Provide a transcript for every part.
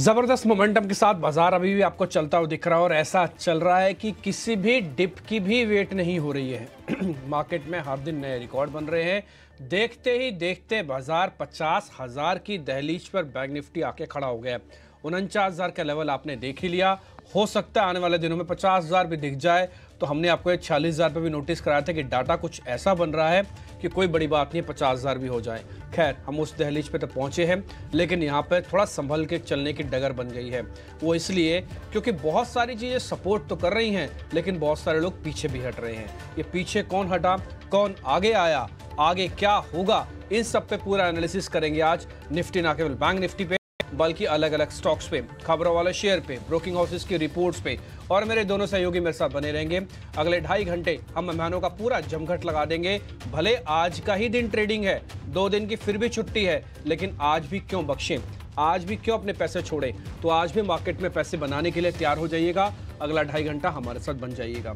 ज़बरदस्त मोमेंटम के साथ बाजार अभी भी आपको चलता हुआ दिख रहा है और ऐसा चल रहा है कि किसी भी डिप की भी वेट नहीं हो रही है मार्केट में हर दिन नए रिकॉर्ड बन रहे हैं देखते ही देखते बाजार पचास हज़ार की दहलीज पर बैंक निफ्टी आके खड़ा हो गया उनचास हज़ार का लेवल आपने देख ही लिया हो सकता है आने वाले दिनों में पचास हज़ार भी दिख जाए तो हमने आपको छियालीस हज़ार पर भी नोटिस कराया था कि डाटा कुछ ऐसा बन रहा है कि कोई बड़ी बात नहीं पचास हज़ार भी हो जाए खैर हम उस दहलीज पे तो पहुंचे हैं लेकिन यहाँ पर थोड़ा संभल के चलने की डगर बन गई है वो इसलिए क्योंकि बहुत सारी चीज़ें सपोर्ट तो कर रही हैं लेकिन बहुत सारे लोग पीछे भी हट रहे हैं ये पीछे कौन हटा कौन आगे आया आगे क्या होगा इन सब पे पूरा एनालिसिस करेंगे आज निफ्टी ना केवल बैंक निफ्टी पे बल्कि अलग अलग स्टॉक्स पे खबरों वाले शेयर पे ब्रोकिंग हाउसेस की रिपोर्ट्स पे और मेरे दोनों सहयोगी मेरे साथ बने रहेंगे अगले ढाई घंटे हम मेहमानों का पूरा जमघट लगा देंगे भले आज का ही दिन ट्रेडिंग है दो दिन की फिर भी छुट्टी है लेकिन आज भी क्यों बख्शें आज भी क्यों अपने पैसे छोड़े तो आज भी मार्केट में पैसे बनाने के लिए तैयार हो जाइएगा अगला ढाई घंटा हमारे साथ बन जाइएगा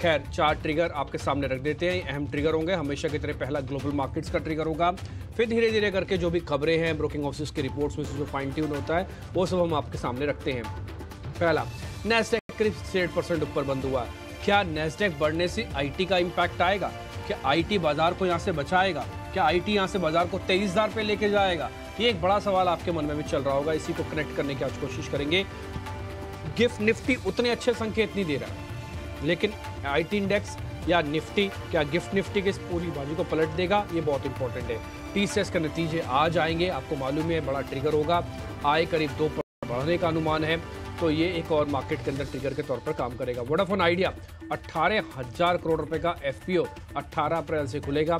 खैर चार ट्रिगर आपके सामने रख देते हैं अहम ट्रिगर होंगे हमेशा की तरह पहला ग्लोबल मार्केट्स का ट्रिगर होगा फिर धीरे धीरे करके जो भी खबरें हैं ब्रोकिंग ऑफिस की रिपोर्ट्स में से जो फाइन ट्यून होता है वो सब हम आपके सामने रखते हैं पहला नेस्टेक करीब सेठ परसेंट ऊपर बंद हुआ क्या नेस्टेक बढ़ने से आई का इम्पैक्ट आएगा क्या आई बाजार को यहाँ से बचाएगा क्या आई यहाँ से बाजार को तेईस हज़ार लेके जाएगा ये एक बड़ा सवाल आपके मन में भी चल रहा होगा इसी को कनेक्ट करने की आज कोशिश करेंगे गिफ्ट निफ्टी उतने अच्छे संकेत नहीं दे रहा है लेकिन आईटी इंडेक्स या निफ्टी क्या गिफ्ट निफ्टी के इस पूरी बाजी को पलट देगा ये बहुत इंपॉर्टेंट है टी के नतीजे आज आएंगे आपको मालूम है बड़ा ट्रिगर होगा आए करीब दो बढ़ने का अनुमान है तो ये एक और मार्केट के अंदर ट्रिगर के तौर पर काम करेगा वोडाफोन आइडिया अट्ठारह हज़ार करोड़ रुपए का एफ 18 अप्रैल से खुलेगा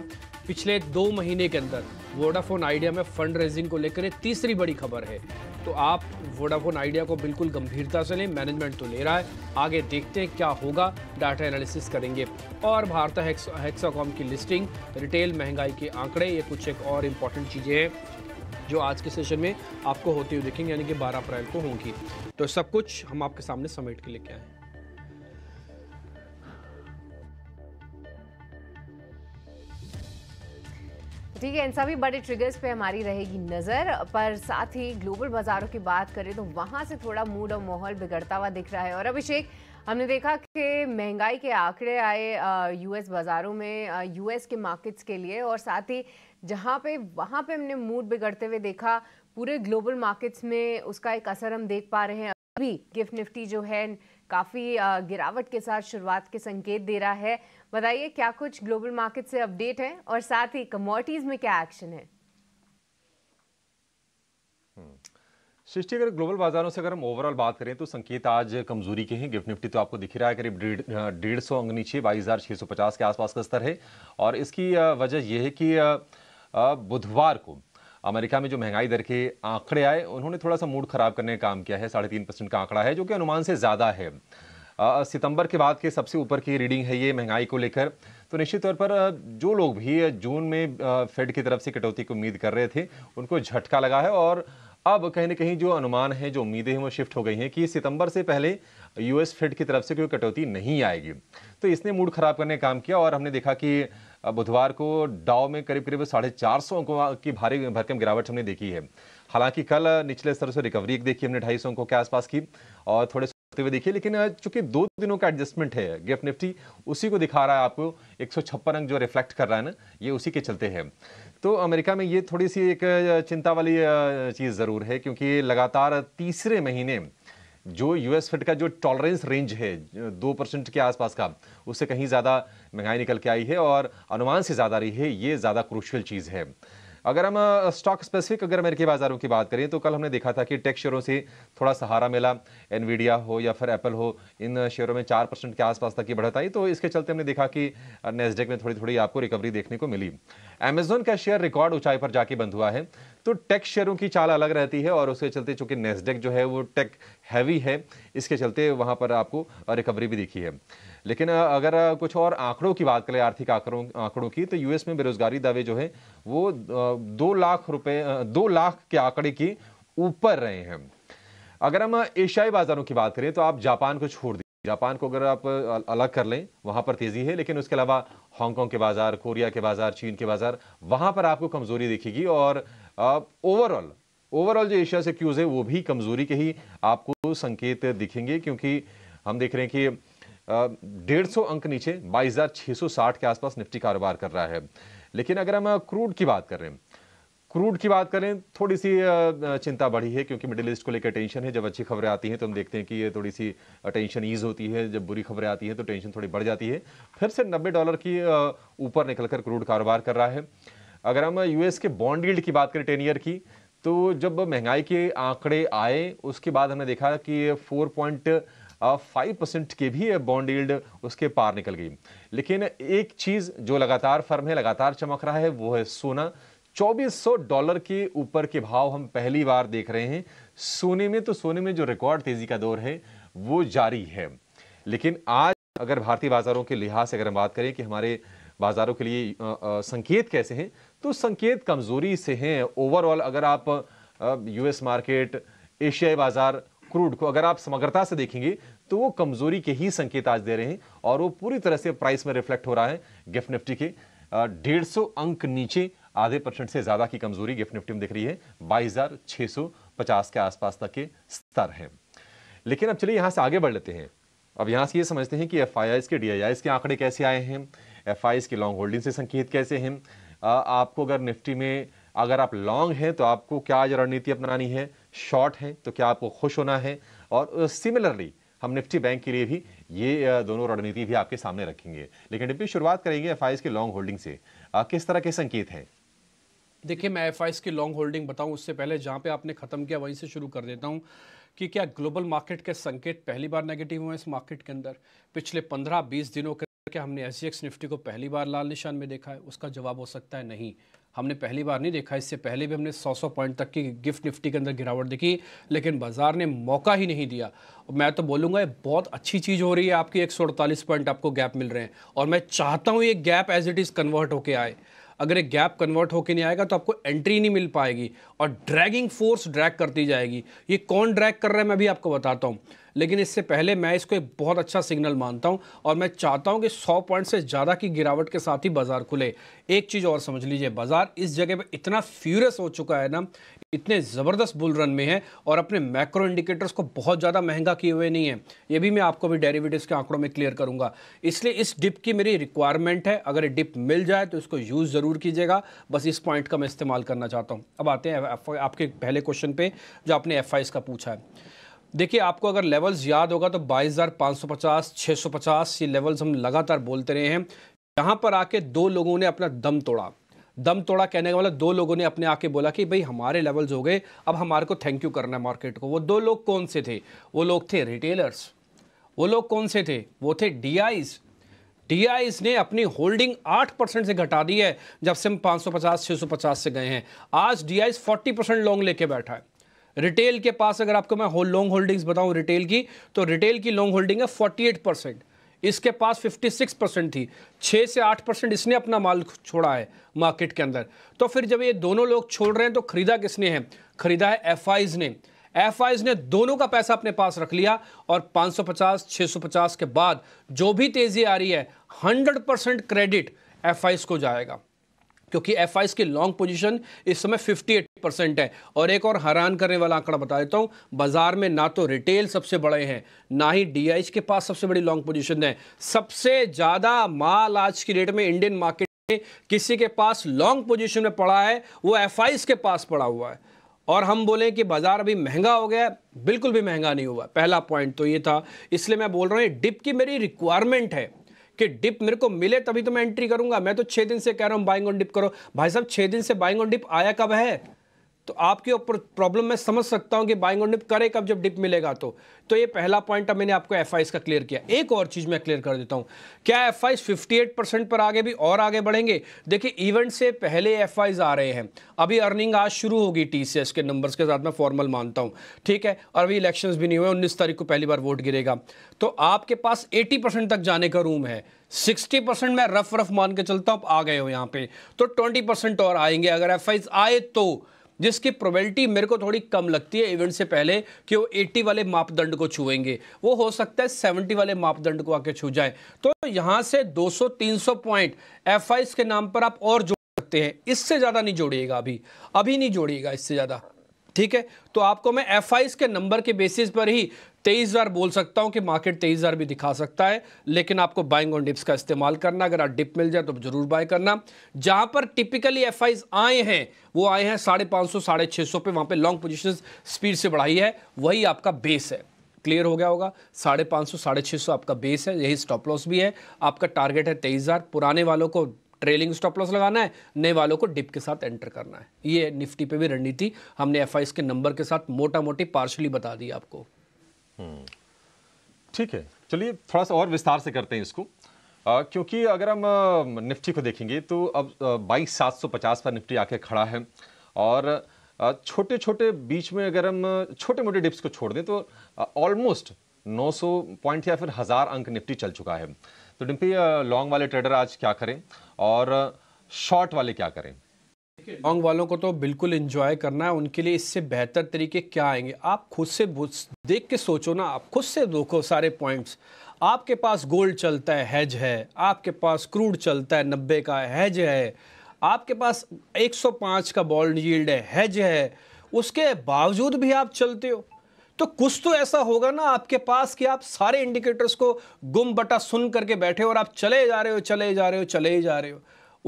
पिछले दो महीने के अंदर वोडाफोन आइडिया में फंड रेजिंग को लेकर तीसरी बड़ी खबर है तो आप वोडाफोन आइडिया को बिल्कुल गंभीरता से लें मैनेजमेंट तो ले रहा है आगे देखते हैं क्या होगा डाटा एनालिसिस करेंगे और भारत हेक्सा हेक्साकॉम की लिस्टिंग रिटेल महंगाई के आंकड़े ये कुछ एक और इम्पॉर्टेंट चीज़ें हैं जो आज के सेशन में आपको होती हुई देखेंगे यानी कि 12 अप्रैल को होंगी तो सब कुछ हम आपके सामने समेट के लेके आए हैं ठीक है इन सभी बड़े ट्रिगर्स पे हमारी रहेगी नज़र पर साथ ही ग्लोबल बाजारों की बात करें तो वहाँ से थोड़ा मूड और माहौल बिगड़ता हुआ दिख रहा है और अभिषेक हमने देखा कि महंगाई के आंकड़े आए यूएस बाज़ारों में यूएस के मार्केट्स के लिए और साथ ही जहाँ पे वहाँ पे हमने मूड बिगड़ते हुए देखा पूरे ग्लोबल मार्केट्स में उसका एक असर हम देख पा रहे हैं अभी गिफ्ट निफ्टी जो है काफ़ी गिरावट के साथ शुरुआत के संकेत दे रहा है बताइए क्या कुछ ग्लोबल मार्केट से अपडेट है और साथ ही कमोडिटीज़ में क्या एक्शन है हम्म। सृष्टि अगर ग्लोबल बाजारों से अगर हम ओवरऑल बात करें तो संकेत आज कमजोरी के हैं गिफ्ट निफ्टी तो आपको दिख रहा है करीब डेढ़ डेढ़ सौ अंग नीचे बाईस हज़ार छः सौ पचास के आसपास का स्तर है और इसकी वजह यह है कि आ, बुधवार को अमेरिका में जो महंगाई दर के आंकड़े आए उन्होंने थोड़ा सा मूड खराब करने का काम किया है साढ़े तीन परसेंट का आंकड़ा है जो कि अनुमान से ज़्यादा है सितंबर के बाद के सबसे ऊपर की रीडिंग है ये महंगाई को लेकर तो निश्चित तौर पर जो लोग भी जून में फेड की तरफ से कटौती की उम्मीद कर रहे थे उनको झटका लगा है और अब कहीं ना कहीं जो अनुमान है जो उम्मीदें हैं वो शिफ्ट हो गई हैं कि सितंबर से पहले यूएस फेड की तरफ से कोई कटौती नहीं आएगी तो इसने मूड खराब करने का काम किया और हमने देखा कि बुधवार को डाव में करीब करीब साढ़े चार सौ अंकों की भारी भरकम गिरावट हमने देखी है हालांकि कल निचले स्तर से रिकवरी एक देखी हमने ढाई सौ अंकों के आसपास की और थोड़े होते हुए देखिए लेकिन चूंकि दो दिनों का एडजस्टमेंट है गिफ्ट निफ्टी उसी को दिखा रहा है आपको एक अंक जो रिफ्लेक्ट कर रहा है ना ये उसी के चलते हैं तो अमेरिका में ये थोड़ी सी एक चिंता वाली चीज़ ज़रूर है क्योंकि लगातार तीसरे महीने जो यूएस फेड का जो टॉलरेंस रेंज है दो परसेंट के आसपास का उससे कहीं ज़्यादा महंगाई निकल के आई है और अनुमान से ज़्यादा रही है ये ज़्यादा क्रूशल चीज़ है अगर हम स्टॉक स्पेसिफिक अगर अमेरिकी बाज़ारों की बात करें तो कल हमने देखा था कि टेक शेयरों से थोड़ा सहारा मिला एनवीडिया हो या फिर एप्पल हो इन शेयरों में चार परसेंट के आसपास तक की बढ़त आई तो इसके चलते हमने देखा कि नेस्डेक में थोड़ी थोड़ी आपको रिकवरी देखने को मिली अमेजोन का शेयर रिकॉर्ड ऊंचाई पर जाके बंद हुआ है तो टेक शेयरों की चाल अलग रहती है और उसके चलते चूंकि नेस्डेक जो है वो टेक हैवी है इसके चलते वहाँ पर आपको रिकवरी भी दिखी है लेकिन अगर कुछ और आंकड़ों की बात करें आर्थिक आंकड़ों आंकड़ों की तो यूएस में बेरोजगारी दावे जो है वो दो लाख रुपए दो लाख के आंकड़े की ऊपर रहे हैं अगर हम एशियाई बाजारों की बात करें तो आप जापान को छोड़ दीजिए जापान को अगर आप अलग कर लें वहां पर तेजी है लेकिन उसके अलावा हांगकांग के बाजार कोरिया के बाजार चीन के बाजार वहां पर आपको कमजोरी दिखेगी और ओवरऑल ओवरऑल जो एशिया से क्यूज है वो भी कमजोरी के ही आपको संकेत दिखेंगे क्योंकि हम देख रहे हैं कि डेढ़ सौ अंक नीचे बाईस हज़ार छः सौ साठ के आसपास निफ्टी कारोबार कर रहा है लेकिन अगर हम क्रूड की बात करें क्रूड की बात करें थोड़ी सी चिंता बढ़ी है क्योंकि मिडिल ईस्ट को लेकर टेंशन है जब अच्छी खबरें आती हैं तो हम देखते हैं कि ये थोड़ी सी टेंशन ईज होती है जब बुरी खबरें आती हैं तो टेंशन थोड़ी बढ़ जाती है फिर से नब्बे डॉलर की ऊपर निकलकर क्रूड कारोबार कर रहा है अगर हम यूएस के बॉन्ड यील्ड की बात करें टेन ईयर की तो जब महंगाई के आंकड़े आए उसके बाद हमने देखा कि फोर पॉइंट फाइव परसेंट के भी बॉन्ड यील्ड उसके पार निकल गई लेकिन एक चीज़ जो लगातार फर्म है लगातार चमक रहा है वो है सोना 2400 डॉलर के ऊपर के भाव हम पहली बार देख रहे हैं सोने में तो सोने में जो रिकॉर्ड तेजी का दौर है वो जारी है लेकिन आज अगर भारतीय बाजारों के लिहाज से अगर हम बात करें कि हमारे बाजारों के लिए आ, आ, संकेत कैसे हैं तो संकेत कमजोरी से हैं ओवरऑल अगर आप यूएस मार्केट एशियाई बाजार क्रूड को अगर आप समग्रता से देखेंगे तो वो कमजोरी के ही संकेत आज दे रहे हैं और वो पूरी तरह से प्राइस में रिफ्लेक्ट हो रहा है गिफ्ट निफ्टी के डेढ़ सौ अंक नीचे आधे परसेंट से ज्यादा की कमजोरी गिफ्ट निफ्टी में दिख रही है बाईस हजार सौ पचास के आसपास तक के स्तर है लेकिन अब चलिए यहाँ से आगे बढ़ लेते हैं अब यहाँ से ये समझते हैं कि एफ के डी के आंकड़े कैसे आए हैं एफ के लॉन्ग होल्डिंग से संकेत कैसे हैं आपको अगर निफ्टी में अगर आप लॉन्ग हैं तो आपको क्या आज रणनीति अपनानी है शॉर्ट है तो क्या आपको खुश होना है और सिमिलरली हम निफ्टी बैंक के लिए भी ये दोनों रणनीति भी आपके सामने रखेंगे लेकिन डिप्टी शुरुआत करेंगे एफ के लॉन्ग होल्डिंग से किस तरह के संकेत हैं देखिए मैं एफ की लॉन्ग होल्डिंग बताऊं उससे पहले जहां पे आपने ख़त्म किया वहीं से शुरू कर देता हूं कि क्या ग्लोबल मार्केट के संकेत पहली बार नेगेटिव हुए इस मार्केट के अंदर पिछले पंद्रह बीस दिनों के हमने एस निफ्टी को पहली बार लाल निशान में देखा है उसका जवाब हो सकता है नहीं हमने पहली बार नहीं देखा इससे पहले भी हमने 100-100 पॉइंट तक की गिफ्ट निफ्टी के अंदर गिरावट देखी लेकिन बाजार ने मौका ही नहीं दिया मैं तो बोलूंगा ये बहुत अच्छी चीज़ हो रही है आपकी एक पॉइंट आपको गैप मिल रहे हैं और मैं चाहता हूँ ये gap as it is convert होके आए अगर ये गैप कन्वर्ट होके नहीं आएगा तो आपको एंट्री नहीं मिल पाएगी और ड्रैगिंग फोर्स ड्रैग करती जाएगी ये कौन ड्रैग कर रहा है मैं भी आपको बताता हूँ लेकिन इससे पहले मैं इसको एक बहुत अच्छा सिग्नल मानता हूं और मैं चाहता हूं कि 100 पॉइंट से ज़्यादा की गिरावट के साथ ही बाज़ार खुले एक चीज़ और समझ लीजिए बाज़ार इस जगह पर इतना फ्यूरियस हो चुका है ना इतने ज़बरदस्त बुल रन में है और अपने मैक्रो इंडिकेटर्स को बहुत ज़्यादा महंगा किए हुए नहीं है ये भी मैं आपको भी डेरिवेटिव्स के आंकड़ों में क्लियर करूँगा इसलिए इस डिप की मेरी रिक्वायरमेंट है अगर ये डिप मिल जाए तो इसको यूज़ ज़रूर कीजिएगा बस इस पॉइंट का मैं इस्तेमाल करना चाहता हूँ अब आते हैं आपके पहले क्वेश्चन पे जो आपने एफ का पूछा है देखिए आपको अगर लेवल्स याद होगा तो 22,550, 650 ये लेवल्स हम लगातार बोलते रहे हैं यहाँ पर आके दो लोगों ने अपना दम तोड़ा दम तोड़ा कहने का मतलब दो लोगों ने अपने आके बोला कि भाई हमारे लेवल्स हो गए अब हमारे को थैंक यू करना है मार्केट को वो दो लोग कौन से थे वो लोग थे रिटेलर्स वो लोग कौन से थे वो थे डी आईज डी ने अपनी होल्डिंग आठ परसेंट से घटा दी है जब से हम 550, सौ पचास सौ पचास से गए हैं आज D I's forty percent long लेके बैठा है रिटेल के पास अगर आपको मैं लॉन्ग होल्डिंग्स बताऊं रिटेल की तो रिटेल की लॉन्ग होल्डिंग है 48 परसेंट इसके पास 56 परसेंट थी 6 से 8 परसेंट इसने अपना माल छोड़ा है मार्केट के अंदर तो फिर जब ये दोनों लोग छोड़ रहे हैं तो खरीदा किसने है खरीदा है एफ ने एफ ने दोनों का पैसा अपने पास रख लिया और 550 650 के बाद जो भी तेज़ी आ रही है 100 परसेंट क्रेडिट एफ को जाएगा क्योंकि एफ की लॉन्ग पोजीशन इस समय 58 परसेंट है और एक और हैरान करने वाला आंकड़ा बता देता हूं बाजार में ना तो रिटेल सबसे बड़े हैं ना ही डी के पास सबसे बड़ी लॉन्ग पोजिशन है सबसे ज़्यादा माल आज की डेट में इंडियन मार्केट में किसी के पास लॉन्ग पोजिशन में पड़ा है वो एफ के पास पड़ा हुआ है और हम बोलें कि बाज़ार अभी महंगा हो गया बिल्कुल भी महंगा नहीं हुआ पहला पॉइंट तो ये था इसलिए मैं बोल रहा हूँ डिप की मेरी रिक्वायरमेंट है कि डिप मेरे को मिले तभी तो मैं एंट्री करूंगा मैं तो छः दिन से कह रहा हूँ बाइंग ऑन डिप करो भाई साहब छः दिन से बाइंग ऑन डिप आया कब है तो आपके ऊपर प्रॉब्लम मैं समझ सकता हूं कि बाइंग और डिप करे कब जब डिप मिलेगा तो तो ये पहला पॉइंट मैंने आपको एफ का क्लियर किया एक और चीज़ मैं क्लियर कर देता हूं क्या एफ आई पर आगे भी और आगे बढ़ेंगे देखिए इवेंट से पहले एफ आ रहे हैं अभी अर्निंग आज शुरू होगी टी के नंबर्स के साथ मैं फॉर्मल मानता हूँ ठीक है और अभी इलेक्शन भी नहीं हुए उन्नीस तारीख को पहली बार वोट गिरेगा तो आपके पास एटी तक जाने का रूम है 60 परसेंट मैं रफ रफ मान के चलता हूं आप आ गए हो यहां पे तो 20 परसेंट और आएंगे अगर एफ आए तो जिसकी प्रोबेबिलिटी मेरे को थोड़ी कम लगती है इवेंट से पहले कि वो 80 वाले मापदंड को छुएंगे वो हो सकता है 70 वाले मापदंड को आके छू जाए तो यहाँ से 200-300 पॉइंट एफ के नाम पर आप और जोड़ सकते हैं इससे ज़्यादा नहीं जोड़िएगा अभी अभी नहीं जोड़िएगा इससे ज़्यादा ठीक है तो आपको मैं एफ के नंबर के बेसिस पर ही तेईस हज़ार बोल सकता हूं कि मार्केट तेईस हज़ार भी दिखा सकता है लेकिन आपको बाइंग ऑन डिप्स का इस्तेमाल करना अगर आप डिप मिल जाए तो जरूर बाय करना जहां पर टिपिकली एफ आए हैं वो आए हैं साढ़े पाँच सौ साढ़े छः सौ पे वहाँ पे लॉन्ग पोजिशन स्पीड से बढ़ाई है वही आपका बेस है क्लियर हो गया होगा साढ़े पाँच सौ साढ़े छः सौ आपका बेस है यही स्टॉप लॉस भी है आपका टारगेट है तेईस हज़ार पुराने वालों को ट्रेलिंग स्टॉप लॉस लगाना है नए वालों को डिप के साथ एंटर करना है ये निफ्टी पे भी रणनीति हमने एफ के नंबर के साथ मोटा मोटी पार्शली बता दी आपको हम्म। ठीक है चलिए थोड़ा सा और विस्तार से करते हैं इसको आ, क्योंकि अगर हम निफ्टी को देखेंगे तो अब बाईस सात सौ पचास पर निफ्टी आके खड़ा है और छोटे छोटे बीच में अगर हम छोटे मोटे डिप्स को छोड़ दें तो ऑलमोस्ट 900 पॉइंट या फिर हज़ार अंक निफ्टी चल चुका है तो डिम्पी लॉन्ग वाले ट्रेडर आज क्या करें और शॉर्ट वाले क्या करें लॉन्ग वालों को तो बिल्कुल इंजॉय करना है उनके लिए इससे बेहतर तरीके क्या आएंगे आप खुद से देख के सोचो ना आप खुद से देखो सारे पॉइंट्स आपके पास गोल्ड चलता है हैज है आपके पास क्रूड चलता है नब्बे का हैज है आपके पास 105 का बॉल्ड यील्ड है हैज है उसके बावजूद भी आप चलते हो तो कुछ तो ऐसा होगा ना आपके पास कि आप सारे इंडिकेटर्स को गुम बटा सुन करके बैठे हो और आप चले जा रहे हो चले जा रहे हो चले जा रहे हो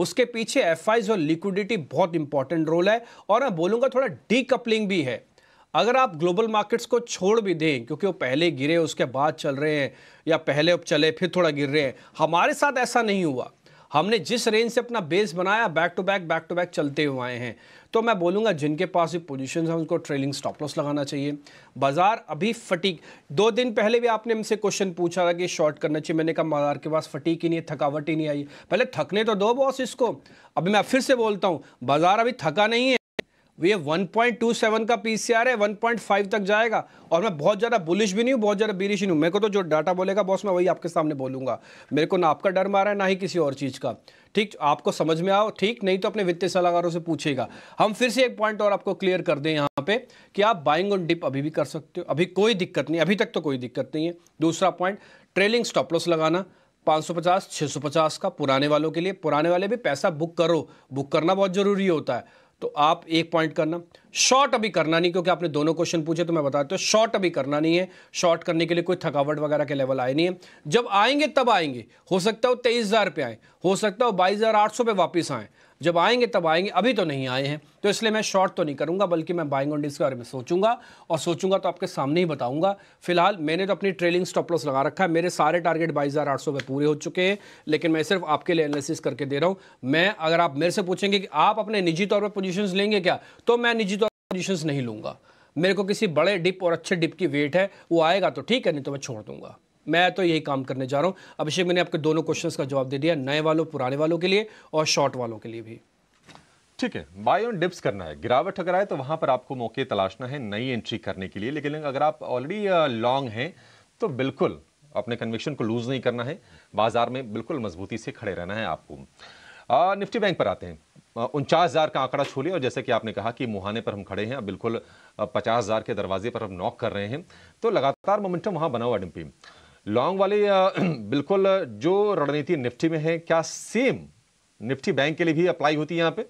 उसके पीछे एफ और लिक्विडिटी बहुत इंपॉर्टेंट रोल है और मैं बोलूंगा थोड़ा डीकपलिंग भी है अगर आप ग्लोबल मार्केट्स को छोड़ भी दें क्योंकि वो पहले गिरे उसके बाद चल रहे हैं या पहले अब चले फिर थोड़ा गिर रहे हैं हमारे साथ ऐसा नहीं हुआ हमने जिस रेंज से अपना बेस बनाया back to back back to back चलते हुए आए हैं तो मैं बोलूँगा जिनके पास भी पोजिशन है उनको ट्रेलिंग स्टॉप लॉस लगाना चाहिए बाजार अभी फटीक दो दिन पहले भी आपने हमसे क्वेश्चन पूछा था कि शॉर्ट करना चाहिए मैंने कहा बाजार के पास फटीक ही नहीं है थकावट ही नहीं आई पहले थकने तो दो बॉस इसको अभी मैं फिर से बोलता हूँ बाजार अभी थका नहीं है टू 1.27 का पीसीआर है 1.5 तक जाएगा और मैं बहुत ज़्यादा बुलिश भी नहीं हूँ बहुत ज़्यादा बीरिश नहीं हूँ मेरे को तो जो डाटा बोलेगा बॉस मैं वही आपके सामने बोलूँगा मेरे को ना आपका डर मारा है ना ही किसी और चीज़ का ठीक आपको समझ में आओ ठीक नहीं तो अपने वित्तीय सलाहकारों से पूछेगा हम फिर से एक पॉइंट और आपको क्लियर कर दें यहाँ पे कि आप बाइंग ऑन डिप अभी भी कर सकते हो अभी कोई दिक्कत नहीं अभी तक तो कोई दिक्कत नहीं है दूसरा पॉइंट ट्रेलिंग स्टॉप लॉस लगाना 550 650 का पुराने वालों के लिए पुराने वाले भी पैसा बुक करो बुक करना बहुत ज़रूरी होता है तो आप एक पॉइंट करना शॉर्ट अभी करना नहीं क्योंकि आपने दोनों क्वेश्चन पूछे तो मैं बताते हूँ शॉर्ट अभी करना नहीं है शॉर्ट करने के लिए कोई थकावट वगैरह के लेवल आए नहीं है जब आएंगे तब आएंगे हो सकता हो तेईस हज़ार पे आए हो सकता हो बाईस हज़ार आठ सौ पे वापस आए जब आएंगे तब आएंगे अभी तो नहीं आए हैं तो इसलिए मैं शॉर्ट तो नहीं करूंगा बल्कि मैं बाइंग ऑन डिप्स के बारे में सोचूंगा और सोचूंगा तो आपके सामने ही बताऊंगा फिलहाल मैंने तो अपनी ट्रेलिंग स्टॉप लॉस लगा रखा है मेरे सारे टारगेट बाईस हज़ार आठ सौ पूरे हो चुके हैं लेकिन मैं सिर्फ आपके लिए एनालिसिस करके दे रहा हूँ मैं अगर आप मेरे से पूछेंगे कि आप अपने निजी तौर पर पोजिशन लेंगे क्या तो मैं निजी तौर पर पोजिशन नहीं लूँगा मेरे को किसी बड़े डिप और अच्छे डिप की वेट है वो आएगा तो ठीक है नहीं तो मैं छोड़ दूंगा मैं तो यही काम करने जा रहा हूँ अभिषेक मैंने आपके दोनों क्वेश्चंस का जवाब दे दिया नए वालों पुराने वालों के लिए और शॉर्ट वालों के लिए भी ठीक है बाय ऑन डिप्स करना है गिरावट अगर आए तो वहां पर आपको मौके तलाशना है नई एंट्री करने के लिए लेकिन अगर आप ऑलरेडी लॉन्ग हैं तो बिल्कुल अपने कन्विक्शन को लूज नहीं करना है बाजार में बिल्कुल मजबूती से खड़े रहना है आपको आ, निफ्टी बैंक पर आते हैं उनचास हज़ार का आंकड़ा छोड़िए और जैसे कि आपने कहा कि मुहाने पर हम खड़े हैं बिल्कुल पचास हज़ार के दरवाजे पर हम नॉक कर रहे हैं तो लगातार मोमेंटम वहाँ बना हुआ डिम्पी लॉन्ग वाले बिल्कुल जो रणनीति निफ्टी में है क्या सेम निफ्टी बैंक के लिए भी अप्लाई होती है यहाँ पे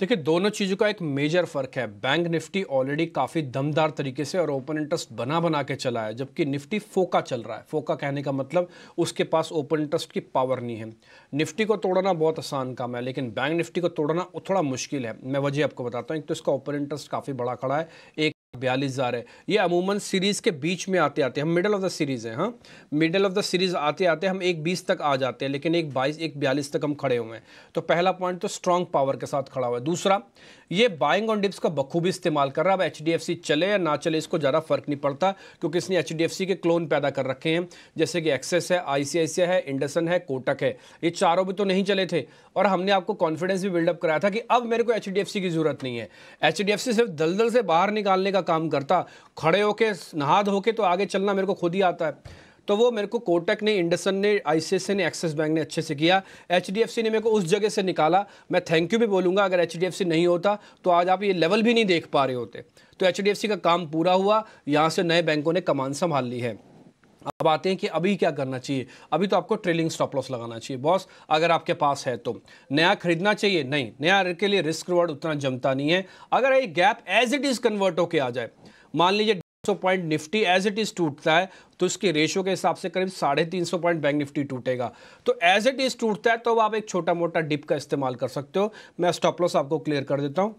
देखिए दोनों चीज़ों का एक मेजर फ़र्क है बैंक निफ्टी ऑलरेडी काफ़ी दमदार तरीके से और ओपन इंटरेस्ट बना बना के चला है जबकि निफ्टी फोका चल रहा है फोका कहने का मतलब उसके पास ओपन इंटरेस्ट की पावर नहीं है निफ्टी को तोड़ना बहुत आसान काम है लेकिन बैंक निफ्टी को तोड़ना थोड़ा मुश्किल है मैं वजह आपको बताता हूँ एक तो इसका ओपन इंटरेस्ट काफ़ी बड़ा खड़ा है एक बयालीस हज़ार है ये अमूमन सीरीज़ के बीच में आते आते हम मिडल ऑफ़ द सीरीज़ हैं हाँ मिडल ऑफ़ द सीरीज़ आते आते हम एक बीस तक आ जाते हैं लेकिन एक बाईस एक बयालीस तक हम खड़े हुए हैं तो पहला पॉइंट तो स्ट्रॉन्ग पावर के साथ खड़ा हुआ है दूसरा ये बाइंग ऑन डिप्स का बखूबी इस्तेमाल कर रहा है अब एच चले या ना चले इसको ज़्यादा फ़र्क नहीं पड़ता क्योंकि इसने एच के क्लोन पैदा कर रखे हैं जैसे कि एक्सेस है आई है इंडसन है कोटक है ये चारों भी तो नहीं चले थे और हमने आपको कॉन्फिडेंस भी बिल्डअप कराया था कि अब मेरे को एच की ज़रूरत नहीं है एच सिर्फ दलदल से बाहर निकालने का काम करता खड़े होके नहा धो के तो आगे चलना मेरे को खुद ही आता है तो वो मेरे को कोटक ने इंडसन ने आईसीआईसी ने एक्सिस बैंक ने अच्छे से किया एच ने मेरे को उस जगह से निकाला मैं थैंक यू भी बोलूँगा अगर एच नहीं होता तो आज आप ये लेवल भी नहीं देख पा रहे होते तो एच का काम पूरा हुआ यहाँ से नए बैंकों ने कमान संभाल ली है अब आते हैं कि अभी क्या करना चाहिए अभी तो आपको ट्रेलिंग स्टॉप लॉस लगाना चाहिए बॉस अगर आपके पास है तो नया खरीदना चाहिए नहीं नया के लिए रिस्क रिवॉर्ड उतना जमता नहीं है अगर ये gap as it is convert होके आ जाए मान लीजिए सौ point Nifty as it is टूटता है तो इसके रेशियो के हिसाब से करीब साढ़े तीन सौ पॉइंट बैंक निफ्टी टूटेगा तो एज इट इज़ टूटता है तो आप एक छोटा मोटा डिप का इस्तेमाल कर सकते हो मैं स्टॉप लॉस आपको क्लियर कर देता हूँ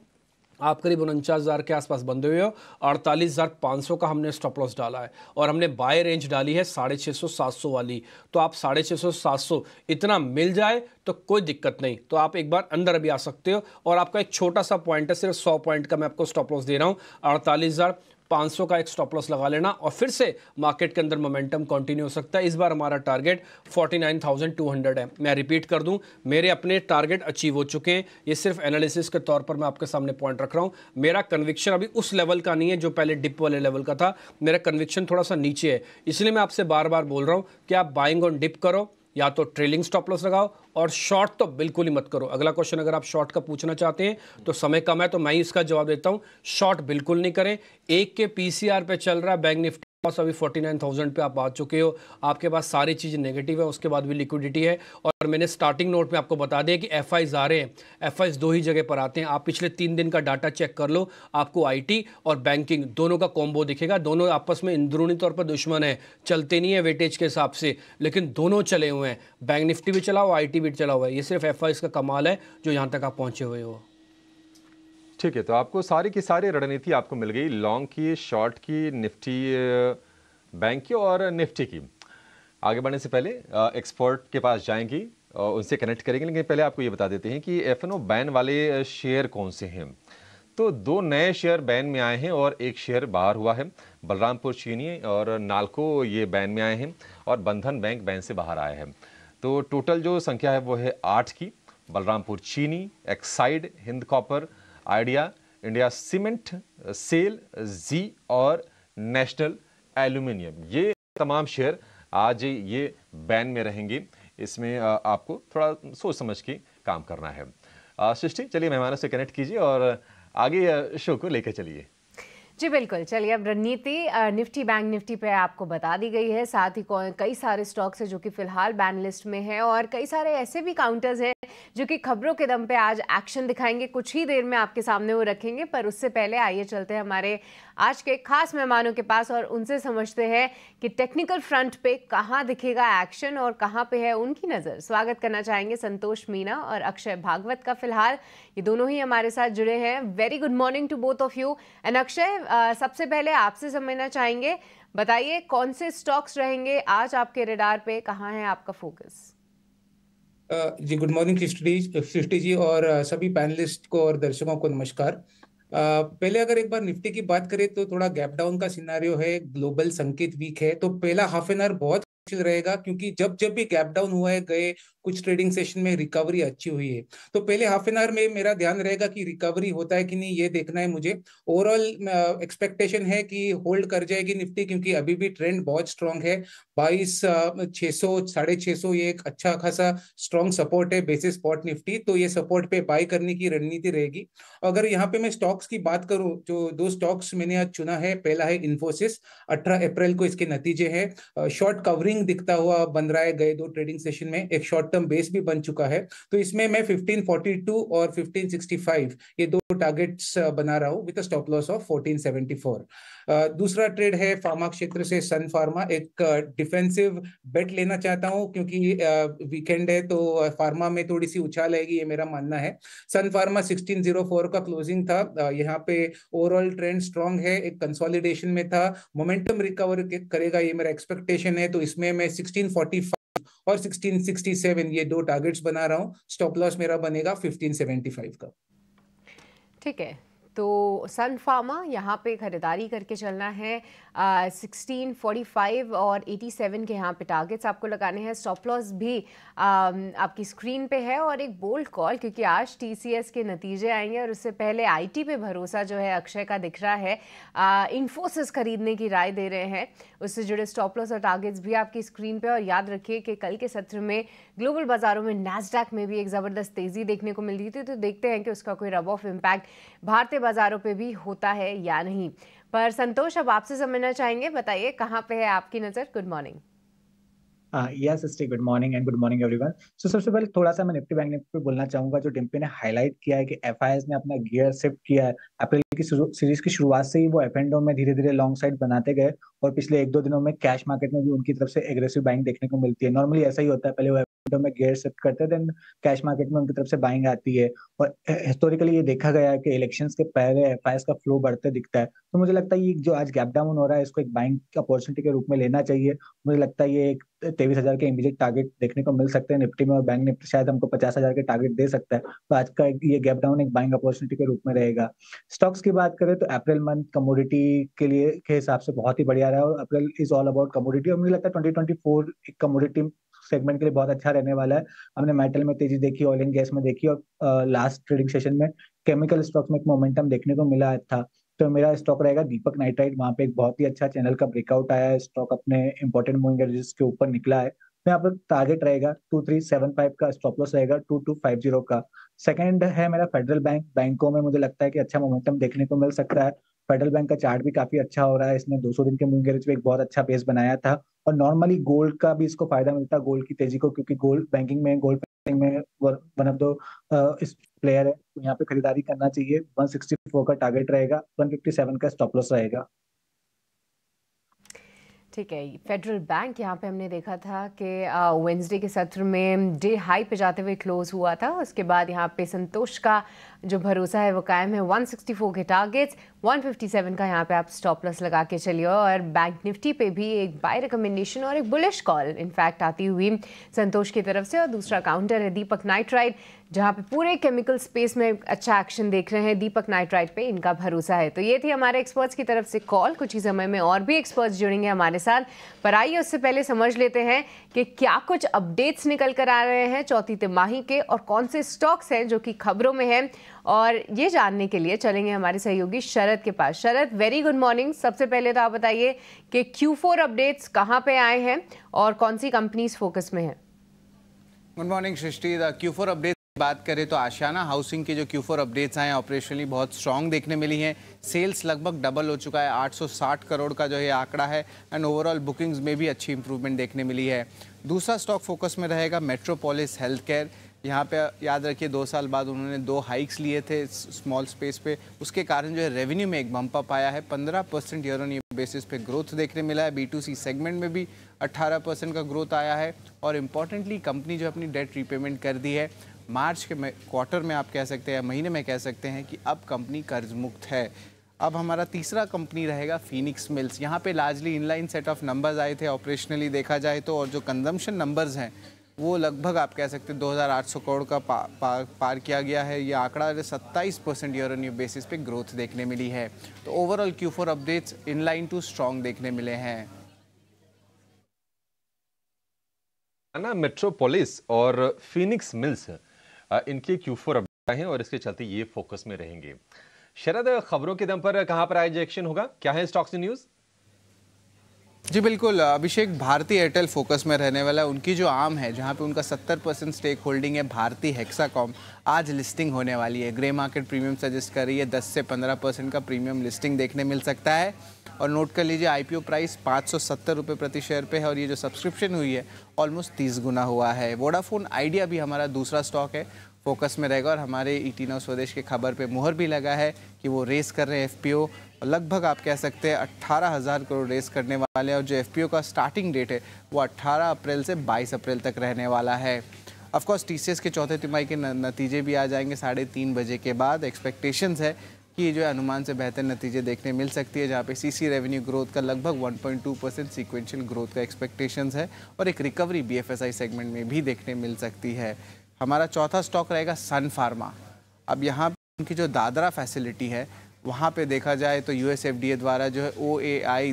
आप करीब उनचास हज़ार के आसपास बंदे हुए हो अड़तालीस हज़ार पाँच सौ का हमने स्टॉप लॉस डाला है और हमने बाय रेंज डाली है साढ़े छः सौ सात सौ वाली तो आप साढ़े छः सौ सात सौ इतना मिल जाए तो कोई दिक्कत नहीं तो आप एक बार अंदर भी आ सकते हो और आपका एक छोटा सा पॉइंट है सिर्फ सौ पॉइंट का मैं आपको स्टॉप लॉस दे रहा हूँ अड़तालीस हज़ार 500 का एक स्टॉप लॉस लगा लेना और फिर से मार्केट के अंदर मोमेंटम कंटिन्यू हो सकता है इस बार हमारा टारगेट 49,200 है मैं रिपीट कर दूं मेरे अपने टारगेट अचीव हो चुके हैं ये सिर्फ एनालिसिस के तौर पर मैं आपके सामने पॉइंट रख रहा हूँ मेरा कन्विक्शन अभी उस लेवल का नहीं है जो पहले डिप वाले लेवल का था मेरा कन्विक्शन थोड़ा सा नीचे है इसलिए मैं आपसे बार बार बोल रहा हूँ कि आप बाइंग ऑन डिप करो या तो ट्रेलिंग स्टॉप लॉस लगाओ और शॉर्ट तो बिल्कुल ही मत करो अगला क्वेश्चन अगर आप शॉर्ट का पूछना चाहते हैं तो समय कम है तो मैं ही इसका जवाब देता हूं शॉर्ट बिल्कुल नहीं करें एक के पीसीआर पे चल रहा है बैंक निफ्टी पास अभी 49,000 पे आप आ चुके हो आपके पास सारी चीज़ नेगेटिव है उसके बाद भी लिक्विडिटी है और मैंने स्टार्टिंग नोट में आपको बता दें कि एफ आ रहे हैं एफ दो ही जगह पर आते हैं आप पिछले तीन दिन का डाटा चेक कर लो आपको आई और बैंकिंग दोनों का कॉम्बो दिखेगा दोनों आपस में अंदरूनी तौर पर दुश्मन है चलते नहीं है वेटेज के हिसाब से लेकिन दोनों चले हुए हैं बैंक निफ्टी भी चला हुआ आई भी चला हुआ है ये सिर्फ एफ का कमाल है जो यहाँ तक आप पहुँचे हुए हो ठीक है तो आपको सारी की सारी रणनीति आपको मिल गई लॉन्ग की शॉर्ट की निफ्टी बैंक की और निफ्टी की आगे बढ़ने से पहले एक्सपर्ट के पास जाएंगी उनसे कनेक्ट करेंगे लेकिन पहले आपको ये बता देते हैं कि एफ बैन वाले शेयर कौन से हैं तो दो नए शेयर बैन में आए हैं और एक शेयर बाहर हुआ है बलरामपुर चीनी और नालको ये बैन में आए हैं और बंधन बैंक बैन से बाहर आए हैं तो टोटल जो संख्या है वो है आठ की Balrampur Chini Exide Hind copper Idea India cement SAIL जी और नेशनल एल्यूमिनियम ये तमाम शेयर आज ये बैन में रहेंगे इसमें आपको थोड़ा सोच समझ के काम करना है सृष्टि चलिए मेहमानों से कनेक्ट कीजिए और आगे शो को लेकर चलिए जी बिल्कुल चलिए अब रणनीति निफ्टी बैंक निफ्टी पे आपको बता दी गई है साथ ही कई सारे स्टॉक्स हैं जो कि फिलहाल बैन लिस्ट में हैं और कई सारे ऐसे भी काउंटर्स हैं जो कि खबरों के दम पे आज एक्शन दिखाएंगे कुछ ही देर में आपके सामने वो रखेंगे पर उससे पहले आइए चलते हैं हमारे आज के खास मेहमानों के पास और उनसे समझते हैं कि टेक्निकल फ्रंट पे कहाँ दिखेगा एक्शन और कहाँ पे है उनकी नज़र स्वागत करना चाहेंगे संतोष मीना और अक्षय भागवत का फिलहाल ये दोनों ही हमारे साथ जुड़े हैं very good morning to both of you and Akshay सबसे पहले आपसे समझना चाहेंगे बताइए कौन से स्टॉक्स रहेंगे आज आपके रडार पे कहाँ है आपका फोकस जी गुड मॉर्निंग सृष्टि जी और सभी पैनलिस्ट को और दर्शकों को नमस्कार पहले अगर एक बार निफ्टी की बात करें तो थोड़ा गैप डाउन का सिनारियो है ग्लोबल संकेत वीक है तो पहला हाफ एन आवर बहुत रहेगा क्योंकि जब जब भी गैप डाउन हुआ है गए कुछ ट्रेडिंग सेशन में रिकवरी अच्छी हुई है तो पहले हाफ एन आवर में मेरा ध्यान रहेगा कि रिकवरी होता है कि नहीं ये देखना है मुझे ओवरऑल एक्सपेक्टेशन है कि होल्ड कर जाएगी निफ्टी क्योंकि अभी भी ट्रेंड बहुत स्ट्रांग है बाईस छह सौ साढ़े छह सौ ये एक अच्छा खासा स्ट्रांग सपोर्ट है बेसिस स्पॉट निफ्टी तो ये सपोर्ट पे बाय करने की रणनीति रहेगी अगर यहाँ पे मैं स्टॉक्स की बात करूँ जो दो स्टॉक्स मैंने आज चुना है पहला है इन्फोसिस अठारह अप्रैल को इसके नतीजे है शॉर्ट कवरिंग ट्रेडिंग दिखता हुआ बन रहा है गए दो ट्रेडिंग सेशन में एक शॉर्ट टर्म बेस भी बन चुका है तो इसमें मैं 1542 और 1565 ये दो टारगेट्स बना रहा हूँ विद स्टॉप लॉस ऑफ 1474 दूसरा ट्रेड है फार्मा क्षेत्र से सन फार्मा एक डिफेंसिव बेट लेना चाहता हूँ क्योंकि वीकेंड है तो फार्मा में थोड़ी सी उछाल आएगी ये मेरा मानना है सन फार्मा सिक्सटीन का क्लोजिंग था यहाँ पे ओवरऑल ट्रेंड स्ट्रांग है एक कंसोलिडेशन में था मोमेंटम रिकवर करेगा ये मेरा एक्सपेक्टेशन है तो इसमें में मैं 1645 और 1667 ये दो टारगेट्स बना रहा हूँ स्टॉप लॉस मेरा बनेगा 1575 का ठीक है तो सन फार्मा यहाँ पे खरीदारी करके चलना है सिक्सटीन uh, फाइव और एटी सेवन के यहाँ पे टारगेट्स आपको लगाने हैं स्टॉप लॉस भी uh, आपकी स्क्रीन पे है और एक बोल्ड कॉल क्योंकि आज टी के नतीजे आएंगे और उससे पहले आई पे भरोसा जो है अक्षय का दिख रहा है इन्फोसिस uh, खरीदने की राय दे रहे हैं उससे जुड़े स्टॉप लॉस और टारगेट्स भी आपकी स्क्रीन पर और याद रखिए कि कल के सत्र में ग्लोबल बाजारों में नैसडैक में भी एक ज़बरदस्त तेज़ी देखने को मिल रही थी तो देखते हैं कि उसका कोई रब ऑफ इम्पैक्ट भारतीय बाजारों पर भी होता है या नहीं पर संतोष अब आपसे समझना चाहेंगे बताइए कहाँ पे है आपकी नजर good morning yes sister good morning and good morning everyone so सबसे पहले थोड़ा सा मैं निफ्टी बैंक निफ्टी पे बोलना चाहूंगा जो डिम्पी ने हाईलाइट किया है कि एफ ने अपना गियर शिफ्ट किया है अप्रैल की सीरीज की शुरुआत से ही वो एफ एंडो में धीरे धीरे लॉन्ग साइड बनाते गए और पिछले एक दो दिनों में कैश मार्केट में भी उनकी तरफ से एग्रेसिव बाइंग देखने को मिलती है नॉर्मली ऐसा ही होता है पहले वो तो में गेयर शिफ्ट करते हैं देन कैश मार्केट में उनकी तरफ से बाइंग आती है और हिस्टोरिकली ये देखा गया है कि इलेक्शंस के पहले एफ का फ्लो बढ़ते दिखता है तो मुझे लगता है ये जो आज गैप डाउन हो रहा है इसको एक बाइंग अपॉर्चुनिटी के रूप में लेना चाहिए मुझे लगता है ये एक तेईस हजार के इमीजिएट टारगेट देखने को मिल सकते हैं निफ्टी में और बैंक निफ्टी शायद हमको पचास हजार के टारगेट दे सकता है तो आज का ये गैप डाउन एक बाइंग अपॉर्चुनिटी के रूप में रहेगा स्टॉक्स की बात करें तो अप्रैल मंथ कमोडिटी के लिए के हिसाब से बहुत ही बढ़िया रहा है और April is all about commodity और मुझे लगता है ट्वेंटी एक कमोडिटी सेगमेंट के लिए बहुत अच्छा रहने वाला है हमने मेटल में तेजी देखी ऑयल एंड गैस में देखी और लास्ट ट्रेडिंग सेशन में केमिकल स्टॉक्स में एक मोमेंटम देखने को मिला था तो मेरा स्टॉक रहेगा दीपक नाइट्राइट वहाँ पे एक बहुत ही अच्छा चैनल का ब्रेकआउट आया है स्टॉक अपने इंपॉर्टेंट मूविंग एवरेजेस के ऊपर निकला है तो यहाँ पर टारगेट रहेगा टू थ्री सेवन फाइव का स्टॉप लॉस रहेगा टू टू फाइव जीरो का सेकंड है मेरा फेडरल बैंक बैंकों में मुझे लगता है कि अच्छा मोमेंटम देखने को मिल सकता है फेडरल बैंक का चार्ट भी काफी अच्छा हो रहा है इसने 200 दिन के मूविंग एवरेज पे एक बहुत अच्छा बेस बनाया था और नॉर्मली गोल्ड का भी इसको फायदा मिलता है गोल्ड की तेजी को क्योंकि गोल्ड बैंकिंग में गोल्ड बैंकिंग में वन ऑफ दो इस प्लेयर है तो यहाँ पे खरीदारी करना चाहिए 164 का टारगेट रहेगा 157 का स्टॉप लॉस रहेगा ठीक है फेडरल बैंक यहाँ पे हमने देखा था कि वेंसडे के सत्र में डे हाई पे जाते हुए क्लोज हुआ था उसके बाद यहाँ पे संतोष का जो भरोसा है वो कायम है 164 के टारगेट्स 157 का यहाँ पे आप स्टॉप लॉस लगा के चलिए और बैंक निफ्टी पे भी एक बाय रिकमेंडेशन और एक बुलिश कॉल इनफैक्ट आती हुई संतोष की तरफ से और दूसरा काउंटर है दीपक नाइट्राइड जहाँ पे पूरे केमिकल स्पेस में अच्छा एक्शन देख रहे हैं दीपक नाइट्राइड पे इनका भरोसा है तो ये थी हमारे एक्सपर्ट्स की तरफ से कॉल कुछ ही समय में और भी एक्सपर्ट्स जुड़ेंगे हमारे साथ पर आइए उससे पहले समझ लेते हैं कि क्या कुछ अपडेट्स निकल कर आ रहे हैं चौथी तिमाही के और कौन से स्टॉक्स हैं जो कि खबरों में हैं और ये जानने के लिए चलेंगे हमारे सहयोगी शरद के पास शरद वेरी गुड मॉर्निंग सबसे पहले तो आप बताइए कि Q4 अपडेट्स कहाँ पे आए हैं और कौन सी कंपनीज फोकस में है good morning Srishti Q four update बात करें तो आशाना हाउसिंग के जो Q4 अपडेट्स आए हैं ऑपरेशनली बहुत स्ट्रॉन्ग देखने मिली हैं सेल्स लगभग डबल हो चुका है 860 करोड़ का जो है आंकड़ा है एंड ओवरऑल बुकिंग्स में भी अच्छी इंप्रूवमेंट देखने मिली है दूसरा स्टॉक फोकस में रहेगा मेट्रोपोलिस हेल्थ केयर यहाँ पे याद रखिए दो साल बाद उन्होंने दो हाइक्स लिए थे स्मॉल स्पेस पे उसके कारण जो है रेवेन्यू में एक बम्प अप आया है पंद्रह percent year on year basis पे ग्रोथ देखने मिला है बी टू सी सेगमेंट में भी अट्ठारह परसेंट का ग्रोथ आया है और इम्पोर्टेंटली कंपनी जो अपनी डेट रीपेमेंट कर दी है मार्च के क्वार्टर में आप कह सकते हैं महीने में कह सकते हैं कि अब कंपनी कर्ज मुक्त है अब हमारा तीसरा कंपनी रहेगा फिनिक्स मिल्स यहाँ पे largely in line set of numbers आए थे ऑपरेशनली देखा जाए तो और जो कंजम्पशन नंबर्स हैं वो लगभग आप कह सकते हैं 2800 करोड़ का पा, पा, पार किया गया है ये आंकड़ा सत्ताईस percent year on year basis पे ग्रोथ देखने मिली है तो overall Q four updates in line to strong देखने मिले हैं ना मेट्रोपोलिस और फिनिक्स मिल्स इनके क्यू फोर अपडेट हैं और इसके चलते ये फोकस में रहेंगे शरद खबरों के दम पर कहां पर आइजेक्शन होगा क्या है स्टॉक्स न्यूज़ जी बिल्कुल अभिषेक भारतीय एयरटेल फोकस में रहने वाला है उनकी जो आम है जहाँ पे उनका 70 परसेंट स्टेक होल्डिंग है भारतीय हेक्साकॉम आज लिस्टिंग होने वाली है ग्रे मार्केट प्रीमियम सजेस्ट कर रही है 10 से 15 परसेंट का प्रीमियम लिस्टिंग देखने मिल सकता है और नोट कर लीजिए आईपीओ प्राइस पाँच सौ प्रति शेयर पे है और ये जो सब्सक्रिप्शन हुई है ऑलमोस्ट तीस गुना हुआ है वोडाफोन आइडिया भी हमारा दूसरा स्टॉक है फोकस में रहेगा और हमारे ई e टी स्वदेश के खबर पर मुहर भी लगा है कि वो रेस कर रहे हैं एफ लगभग आप कह सकते हैं अट्ठारह हज़ार करोड़ रेस करने वाले हैं और जो एफ का स्टार्टिंग डेट है वो अट्ठारह अप्रैल से बाईस अप्रैल तक रहने वाला है ऑफकोर्स टी के चौथे तिमाही के नतीजे भी आ जाएंगे साढ़े तीन बजे के बाद एक्सपेक्टेशंस है कि जो है अनुमान से बेहतर नतीजे देखने मिल सकती है जहाँ पे सीसी रेवेन्यू ग्रोथ का लगभग 1.2 परसेंट सिक्वेंशियल ग्रोथ का एक्सपेक्टेशंस है और एक रिकवरी बीएफएसआई सेगमेंट में भी देखने मिल सकती है हमारा चौथा स्टॉक रहेगा सन फार्मा अब यहाँ उनकी जो दादरा फैसिलिटी है वहाँ पे देखा जाए तो यू द्वारा जो है ओ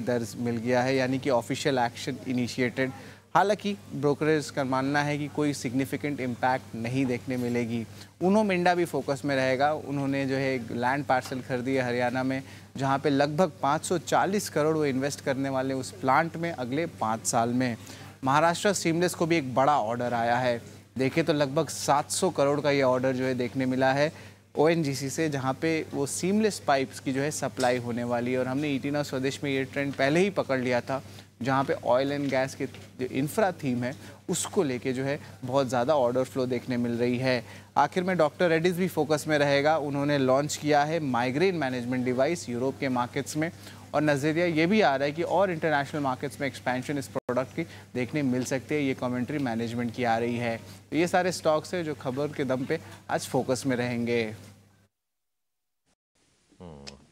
दर्ज मिल गया है यानी कि ऑफिशियल एक्शन इनिशिएटेड हालांकि ब्रोकरेज का मानना है कि कोई सिग्निफिकेंट इम्पैक्ट नहीं देखने मिलेगी उनो मिंडा भी फोकस में रहेगा उन्होंने जो है एक लैंड पार्सल खरीदी है हरियाणा में जहाँ पे लगभग 540 करोड़ वो इन्वेस्ट करने वाले उस प्लांट में अगले पाँच साल में महाराष्ट्र सीमलेस को भी एक बड़ा ऑर्डर आया है देखें तो लगभग 700 करोड़ का ये ऑर्डर जो है देखने मिला है ओ से जहाँ पे वो सीमलेस पाइप्स की जो है सप्लाई होने वाली है और हमने ईटीना e स्वदेश में ये ट्रेंड पहले ही पकड़ लिया था जहाँ पे ऑयल एंड गैस के जो इंफ्रा थीम है उसको लेके जो है बहुत ज़्यादा ऑर्डर फ्लो देखने मिल रही है आखिर में डॉक्टर रेडिस भी फोकस में रहेगा उन्होंने लॉन्च किया है माइग्रेन मैनेजमेंट डिवाइस यूरोप के मार्केट्स में और नज़रिया ये भी आ रहा है कि और इंटरनेशनल मार्केट्स में एक्सपेंशन इस प्रोडक्ट की देखने मिल सकती है ये कॉमेंट्री मैनेजमेंट की आ रही है तो ये सारे स्टॉक्स है जो खबर के दम पे आज फोकस में रहेंगे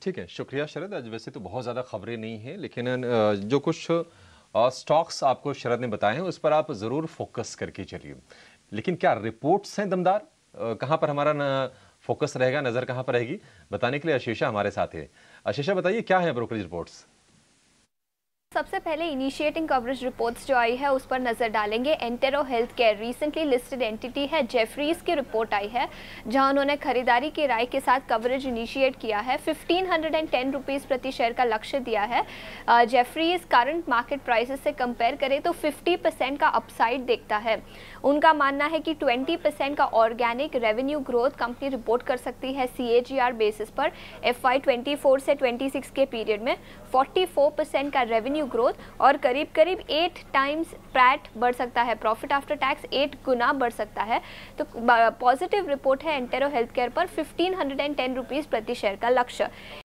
ठीक है शुक्रिया शरद आज वैसे तो बहुत ज़्यादा खबरें नहीं हैं लेकिन जो कुछ स्टॉक्स आपको शरद ने बताए हैं उस पर आप ज़रूर फोकस करके चलिए लेकिन क्या रिपोर्ट्स हैं दमदार कहाँ पर हमारा फोकस रहेगा नज़र कहाँ पर रहेगी बताने के लिए आशीषा हमारे साथ है शिशा बताइए क्या है ब्रोकरेज रिपोर्ट्स सबसे पहले इनिशिएटिंग कवरेज रिपोर्ट्स जो आई है उस पर नज़र डालेंगे Entero health care recently listed entity है जेफरीज की रिपोर्ट आई है जहां उन्होंने खरीदारी की राय के साथ कवरेज इनिशिएट किया है fifteen hundred and ten rupees प्रति शेयर का लक्ष्य दिया है जेफरीज करंट मार्केट प्राइसेस से कंपेयर करें तो फिफ्टी परसेंट का अपसाइड देखता है उनका मानना है कि 20 परसेंट का organic revenue growth company report कर सकती है सी बेसिस पर एफ आई से 26 के पीरियड में 44 परसेंट का रेवेन्यू ग्रोथ और करीब करीब एट टाइम्स पैट बढ़ सकता है प्रॉफिट आफ्टर टैक्स एट गुना बढ़ सकता है तो पॉजिटिव रिपोर्ट है एंटेरो हेल्थ केयर पर फिफ्टीन हंड्रेड प्रति शेयर का लक्ष्य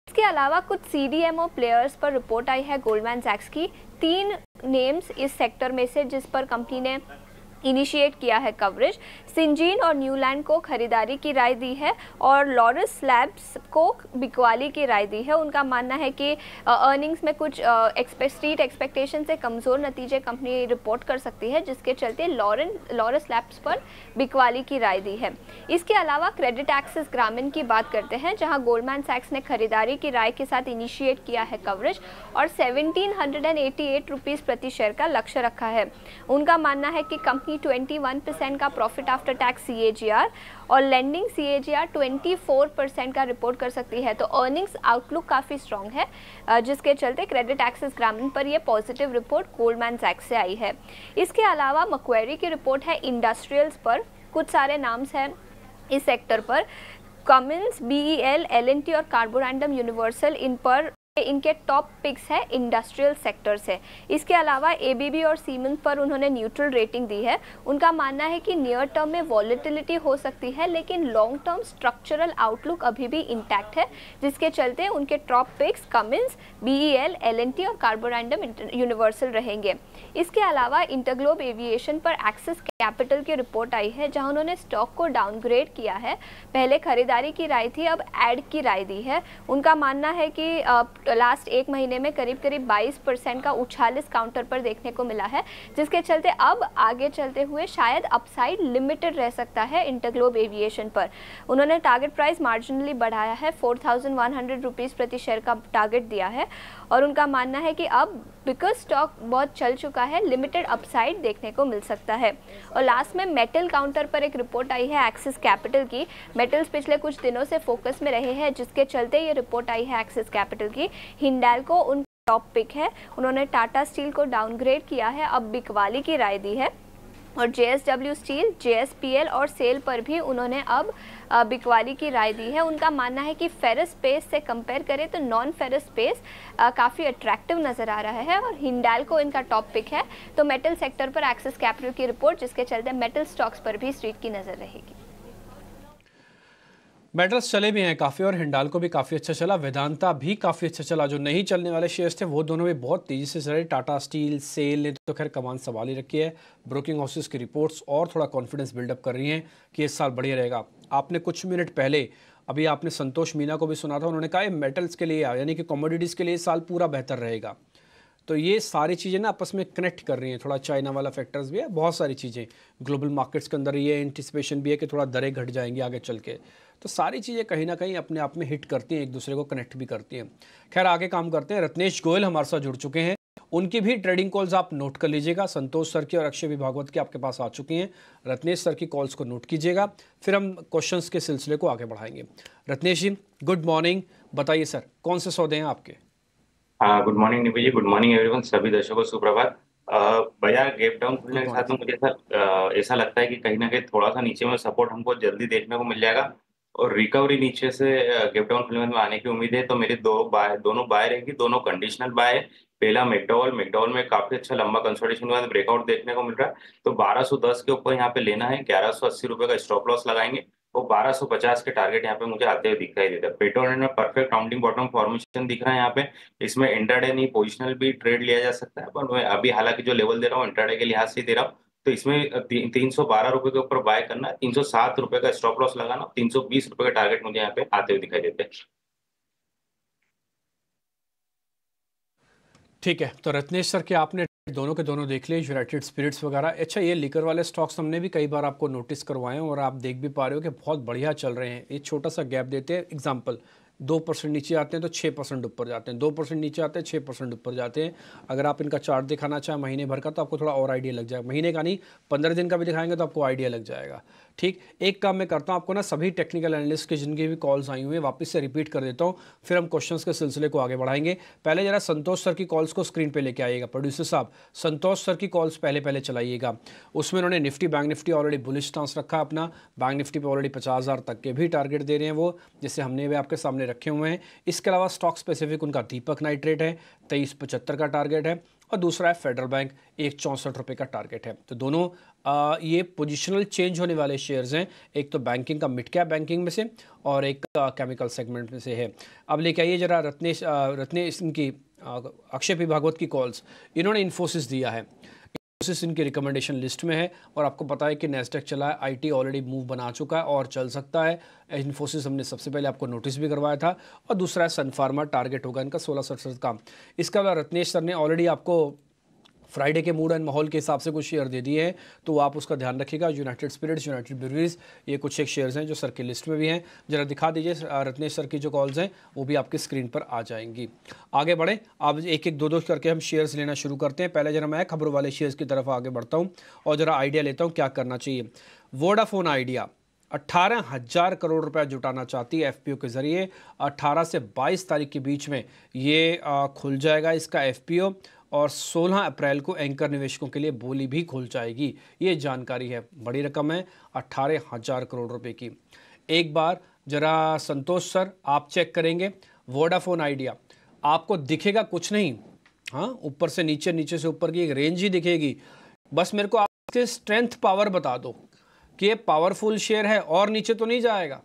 इसके अलावा कुछ C D M O players पर रिपोर्ट आई है गोल्डमैन सैक्स की तीन नेम्स इस सेक्टर में से जिस पर कंपनी ने इनिशिएट किया है कवरेज सिंजीन और न्यूलैंड को खरीदारी की राय दी है और लॉरेंस लैब्स को बिकवाली की राय दी है उनका मानना है कि अर्निंग्स में कुछ स्ट्रीट एक्सपेक्टेशन से कमज़ोर नतीजे कंपनी रिपोर्ट कर सकती है जिसके चलते लॉरें लॉरेंस लैब्स पर बिकवाली की राय दी है इसके अलावा क्रेडिट एक्सेस ग्रामीण की बात करते हैं जहाँ गोल्डमैन सैक्स ने खरीदारी की राय के साथ इनिशिएट किया है कवरेज और सेवनटीन हंड्रेड प्रति शेयर का लक्ष्य रखा है उनका मानना है कि कंपनी की 21 परसेंट का प्रॉफिट आफ्टर टैक्स सी और लैंडिंग सी ए परसेंट का रिपोर्ट कर सकती है तो अर्निंग्स आउटलुक काफ़ी स्ट्रॉन्ग है जिसके चलते क्रेडिट एक्सेस ग्रामीण पर यह पॉजिटिव रिपोर्ट गोल्डमैन सैक्स से आई है इसके अलावा मक्वेरी की रिपोर्ट है इंडस्ट्रियल्स पर कुछ सारे नाम्स हैं इस सेक्टर पर Cummins B E L L N T और कार्बोरेंडम यूनिवर्सल इन पर इनके टॉप पिक्स है इंडस्ट्रियल सेक्टर से इसके अलावा एबीबी और सीमेंस पर उन्होंने न्यूट्रल रेटिंग दी है उनका मानना है कि नियर टर्म में वॉलिटिलिटी हो सकती है लेकिन लॉन्ग टर्म स्ट्रक्चरल आउटलुक अभी भी इंटैक्ट है जिसके चलते उनके top picks Cummins BEL LNT और कार्बोरेंडम यूनिवर्सल रहेंगे इसके अलावा इंटरग्लोब एविएशन पर एक्सेस कैपिटल की रिपोर्ट आई है जहाँ उन्होंने स्टॉक को डाउनग्रेड किया है पहले खरीदारी की राय थी अब एड की राय दी है उनका मानना है कि लास्ट एक महीने में करीब करीब 22 परसेंट का उछाल इस काउंटर पर देखने को मिला है जिसके चलते अब आगे चलते हुए शायद अपसाइड लिमिटेड रह सकता है इंटरग्लोब एविएशन पर उन्होंने टारगेट प्राइस मार्जिनली बढ़ाया है फोर थाउजेंड प्रति शेयर का टारगेट दिया है और उनका मानना है कि अब बिकॉज स्टॉक बहुत चल चुका है लिमिटेड अपसाइड देखने को मिल सकता है और लास्ट में मेटल काउंटर पर एक रिपोर्ट आई है एक्सिस कैपिटल की मेटल्स पिछले कुछ दिनों से फोकस में रहे हैं जिसके चलते ये रिपोर्ट आई है एक्सिस कैपिटल की हिंडाल को उन टॉप पिक है उन्होंने टाटा स्टील को डाउनग्रेड किया है अब बिकवाली की राय दी है और डब्ल्यू स्टील एल और सेल पर भी उन्होंने अब बिकवाली की राय दी है उनका मानना है कि फेरस स्पेस से कंपेयर करें तो नॉन फेरस स्पेस काफ़ी अट्रैक्टिव नज़र आ रहा है और हिंडाल को इनका टॉप पिक है तो मेटल सेक्टर पर एक्सेस कैपिटल की रिपोर्ट जिसके चलते मेटल स्टॉक्स पर भी स्ट्रीट की नज़र रहेगी मेटल्स चले भी हैं काफ़ी और हिंडाल को भी काफ़ी अच्छा चला वेदांता भी काफ़ी अच्छा चला जो नहीं चलने वाले शेयर्स थे वो दोनों भी बहुत तेज़ी से चले टाटा स्टील सेल ने तो खैर कमान संभाल ही रखी है ब्रोकिंग हाउसेस की रिपोर्ट्स और थोड़ा कॉन्फिडेंस बिल्डअप कर रही हैं कि इस साल बढ़िया रहेगा आपने कुछ मिनट पहले अभी आपने संतोष मीना को भी सुना था उन्होंने कहा मेटल्स के लिए यानी कि कॉमोडिटीज़ के लिए साल पूरा बेहतर रहेगा तो ये सारी चीज़ें ना आपस में कनेक्ट कर रही हैं थोड़ा चाइना वाला फैक्टर्स भी है बहुत सारी चीज़ें ग्लोबल मार्केट्स के अंदर ये एंटिसिपेशन भी है कि थोड़ा दरें घट जाएंगी आगे चल के तो सारी चीज़ें कहीं ना कहीं अपने आप में हिट करती हैं एक दूसरे को कनेक्ट भी करती हैं खैर आगे काम करते हैं रत्नेश गोयल हमारे साथ जुड़ चुके हैं उनकी भी ट्रेडिंग कॉल्स आप नोट कर लीजिएगा संतोष सर की और अक्षय विभागवत की आपके पास आ चुकी हैं रत्नेश सर की कॉल्स को नोट कीजिएगा फिर हम क्वेश्चंस के सिलसिले को आगे बढ़ाएंगे रत्नेश जी गुड मॉर्निंग बताइए सर कौन से सौदे हैं आपके good morning Nipi ji good morning everyone सभी दर्शकों को सुप्रभात बाजार गैप डाउन खुलने के साथ में मुझे ऐसा ऐसा लगता है कि कहीं ना कहीं थोड़ा सा नीचे में सपोर्ट हमको जल्दी देखने को मिल जाएगा और रिकवरी नीचे से गैप डाउन खुलने में आने की उम्मीद है तो मेरे दो बाय दोनों बाय रहेगी दोनों कंडीशनल बाय है पहला मेकडॉल मेकडॉल में काफी अच्छा लंबा कंसोलिडेशन के बाद ब्रेकआउट देखने को मिल रहा है तो बारह के ऊपर यहाँ पे लेना है ग्यारह का स्टॉप लॉस लगाएंगे वो 1250 के टारगेट यहाँ पे मुझे आते हुए दिखाई देता है पेट्रोल में परफेक्ट राउंडिंग बॉटम फॉर्मेशन दिख रहा है यहाँ पे इसमें इंटरडे नहीं पोजिशनल भी ट्रेड लिया जा सकता है पर मैं अभी हालांकि जो लेवल दे रहा हूँ इंटरडे के लिहाज से दे रहा हूँ तो इसमें तीन सौ बारह रुपए के ऊपर बाय करना तीन सौ सात रुपए का स्टॉप लॉस लगाना तीन सौ बीस रुपए का टारगेट मुझे यहाँ पे आते हुए दिखाई देते ठीक है तो रत्नेश सर के आपने दोनों के दोनों देख लिए यूनाइटेड स्पिरिट्स वगैरह अच्छा ये लिकर वाले स्टॉक्स हमने भी कई बार आपको नोटिस करवाए हैं और आप देख भी पा रहे हो कि बहुत बढ़िया चल रहे हैं ये छोटा सा गैप देते हैं एग्जाम्पल दो परसेंट नीचे आते हैं तो छः परसेंट ऊपर जाते हैं दो परसेंट नीचे आते हैं छः परसेंट ऊपर जाते हैं अगर आप इनका चार्ट दिखाना चाहें महीने भर का तो आपको थोड़ा और आइडिया लग जाएगा महीने का नहीं पंद्रह दिन का भी दिखाएंगे तो आपको आइडिया लग जाएगा ठीक एक काम मैं करता हूँ आपको ना सभी टेक्निकल एनालिस्ट के जिनके भी कॉल्स आई हुई हैं वापस से रिपीट कर देता हूँ फिर हम क्वेश्चन के सिलसिले को आगे बढ़ाएंगे पहले जरा संतोष सर की कॉल्स को स्क्रीन पर लेके आइएगा प्रोड्यूसर साहब संतोष सर की कॉल्स पहले पहले चलाइएगा उसमें उन्होंने Nifty bank Nifty already bullish stance रखा अपना बैंक निफ्टी पर ऑलरेडी पचास तक के भी टारगेट दे रहे हैं वो जिससे हमने भी आपके सामने रखे हुए हैं इसके अलावा स्टॉक स्पेसिफिक उनका दीपक नाइट्रेट है तेईस पचहत्तर का टारगेट है और दूसरा है फेडरल बैंक एक चौंसठ रुपये का टारगेट है तो दोनों आ, ये पोजिशनल चेंज होने वाले शेयर्स हैं एक तो बैंकिंग का मिड कैप बैंकिंग में से और एक केमिकल सेगमेंट में से है अब लेके आइए जरा रत्नेश रत्नेश इनकी अक्षय पी भागवत की कॉल्स इन्होंने इन्फोसिस दिया है इन्फोसिस इनकी रिकमेंडेशन लिस्ट में है और आपको पता है कि नेस्टेक चला है आई ऑलरेडी मूव बना चुका है और चल सकता है इन्फोसिस हमने सबसे पहले आपको नोटिस भी करवाया था और दूसरा है सनफार्मा टारगेट होगा इनका सोलह सड़सठ का इसके अलावा रत्नेश सर ने ऑलरेडी आपको फ्राइडे के मूड एंड माहौल के हिसाब से कुछ शेयर दे दिए हैं तो आप उसका ध्यान रखिएगा यूनाइटेड स्पिरिट्स यूनाइटेड ब्रिवरीज ये कुछ एक शेयर्स हैं जो सर की लिस्ट में भी हैं जरा दिखा दीजिए रत्नेश सर की जो कॉल्स हैं वो भी आपकी स्क्रीन पर आ जाएंगी आगे बढ़ें आप एक एक दो दो करके हम शेयर्स लेना शुरू करते हैं पहले जरा मैं खबरों वाले शेयर्स की तरफ आगे बढ़ता हूँ और ज़रा आइडिया लेता हूँ क्या करना चाहिए वोडाफोन आइडिया अट्ठारह हजार करोड़ रुपया जुटाना चाहती है एफपीओ के ज़रिए 18 से 22 तारीख के बीच में ये खुल जाएगा इसका एफपीओ और 16 अप्रैल को एंकर निवेशकों के लिए बोली भी खोल जाएगी ये जानकारी है बड़ी रकम है अट्ठारह हजार करोड़ रुपए की एक बार जरा संतोष सर आप चेक करेंगे वोडाफोन आइडिया आपको दिखेगा कुछ नहीं हाँ ऊपर से नीचे नीचे से ऊपर की एक रेंज ही दिखेगी बस मेरे को आपके स्ट्रेंथ पावर बता दो कि ये पावरफुल शेयर है और नीचे तो नहीं जाएगा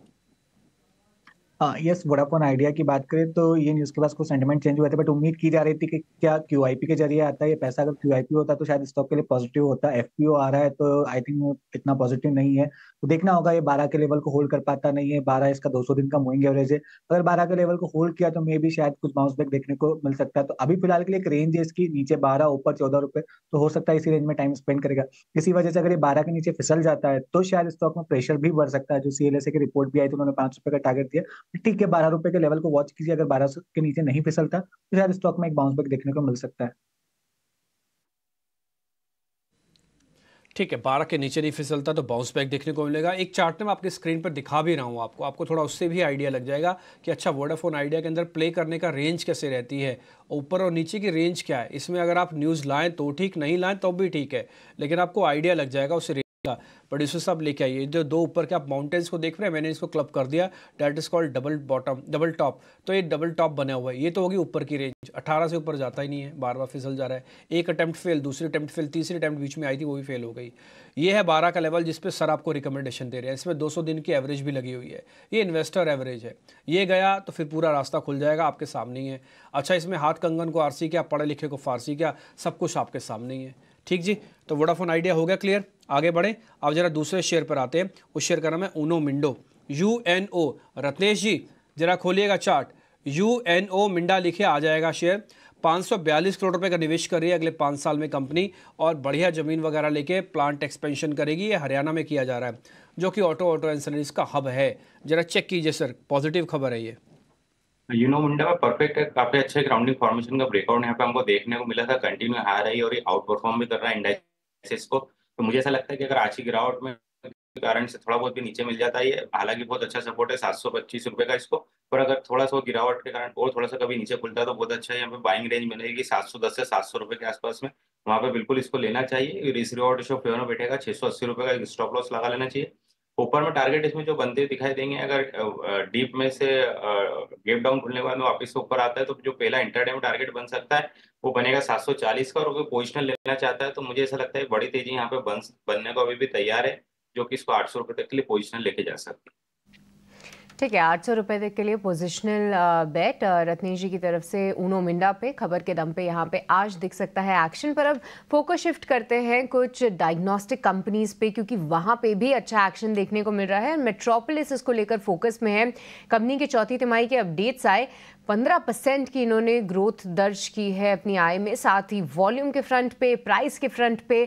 यस वोडाफोन आइडिया की बात करें तो ये न्यूज़ के पास कुछ सेंटिमेंट चेंज हुआ था बट उम्मीद की जा रही थी कि क्या क्यू के जरिए आता है ये पैसा अगर क्यू होता तो शायद स्टॉक के लिए पॉजिटिव होता एफ आ रहा है तो आई थिंक इतना पॉजिटिव नहीं है तो देखना होगा ये बारह के लेवल को होल्ड कर पाता नहीं है बारह इसका दो दिन का मूविंग एवरेज है अगर बारह के लेवल को होल्ड किया तो मे भी शायद कुछ बाउंस बैक देखने को मिल सकता है तो अभी फिलहाल के लिए एक रेंज है इसकी नीचे बारह ऊपर चौदह रुपए तो हो सकता है इसी रेंज में टाइम स्पेंड करेगा इसी वजह से अगर ये बारह के नीचे फिसल जाता है तो शायद स्टॉक में प्रेशर भी बढ़ सकता है जो सीएलएसए की रिपोर्ट भी आई थी उन्होंने पांच रुपए का टारगेट दिया ठीक है बारह रुपए के लेवल को वॉच कीजिए अगर बारह के नीचे नहीं फिसलता तो शायद स्टॉक में एक बाउंस बैक देखने को मिल सकता है ठीक है बारह के नीचे नहीं फिसलता तो बाउंस बैक देखने को मिलेगा एक चार्ट में आपके स्क्रीन पर दिखा भी रहा हूँ आपको आपको थोड़ा उससे भी आइडिया लग जाएगा कि अच्छा वोडाफोन आइडिया के अंदर प्ले करने का रेंज कैसे रहती है ऊपर और नीचे की रेंज क्या है इसमें अगर आप न्यूज़ लाएँ तो ठीक नहीं लाएँ तो भी ठीक है लेकिन आपको आइडिया लग जाएगा उस रेंज का प्रोड्यूसर साहब लेके आइए जो दो ऊपर के आप माउंटेन्स को देख रहे हैं मैंने इसको क्लब कर दिया that is called double bottom double top तो ये डबल टॉप बना हुआ है ये तो होगी ऊपर की रेंज अठारह से ऊपर जाता ही नहीं है बार बार फिसल जा रहा है एक अटैम्प्ट फेल दूसरी अटैम्प्ट फेल तीसरी अटैम्प्ट बीच में आई थी वो भी फेल हो गई ये है बारह का लेवल जिसपे सर आपको रिकमेंडेशन दे रहे हैं इसमें दो दिन की एवरेज भी लगी हुई है ये इन्वेस्टर एवरेज है ये गया तो फिर पूरा रास्ता खुल जाएगा आपके सामने ही है अच्छा इसमें हाथ कंगन को आरसी क्या पढ़े लिखे को फारसी क्या सब कुछ आपके सामने ही है ठीक जी तो वोडाफोन आइडिया हो गया क्लियर आगे बढ़े अब जरा दूसरे शेयर पर आते हैं उस शेयर का नाम है Uno Minda U N O Ratnesh ji जरा खोलिएगा chart U N O Minda लिखे आ जाएगा शेयर 542 करोड़ रुपए का निवेश कर रही है अगले पाँच साल में कंपनी और बढ़िया ज़मीन वगैरह लेके प्लांट एक्सपेंशन करेगी ये हरियाणा में किया जा रहा है जो कि ऑटो ऑटो एंड का हब है ज़रा चेक कीजिए सर पॉजिटिव खबर है ये यूनो मुंडा में परफेक्ट है काफी अच्छे ग्राउंडिंग फॉर्मेशन का ब्रेकआउट यहाँ पे हमको देखने को मिला था कंटिन्यू हायर रही और ये आउट परफॉर्म भी कर रहा है इंडेक्सेस को तो मुझे ऐसा लगता है कि अगर आज की गिरावट में कारण से थोड़ा बहुत भी नीचे मिल जाता है हालांकि बहुत अच्छा सपोर्ट है सात सौ पच्चीस रुपए का इसको पर अगर थोड़ा सा गिरावट के कारण और थोड़ा सा कभी नीचे खुलता है तो बहुत अच्छा है यहाँ पे बाइंग रेंज मिलेगी सात सौ दस से सात सौ रुपए के आसपास में वहाँ पे बिल्कुल इसको लेना चाहिए रिस रिवॉर्ड रेशो फेवर में बैठेगा छह सौ अस्सी रुपए का स्टॉप लॉस लगा लेना चाहिए ऊपर में टारगेट इसमें जो बनते दिखाई देंगे अगर डीप में से गेप डाउन खुलने के बाद वापिस वापस से ऊपर आता है तो जो पहला इंटरडे में टारगेट बन सकता है वो बनेगा 740 का और अगर पोजिशनल लेना चाहता है तो मुझे ऐसा लगता है बड़ी तेजी यहाँ पे बन बनने को अभी भी तैयार है जो कि इसको आठ सौ रुपये तक के लिए पोजिशनल लेके जा सकती है ठीक है आठ सौ रुपये के लिए पोजिशनल बेट रत्नी जी की तरफ से ऊनो मिंडा पे खबर के दम पे यहाँ पे आज दिख सकता है एक्शन पर अब फोकस शिफ्ट करते हैं कुछ डायग्नोस्टिक कंपनीज पे क्योंकि वहाँ पे भी अच्छा एक्शन देखने को मिल रहा है मेट्रोपोलिस इसको लेकर फोकस में है कंपनी के चौथी तिमाही के अपडेट्स आए पंद्रह परसेंट की इन्होंने ग्रोथ दर्ज की है अपनी आय में साथ ही वॉल्यूम के फ्रंट पे प्राइस के फ्रंट पे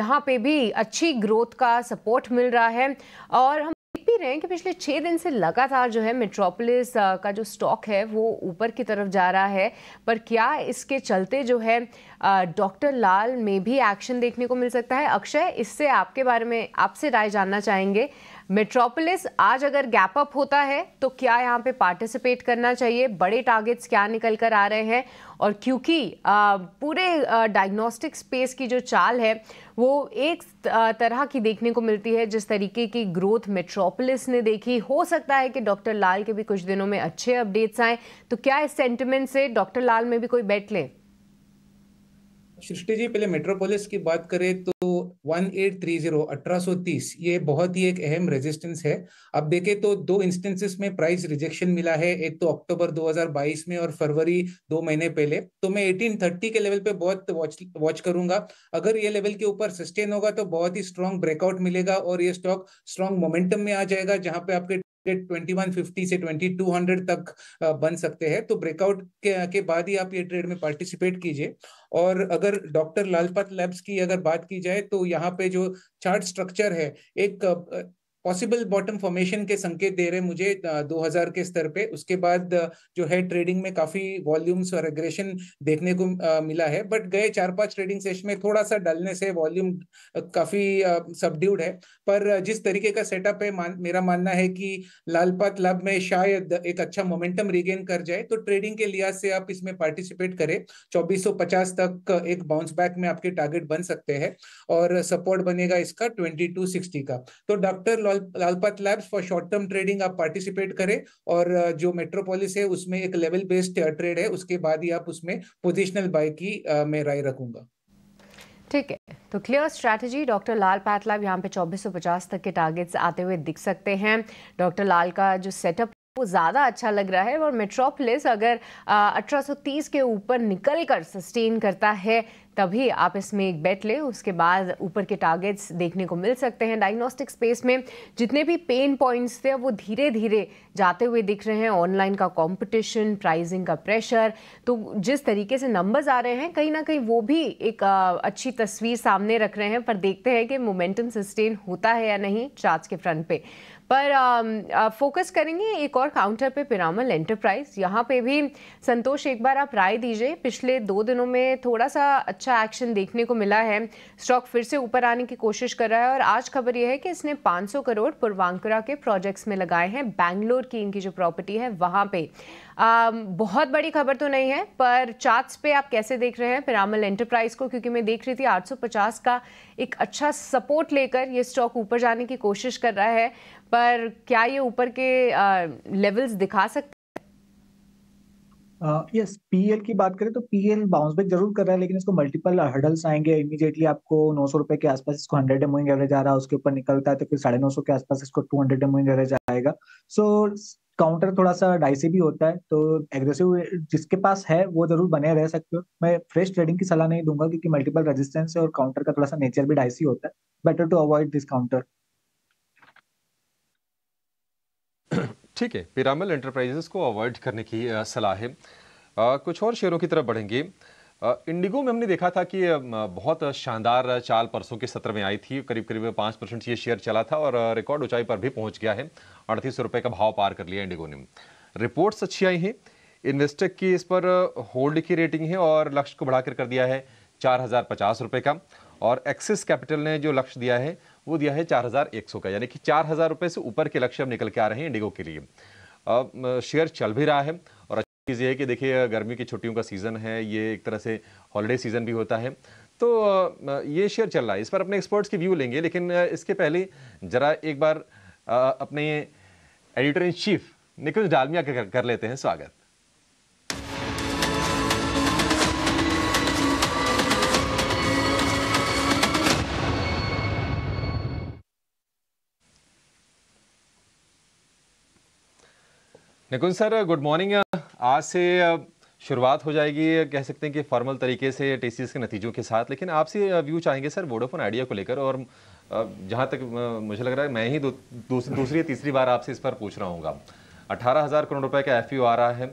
यहाँ पे भी अच्छी ग्रोथ का सपोर्ट मिल रहा है और हम भी रहे हैं कि पिछले छः दिन से लगातार जो है मेट्रोपोलिस का जो स्टॉक है वो ऊपर की तरफ जा रहा है पर क्या इसके चलते जो है डॉक्टर लाल में भी एक्शन देखने को मिल सकता है अक्षय इससे आपके बारे में आपसे राय जानना चाहेंगे मेट्रोपोलिस आज अगर गैप अप होता है तो क्या यहाँ पे पार्टिसिपेट करना चाहिए बड़े टारगेट्स क्या निकल कर आ रहे हैं और क्योंकि पूरे डायग्नोस्टिक स्पेस की जो चाल है वो एक तरह की देखने को मिलती है जिस तरीके की ग्रोथ मेट्रोपोलिस ने देखी हो सकता है कि डॉक्टर लाल के भी कुछ दिनों में अच्छे अपडेट्स आएँ तो क्या इस सेंटिमेंट से डॉक्टर लाल में भी कोई बैठ लें सृष्टि जी पहले मेट्रोपोलिस की बात करें तो 1830 1830 ये बहुत ही एक अहम रेजिस्टेंस है अब देखें तो दो इंस्टेंसेस में प्राइस रिजेक्शन मिला है एक तो अक्टूबर 2022 में और फरवरी दो महीने पहले तो मैं 1830 के लेवल पे बहुत वॉच वॉच करूंगा अगर ये लेवल के ऊपर सस्टेन होगा तो बहुत ही स्ट्रॉन्ग ब्रेकआउट मिलेगा और ये स्टॉक स्ट्रॉन्ग मोमेंटम में आ जाएगा जहां पे आपके टारगेट 2150 से 2200 तक बन सकते हैं तो ब्रेकआउट के, के बाद ही आप ये ट्रेड में पार्टिसिपेट कीजिए और अगर डॉक्टर लालपत लैब्स की अगर बात की जाए तो यहाँ पे जो चार्ट स्ट्रक्चर है एक पॉसिबल बॉटम फॉर्मेशन के संकेत दे रहे मुझे 2000 के स्तर पे उसके बाद जो है ट्रेडिंग में काफी वॉल्यूम्स और एग्रेशन देखने को मिला है बट गए चार पांच ट्रेडिंग सेशन में थोड़ा सा डलने से वॉल्यूम काफी सबड्यूड है पर जिस तरीके का सेटअप है मान, मेरा मानना है कि लालपात लब में शायद एक अच्छा मोमेंटम रिगेन कर जाए तो ट्रेडिंग के लिहाज से आप इसमें पार्टिसिपेट करें चौबीस तक एक बाउंस बैक में आपके टारगेट बन सकते हैं और सपोर्ट बनेगा इसका ट्वेंटी का तो doctor Lalpath labs for short term trading आप पार्टिसिपेट करें और जो मेट्रोपोलिस है उसमें एक लेवल बेस्ड ट्रेड है उसके बाद ही आप उसमें पोजिशनल बाय की मैं राय रखूंगा ठीक है तो clear strategy doctor Lal pathlab यहाँ पे 2450 तक के टारगेट्स आते हुए दिख सकते हैं डॉक्टर लाल का जो सेटअप वो ज़्यादा अच्छा लग रहा है और मेट्रोपोलिस अगर अठारह के ऊपर निकल कर सस्टेन करता है तभी आप इसमें एक बेट लें उसके बाद ऊपर के टारगेट्स देखने को मिल सकते हैं डायग्नोस्टिक स्पेस में जितने भी पेन पॉइंट्स थे वो धीरे धीरे जाते हुए दिख रहे हैं ऑनलाइन का कंपटीशन प्राइसिंग का प्रेशर तो जिस तरीके से नंबर्स आ रहे हैं कहीं ना कहीं वो भी एक आ, अच्छी तस्वीर सामने रख रहे हैं पर देखते हैं कि मोमेंटम सस्टेन होता है या नहीं चार्ज के फ्रंट पर पर फोकस um, uh, करेंगे एक और काउंटर पे पिरामल एंटरप्राइज यहाँ पे भी संतोष एक बार आप राय दीजिए पिछले दो दिनों में थोड़ा सा अच्छा एक्शन देखने को मिला है स्टॉक फिर से ऊपर आने की कोशिश कर रहा है और आज खबर यह है कि इसने 500 करोड़ पूर्वांकुरा के प्रोजेक्ट्स में लगाए हैं बैंगलोर की इनकी जो प्रॉपर्टी है वहाँ पे आ, um, बहुत बड़ी खबर तो नहीं है पर चार्ट्स पे आप कैसे देख रहे हैं पिरामल एंटरप्राइज को क्योंकि मैं देख रही थी 850 का एक अच्छा सपोर्ट लेकर ये स्टॉक ऊपर जाने की कोशिश कर रहा है पर क्या ये ऊपर के लेवल्स दिखा सकते यस पीएल की बात करें तो पीएल बाउंस बैक जरूर कर रहा है लेकिन इसको मल्टीपल हर्डल्स आएंगे इमीडिएटली आपको नौ सौ रुपए के आसपास इसको हंड्रेड एम एवरेज आ रहा है उसके ऊपर निकलता है तो फिर साढ़े नौ सौ के आसपास इसको टू हंड्रेड एम एवरेज आएगा सो काउंटर थोड़ा सा डाइसी भी होता है तो एग्रेसिव जिसके पास है वो जरूर बने रह सकते हो मैं फ्रेश ट्रेडिंग की सलाह नहीं दूंगा क्योंकि मल्टीपल रेजिस्टेंस है और काउंटर का थोड़ा सा नेचर भी डाइसी होता है better to avoid this counter ठीक है पिरामल एंटरप्राइजेस को अवॉइड करने की सलाह है कुछ और शेयरों की तरफ बढ़ेंगे इंडिगो में हमने देखा था कि बहुत शानदार चाल परसों के सत्र में आई थी करीब करीब पाँच परसेंट ये शेयर चला था और रिकॉर्ड ऊंचाई पर भी पहुंच गया है अड़तीस रुपये का भाव पार कर लिया इंडिगो ने रिपोर्ट्स अच्छी आई हैं इन्वेस्टर की इस पर होल्ड की रेटिंग है और लक्ष्य को बढ़ाकर कर दिया है चार हज़ार पचास रुपये का और एक्सिस कैपिटल ने जो लक्ष्य दिया है वो दिया है चार हज़ार एक सौ का यानी कि चार हज़ार रुपये से ऊपर के लक्ष्य निकल के आ रहे हैं इंडिगो के लिए शेयर चल भी रहा है और अच्छी चीज़ ये है कि देखिए गर्मी की छुट्टियों का सीज़न है ये एक तरह से हॉलीडे सीज़न भी होता है तो ये शेयर चल रहा है इस पर अपने एक्सपर्ट्स की व्यू लेंगे लेकिन इसके पहले ज़रा एक बार अपने editor in chief Nikunj Dalmia कर लेते हैं स्वागत निकुंज सर गुड मॉर्निंग आज से शुरुआत हो जाएगी कह सकते हैं कि फॉर्मल तरीके से टी के नतीजों के साथ लेकिन आपसे व्यू चाहेंगे सर वोडोफोन आइडिया को लेकर और जहाँ तक मुझे लग रहा है मैं ही दू, दूस, दूसरी तीसरी बार आपसे इस पर पूछ रहा हूँ अठारह हज़ार करोड़ रुपए का एफ e आ रहा है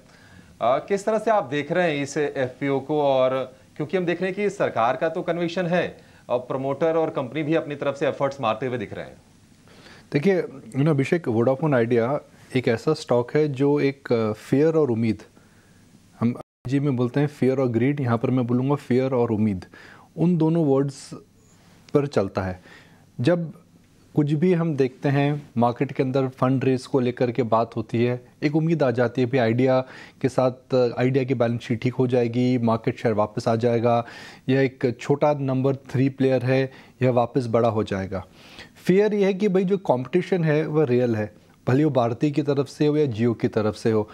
आ, किस तरह से आप देख रहे हैं इस एफ e को और क्योंकि हम देख रहे हैं कि सरकार का तो कन्विक्शन है और प्रमोटर और कंपनी भी अपनी तरफ से एफर्ट्स मारते हुए दिख रहे हैं देखिए अभिषेक वोडाफोन आइडिया एक ऐसा स्टॉक है जो एक फेयर और उम्मीद हम जी में बोलते हैं फेयर और ग्रीड यहाँ पर मैं बोलूँगा फेयर और उम्मीद उन दोनों वर्ड्स पर चलता है जब कुछ भी हम देखते हैं मार्केट के अंदर फंड रेज को लेकर के बात होती है एक उम्मीद आ जाती है भी आइडिया के साथ आइडिया की बैलेंस शीट ठीक हो जाएगी मार्केट शेयर वापस आ जाएगा यह एक छोटा नंबर थ्री प्लेयर है यह वापस बड़ा हो जाएगा फेयर यह है कि भाई जो कंपटीशन है वह रियल है भले वो भारतीय की तरफ से हो या जियो की तरफ से हो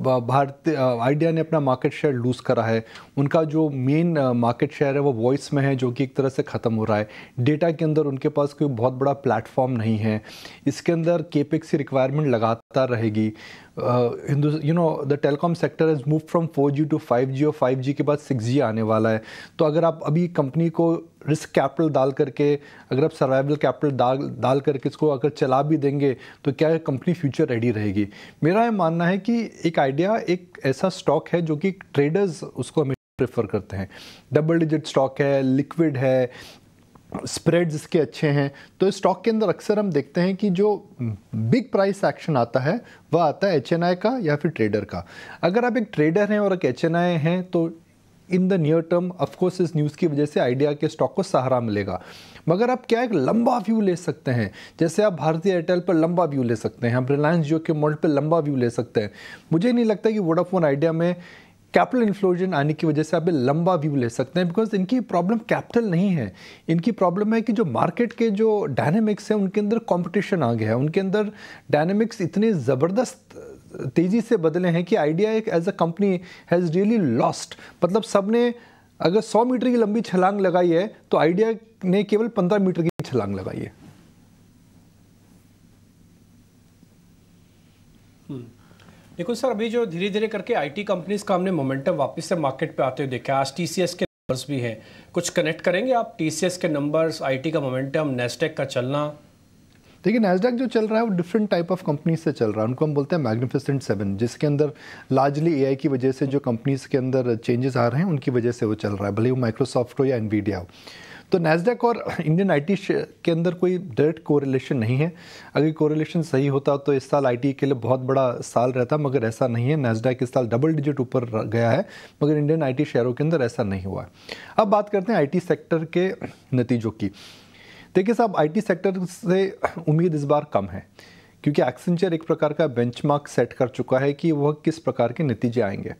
भारतीय आइडिया ने अपना मार्केट शेयर लूज़ करा है उनका जो मेन मार्केट शेयर है वो वॉइस में है जो कि एक तरह से ख़त्म हो रहा है डेटा के अंदर उनके पास कोई बहुत बड़ा प्लेटफॉर्म नहीं है इसके अंदर केपेक्स की रिक्वायरमेंट लगातार रहेगी you know the telecom sector is move from 4G to 5G और 5G के बाद 6G आने वाला है तो अगर आप अभी कंपनी को रिस्क कैपिटल डाल करके अगर आप सर्वाइवल कैपिटल डाल डाल करके इसको अगर चला भी देंगे तो क्या कंपनी फ्यूचर रेडी रहेगी मेरा ये मानना है कि एक आइडिया एक ऐसा स्टॉक है जो कि ट्रेडर्स उसको हमें प्रेफर करते हैं डबल डिजिट स्टॉक है लिक्विड है स्प्रेड्स इसके अच्छे हैं तो स्टॉक के अंदर अक्सर हम देखते हैं कि जो बिग प्राइस एक्शन आता है वह आता है एच का या फिर ट्रेडर का अगर आप एक ट्रेडर हैं और एक एच हैं तो in the near term of course इस न्यूज़ की वजह से आइडिया के स्टॉक को सहारा मिलेगा मगर आप क्या एक लंबा व्यू ले सकते हैं जैसे आप भारतीय एयरटेल पर लंबा व्यू ले सकते हैं आप रिलायंस जियो के मॉडल पर लंबा व्यू ले सकते हैं मुझे नहीं लगता कि वोडाफोन आइडिया में कैपिटल इन्फ्लोजन आने की वजह से आप लंबा व्यू ले सकते हैं बिकॉज इनकी प्रॉब्लम कैपिटल नहीं है इनकी प्रॉब्लम है कि जो मार्केट के जो डायनेमिक्स हैं उनके अंदर कंपटीशन आ गया है उनके अंदर डायनेमिक्स इतने ज़बरदस्त तेज़ी से बदले हैं कि आइडिया एक as a company has really lost मतलब सब ने अगर 100 मीटर की लंबी छलांग लगाई है तो आइडिया ने केवल 15 मीटर की छलांग लगाई है लेकिन सर अभी जो धीरे धीरे करके आईटी कंपनीज का हमने मोमेंटम वापस से मार्केट पे आते हुए देखा आज टीसीएस के नंबर्स भी हैं कुछ कनेक्ट करेंगे आप टीसीएस के नंबर्स आईटी का मोमेंटम नेस्टेक का चलना देखिए नेस्टेक जो चल रहा है वो डिफरेंट टाइप ऑफ कंपनीज से चल रहा है उनको हम बोलते हैं मैग्निफिसेंट सेवन जिसके अंदर लार्जली आई की वजह से जो कंपनीज के अंदर चेंजेस आ रहे हैं उनकी वजह से वो चल रहा है भले वो माइक्रोसॉफ्ट हो या एनवीडिया हो तो नैसडेक और इंडियन आईटी के अंदर कोई डायरेक्ट कोरिलेशन नहीं है अगर कोरिलेशन सही होता तो इस साल आईटी के लिए बहुत बड़ा साल रहता मगर ऐसा नहीं है नैसडेक इस साल डबल डिजिट ऊपर गया है मगर इंडियन आईटी शेयरों के अंदर ऐसा नहीं हुआ अब बात करते हैं आईटी सेक्टर के नतीजों की देखिए साहब आईटी सेक्टर से उम्मीद इस बार कम है क्योंकि एक्सेंचर एक प्रकार का बेंचमार्क सेट कर चुका है कि वह किस प्रकार के नतीजे आएंगे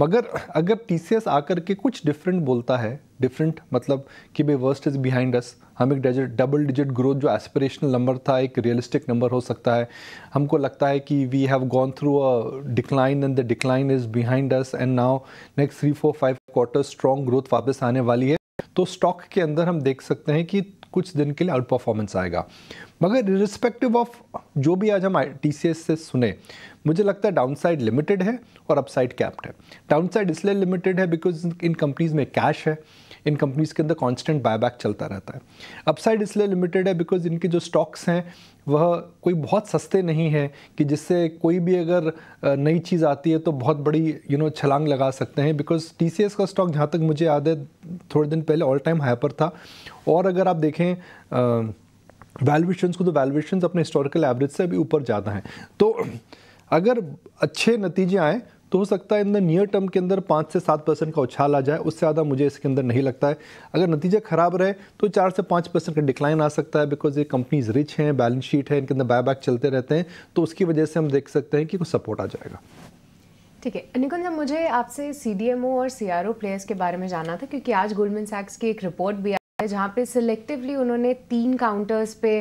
मगर अगर टी आकर के कुछ डिफरेंट बोलता है डिफरेंट मतलब कि भाई वर्स्ट इज़ बिहाइंड अस हम एक डिजिट डबल डिजिट ग्रोथ जो एस्पिरेशनल नंबर था एक रियलिस्टिक नंबर हो सकता है हमको लगता है कि we have gone through a decline and the decline is behind us and now next three four five quarter strong growth वापस आने वाली है तो स्टॉक के अंदर हम देख सकते हैं कि कुछ दिन के लिए आउट परफॉर्मेंस आएगा मगर रिस्पेक्टिव ऑफ जो भी आज हम टी से सुने मुझे लगता है डाउनसाइड लिमिटेड है और अपसाइड कैप्ड है डाउनसाइड इसलिए लिमिटेड है बिकॉज इन कंपनीज़ में कैश है इन कंपनीज़ के अंदर कॉन्स्टेंट बायबैक चलता रहता है अपसाइड इसलिए लिमिटेड है बिकॉज इनके जो स्टॉक्स हैं वह कोई बहुत सस्ते नहीं है कि जिससे कोई भी अगर नई चीज़ आती है तो बहुत बड़ी यू नो छलांग लगा सकते हैं बिकॉज टी का स्टॉक जहाँ तक मुझे याद है थोड़े दिन पहले ऑल टाइम हाई पर था और अगर आप देखें वैल्यूशंस को तो वैल्यूशंस अपने हिस्टोरिकल एवरेज से अभी ऊपर ज़्यादा हैं तो अगर अच्छे नतीजे आए तो हो सकता है इन द नियर टर्म के अंदर पाँच से सात परसेंट का उछाल आ जाए उससे ज़्यादा मुझे इसके अंदर नहीं लगता है अगर नतीजे खराब रहे तो चार से पाँच परसेंट का डिक्लाइन आ सकता है बिकॉज ये कंपनीज रिच हैं बैलेंस शीट है इनके अंदर बाय बैक चलते रहते हैं तो उसकी वजह से हम देख सकते हैं कि कुछ सपोर्ट आ जाएगा ठीक है निकुंज मुझे आपसे सी और सी प्लेयर्स के बारे में जाना था क्योंकि आज गोल्डमैन सैक्स की एक रिपोर्ट भी जहाँ पे सिलेक्टिवली उन्होंने तीन काउंटर्स पे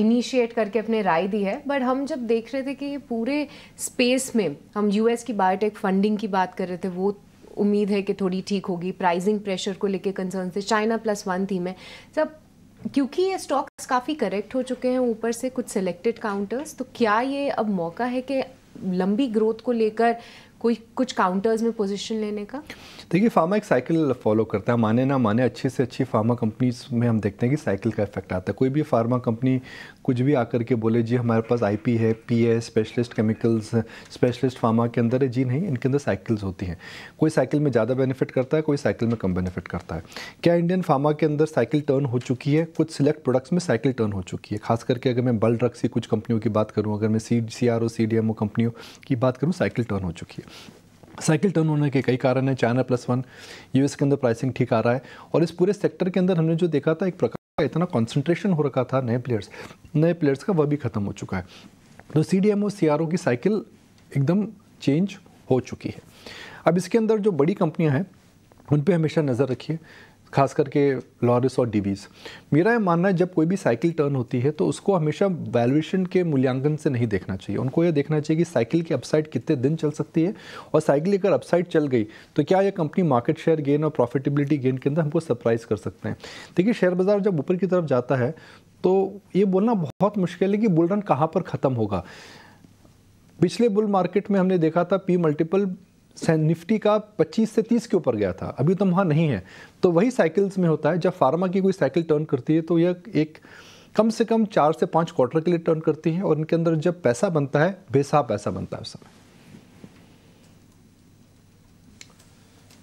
इनिशिएट करके अपने राय दी है बट हम जब देख रहे थे कि ये पूरे स्पेस में हम यूएस की बायोटेक फंडिंग की बात कर रहे थे वो उम्मीद है कि थोड़ी ठीक होगी प्राइजिंग प्रेशर को लेके कंसर्न थे चाइना प्लस वन थी में सब क्योंकि ये स्टॉक्स काफ़ी करेक्ट हो चुके हैं ऊपर से कुछ सिलेक्टेड काउंटर्स तो क्या ये अब मौका है कि लंबी ग्रोथ को लेकर कोई कुछ काउंटर्स में पोजीशन लेने का देखिए फार्मा एक साइकिल फॉलो करता है माने ना माने अच्छे से अच्छी फार्मा कंपनीज में हम देखते हैं कि साइकिल का इफेक्ट आता है कोई भी फार्मा कंपनी कुछ भी आकर के बोले जी हमारे पास आईपी है पी है स्पेशलिस्ट केमिकल्स स्पेशलिस्ट फार्मा के अंदर है जी नहीं इनके अंदर साइकिल्स होती हैं कोई साइकिल में ज़्यादा बेनिफिट करता है कोई साइकिल में कम बेनिफिट करता है क्या इंडियन फार्मा के अंदर साइकिल टर्न हो चुकी है कुछ सिलेक्ट प्रोडक्ट्स में साइकिल टर्न हो चुकी है खास करके अगर मैं बल ड्रग्स की कुछ कंपनियों की बात करूँ अगर मैं C C R C D M O कंपनियों की बात करूँ साइकिल टर्न हो चुकी है साइकिल टर्न होने के कई कारण हैं चाइना प्लस वन यूएस के अंदर प्राइसिंग ठीक आ रहा है और इस पूरे सेक्टर के अंदर हमने जो देखा था एक प्रकार का इतना कॉन्सेंट्रेशन हो रखा था नए प्लेयर्स नए प्लेयर्स का वह भी खत्म हो चुका है तो C D M O O C R की साइकिल एकदम चेंज हो चुकी है अब इसके अंदर जो बड़ी कंपनियाँ हैं उन पर हमेशा नज़र रखिए खास करके लॉरिस और डीवीज मेरा यह मानना है जब कोई भी साइकिल टर्न होती है तो उसको हमेशा वैल्यूएशन के मूल्यांकन से नहीं देखना चाहिए उनको यह देखना चाहिए कि साइकिल की अपसाइड कितने दिन चल सकती है और साइकिल अगर अपसाइड चल गई तो क्या यह कंपनी मार्केट शेयर गेन और प्रॉफिटेबिलिटी गेन के अंदर हमको सरप्राइज़ कर सकते हैं देखिए शेयर बाज़ार जब ऊपर की तरफ जाता है तो ये बोलना बहुत मुश्किल है कि बुल रन कहाँ पर ख़त्म होगा पिछले बुल मार्केट में हमने देखा था पी मल्टीपल निफ्टी का 25 से 30 के ऊपर गया था अभी तो वहाँ नहीं है तो वही साइकिल्स में होता है जब फार्मा की कोई साइकिल टर्न करती है तो यह एक कम से कम चार से पाँच क्वार्टर के लिए टर्न करती है और इनके अंदर जब पैसा बनता है बेसाब पैसा बनता है उस समय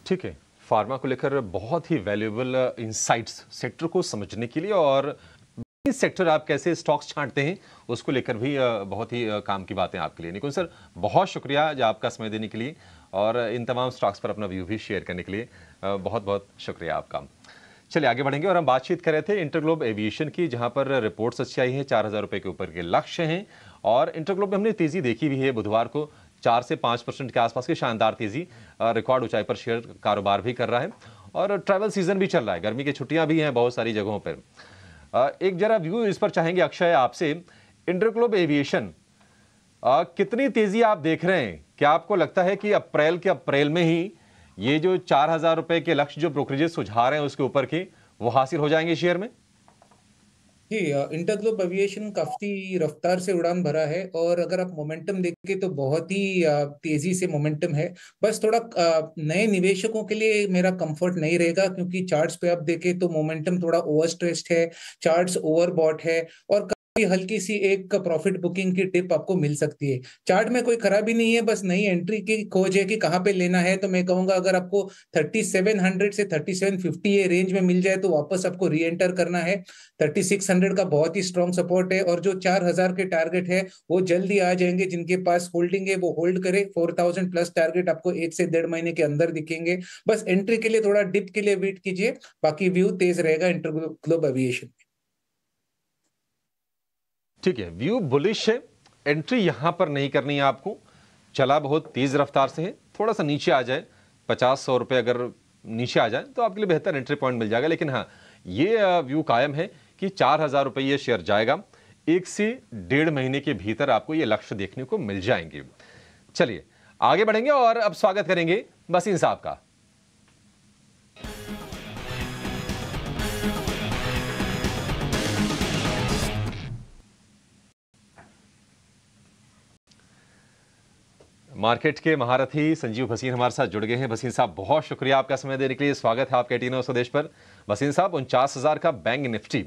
ठीक है फार्मा को लेकर बहुत ही वैल्यूएबल इंसाइट्स सेक्टर को समझने के लिए और सेक्टर आप कैसे स्टॉक्स छांटते हैं उसको लेकर भी बहुत ही काम की बातें आपके लिए निकुंज सर बहुत शुक्रिया आज आपका समय देने के लिए और इन तमाम स्टॉक्स पर अपना व्यू भी शेयर करने के लिए बहुत बहुत शुक्रिया आपका चलिए आगे बढ़ेंगे और हम बातचीत कर रहे थे इंटरग्लोब एविएशन की जहां पर रिपोर्ट्स अच्छी आई है चार हज़ार रुपये के ऊपर के लक्ष्य हैं और इंटरग्लोब में हमने तेज़ी देखी भी है बुधवार को चार से पाँच परसेंट के आसपास की शानदार तेज़ी रिकॉर्ड ऊंचाई पर शेयर कारोबार भी कर रहा है और ट्रैवल सीजन भी चल रहा है गर्मी की छुट्टियाँ भी हैं बहुत सारी जगहों पर एक जरा व्यू इस पर चाहेंगे अक्षय आपसे इंटरग्लोब एविएशन आ, कितनी तेजी आप देख रहे हैं क्या आपको लगता है कि अप्रैल के अप्रैल में ही ये जो चार हजार रुपए के लक्ष्य जो ब्रोकरेजेस सुझा रहे हैं उसके ऊपर की वो हासिल हो जाएंगे शेयर में जी इंटरग्लोब एविएशन काफी रफ्तार से उड़ान भरा है और अगर आप मोमेंटम देखें तो बहुत ही तेजी से मोमेंटम है बस थोड़ा नए निवेशकों के लिए मेरा कंफर्ट नहीं रहेगा क्योंकि चार्ट्स पे आप देखें तो मोमेंटम थोड़ा ओवर स्ट्रेस्ड है चार्ट्स ओवरबॉट है और हल्की सी एक प्रॉफिट बुकिंग की टिप आपको मिल सकती है चार्ट में कोई खराबी नहीं है बस नई एंट्री की खोज है कि कहाँ पे लेना है तो मैं कहूंगा अगर आपको 3700 से 3750 ये रेंज में मिल जाए तो वापस आपको री एंटर करना है 3600 का बहुत ही स्ट्रॉन्ग सपोर्ट है और जो 4000 के टारगेट है वो जल्दी आ जाएंगे जिनके पास होल्डिंग है वो होल्ड करे 4000 प्लस टारगेट आपको एक से डेढ़ महीने के अंदर दिखेंगे बस एंट्री के लिए थोड़ा डिप के लिए वेट कीजिए बाकी व्यू तेज रहेगा इंटर ग्लोब एविएशन में ठीक है व्यू बुलिश है एंट्री यहां पर नहीं करनी है आपको चला बहुत तेज रफ्तार से है थोड़ा सा नीचे आ जाए पचास सौ रुपये अगर नीचे आ जाए तो आपके लिए बेहतर एंट्री पॉइंट मिल जाएगा लेकिन हाँ ये व्यू कायम है कि चार हज़ार रुपये ये शेयर जाएगा एक से डेढ़ महीने के भीतर आपको ये लक्ष्य देखने को मिल जाएंगे चलिए आगे बढ़ेंगे और अब स्वागत करेंगे बसीन साहब का मार्केट के महारथी संजीव भसीन हमारे साथ जुड़ गए हैं भसीन साहब बहुत शुक्रिया आपका समय देने के लिए स्वागत है आपके टीनो स्वदेश पर भसीन साहब उनचास हज़ार का बैंक निफ्टी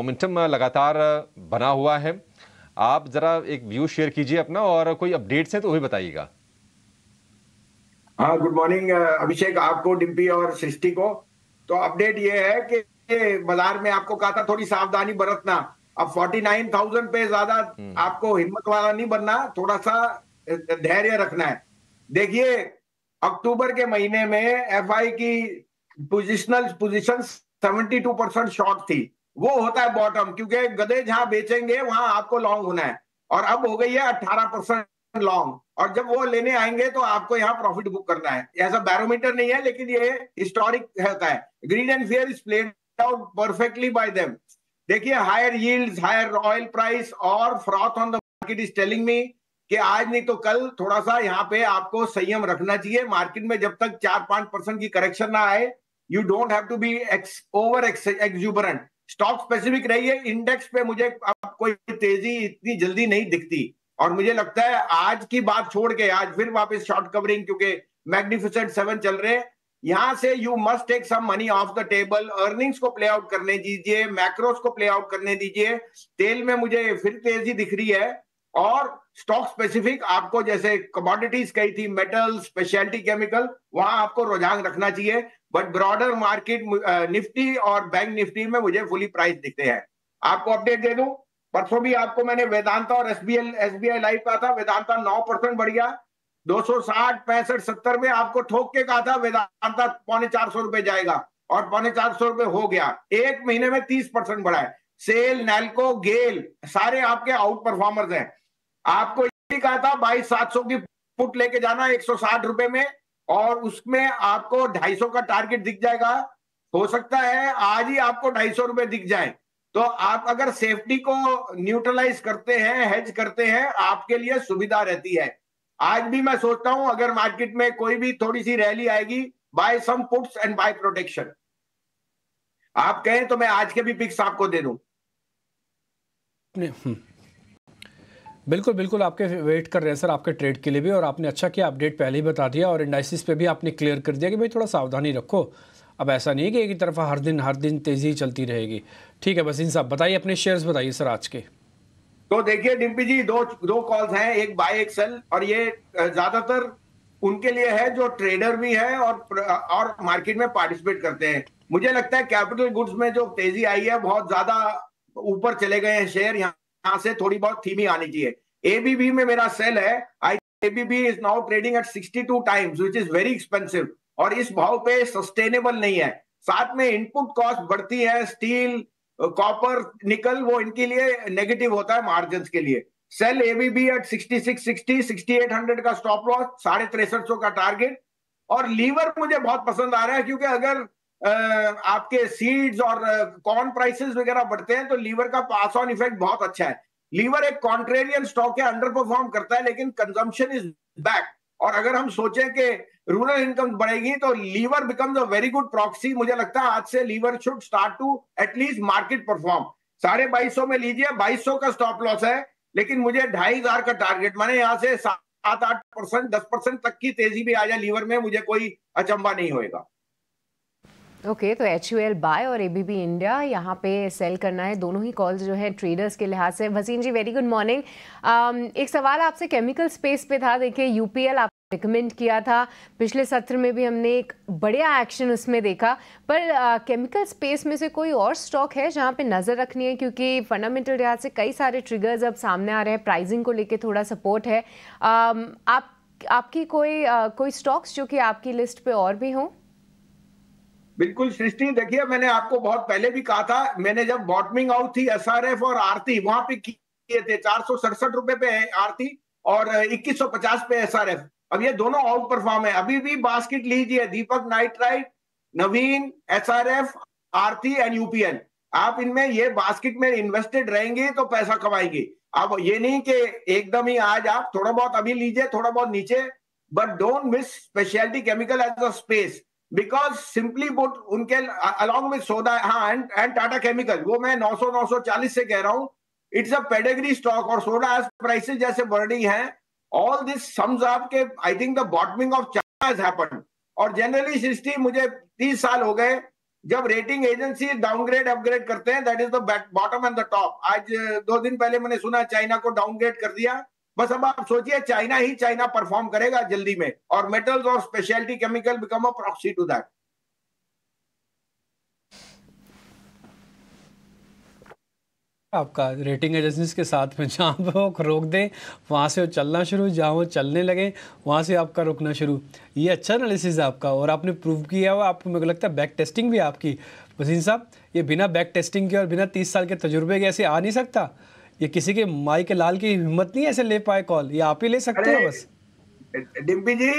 मोमेंटम लगातार बना हुआ है आप ज़रा एक व्यू शेयर कीजिए अपना और कोई अपडेट्स हैं तो वही बताइएगा हाँ गुड मॉर्निंग अभिषेक आपको डिम्पी और सृष्टि को तो अपडेट ये है कि बाजार में आपको कहा था थोड़ी सावधानी बरतना अब 49,000 पे ज्यादा हम्म। आपको हिम्मत वाला नहीं बनना थोड़ा सा धैर्य रखना है देखिए अक्टूबर के महीने में एफआई की पोजिशनल पोजिशन 72 परसेंट शॉर्ट थी वो होता है बॉटम क्योंकि गदे जहां बेचेंगे वहां आपको लॉन्ग होना है और अब हो गई है 18 परसेंट लॉन्ग और जब वो लेने आएंगे तो आपको यहाँ प्रॉफिट बुक करना है ऐसा बैरोमीटर नहीं है लेकिन ये हिस्टोरिक होता है greed and fear is played out perfectly by them देखिए higher yields higher oil price और froth on the market is telling me कि आज नहीं तो कल थोड़ा सा यहाँ पे आपको संयम रखना चाहिए मार्केट में जब तक चार पांच परसेंट की करेक्शन ना आए you don't have to be over exuberant stock specific रहिए इंडेक्स पे मुझे अब कोई तेजी इतनी जल्दी नहीं दिखती और मुझे लगता है आज की बात छोड़ के आज फिर वापस शॉर्ट कवरिंग क्योंकि मैग्निफिसेंट सेवन चल रहे हैं यहां से you must take some money off the table earnings को प्ले आउट करने दीजिए मैक्रोस को प्ले आउट करने दीजिए तेल में मुझे फिर तेजी दिख रही है और स्टॉक स्पेसिफिक आपको जैसे कमोडिटीज कही थी मेटल स्पेशलिटी केमिकल वहां आपको रुझान रखना चाहिए बट ब्रॉडर मार्केट निफ्टी और बैंक निफ्टी में मुझे फुली प्राइस दिखते हैं आपको अपडेट दे दू परसों भी आपको मैंने वेदांता और एसबीएल एसबीआई लाइव कहा था वेदांता नौ परसेंट बढ़ गया दो सौ साठ पैंसठ सत्तर में आपको ठोक के कहा था वेदांता पौने चार सौ रुपए जाएगा और पौने चार सौ रुपए हो गया एक महीने में तीस परसेंट बढ़ा है सेल नैलको गेल सारे आपके आउट परफॉर्मर्स हैं आपको ये कहा था बाईस सात सौ की फुट लेके जाना एक सौ साठ रुपए में और उसमें आपको ढाई सौ का टारगेट दिख जाएगा हो सकता है आज ही आपको ढाई सौ रुपए दिख जाए तो आप अगर सेफ्टी को न्यूट्रलाइज करते हैं हेज करते हैं आपके लिए सुविधा रहती है आज भी मैं सोचता हूं अगर मार्केट में कोई भी थोड़ी सी रैली आएगी buy some puts and buy protection आप कहें तो मैं आज के भी पिक्स आपको दे दूं बिल्कुल बिल्कुल आपके वेट कर रहे हैं सर आपके ट्रेड के लिए भी और आपने अच्छा किया अपडेट पहले ही बता दिया और इंडाइसिस पे भी आपने क्लियर कर दिया कि भाई थोड़ा सावधानी रखो अब ऐसा नहीं है कि एक ही तरफा हर दिन हर दिन तेज़ी चलती रहेगी ठीक है बसीन साहब बताइए अपने शेयर्स बताइए सर आज के तो देखिए डिम्पी जी दो दो कॉल्स हैं एक बाय एक सेल और ये ज्यादातर उनके लिए है जो ट्रेडर भी है और और मार्केट में पार्टिसिपेट करते हैं मुझे लगता है कैपिटल गुड्स में जो तेजी आई है बहुत ज्यादा ऊपर चले गए हैं शेयर यहाँ यहां से थोड़ी बहुत थीमी आनी चाहिए एबीबी में मेरा सेल है I ABB is now trading at sixty two times which is very expensive और इस भाव पे सस्टेनेबल नहीं है साथ में इनपुट कॉस्ट बढ़ती है स्टील कॉपर निकल वो इनके लिए नेगेटिव होता है मार्जिन के लिए sell ABB at sixty sixty sixty six eight hundred का स्टॉप लॉस साढ़े तिरसठ सौ का टारगेट और लीवर मुझे बहुत पसंद आ रहा है क्योंकि अगर आपके सीड्स और कॉर्न प्राइसेस वगैरह बढ़ते हैं तो लीवर का पास ऑन इफेक्ट बहुत अच्छा है लीवर एक कॉन्ट्रेरियन स्टॉक है अंडर परफॉर्म करता है लेकिन कंजम्पशन इज बैक और अगर हम सोचें कि रूरल इनकम बढ़ेगी तो Lever becomes a very good proxy मुझे लगता है आज से Lever should start to at least market perform साढ़े बाईस में लीजिए बाईस का स्टॉप लॉस है लेकिन मुझे ढाई हजार का टारगेट माने यहाँ से सात आठ परसेंट दस परसेंट तक की तेजी भी आ जाए लीवर में मुझे कोई अचंबा नहीं होएगा ओके तो एच यू एल बाय और ए बी बी इंडिया यहाँ पे सेल करना है दोनों ही कॉल्स जो है ट्रेडर्स के लिहाज से Waseen ji very good morning एक सवाल आपसे केमिकल स्पेस पे था देखिए यू पी एल आप रिकमेंड किया था पिछले सत्र में भी हमने एक बढ़िया एक्शन उसमें देखा पर केमिकल uh, स्पेस में से कोई और स्टॉक है जहाँ पे नज़र रखनी है क्योंकि फंडामेंटल लिहाज से कई सारे ट्रिगर्स अब सामने आ रहे हैं प्राइजिंग को लेके थोड़ा सपोर्ट है आ, um, आप आपकी कोई आ, uh, कोई स्टॉक्स जो कि आपकी लिस्ट पे और भी हों बिल्कुल सृष्टि देखिए मैंने आपको बहुत पहले भी कहा था मैंने जब बॉटमिंग आउट थी एस और आरती वहां पे किए थे चार सौ सड़सठ रुपए पे आरती और इक्कीस सौ पचास पे एफ अब ये दोनों आउट परफॉर्म है अभी भी बास्केट लीजिए Deepak nitrite Navin F Aarti and UPL आप इनमें ये बास्केट में इन्वेस्टेड रहेंगे तो पैसा कमाएंगे अब ये नहीं कि एकदम ही आज आप थोड़ा बहुत अभी लीजिए थोड़ा बहुत नीचे but don't miss specialty chemical as a space because simply bought उनके अलॉन्ग विद सोदा हाँ एंड एंड टाटा केमिकल वो मैं 900 940 से कह रहा हूँ इट्स अ पेडेग्री स्टॉक और सोडा प्राइसेस जैसे बढ़ी है ऑल दिस सम्स अप के I think the bottoming of China has happened और जनरली सिस्टी मुझे 30 साल हो गए जब रेटिंग एजेंसी डाउनग्रेड अपग्रेड करते हैं that is the bottom and the top आज दो दिन पहले मैंने सुना चाइना को डाउनग्रेड कर दिया बस अब आप सोचिए चाइना ही चाइना परफॉर्म करेगा जल्दी में और मेटल्स और specialty chemical become a proxy to that आपका रेटिंग एजेंसीज के साथ में जहाँ पर वो रोक दें वहाँ से वो चलना शुरू जहाँ वो चलने लगे वहाँ से आपका रुकना शुरू ये अच्छा एनालिसिस है आपका और आपने प्रूव किया हुआ आपको मेरे को लगता है बैक टेस्टिंग भी आपकी वसीन साहब ये बिना बैक टेस्टिंग के और बिना तीस साल के तजुर्बे के ऐसे आ नहीं सकता ये किसी के माई के लाल की हिम्मत नहीं ऐसे ले पाए कॉल ये आप ही ले सकते हो बस डिम्पी जी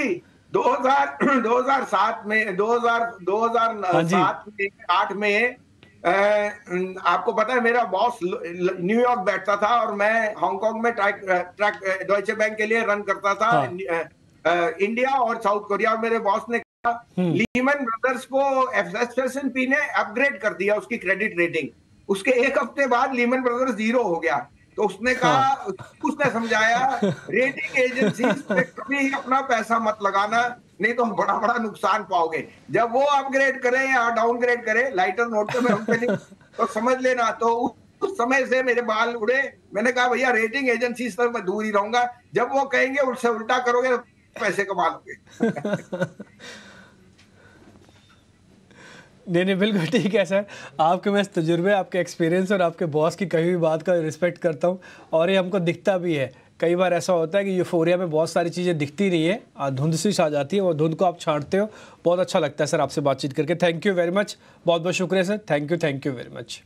2000 2007 में 2000 2007 हाँ में आठ में आपको पता है मेरा बॉस न्यूयॉर्क बैठता था और मैं हांगकांग में ट्रैक ट्रैक डॉइचे बैंक के लिए रन करता था हाँ। इंडिया और साउथ कोरिया मेरे बॉस ने कहा लीमन हम्म। ब्रदर्स को एफ पी ने अपग्रेड कर दिया उसकी क्रेडिट रेटिंग हाँ. उसके एक हफ्ते बाद लीमन ब्रदर्स जीरो हो गया तो उसने हाँ। कहा हाँ। उसने समझाया रेटिंग एजेंसी कभी अपना पैसा मत लगाना नहीं तो हम बड़ा बड़ा नुकसान पाओगे जब वो अपग्रेड करें या डाउनग्रेड करें लाइटर नोट पे मैं उन तो समझ लेना तो उस समय से मेरे बाल उड़े मैंने कहा भैया रेटिंग एजेंसी से मैं दूर ही रहूंगा जब वो कहेंगे उससे उल्टा करोगे तो पैसे कमा लोगे नहीं नहीं बिल्कुल ठीक है सर आपके मैं तजुर्बे आपके एक्सपीरियंस और आपके बॉस की कहीं भी बात का रिस्पेक्ट करता हूँ और ये हमको दिखता भी है कई बार ऐसा होता है कि यूफोरिया में बहुत सारी चीज़ें दिखती नहीं है धुंध सी छा जाती है और धुंध को आप छाटते हो बहुत अच्छा लगता है सर आपसे बातचीत करके थैंक यू वेरी मच बहुत बहुत शुक्रिया sir thank you thank you very much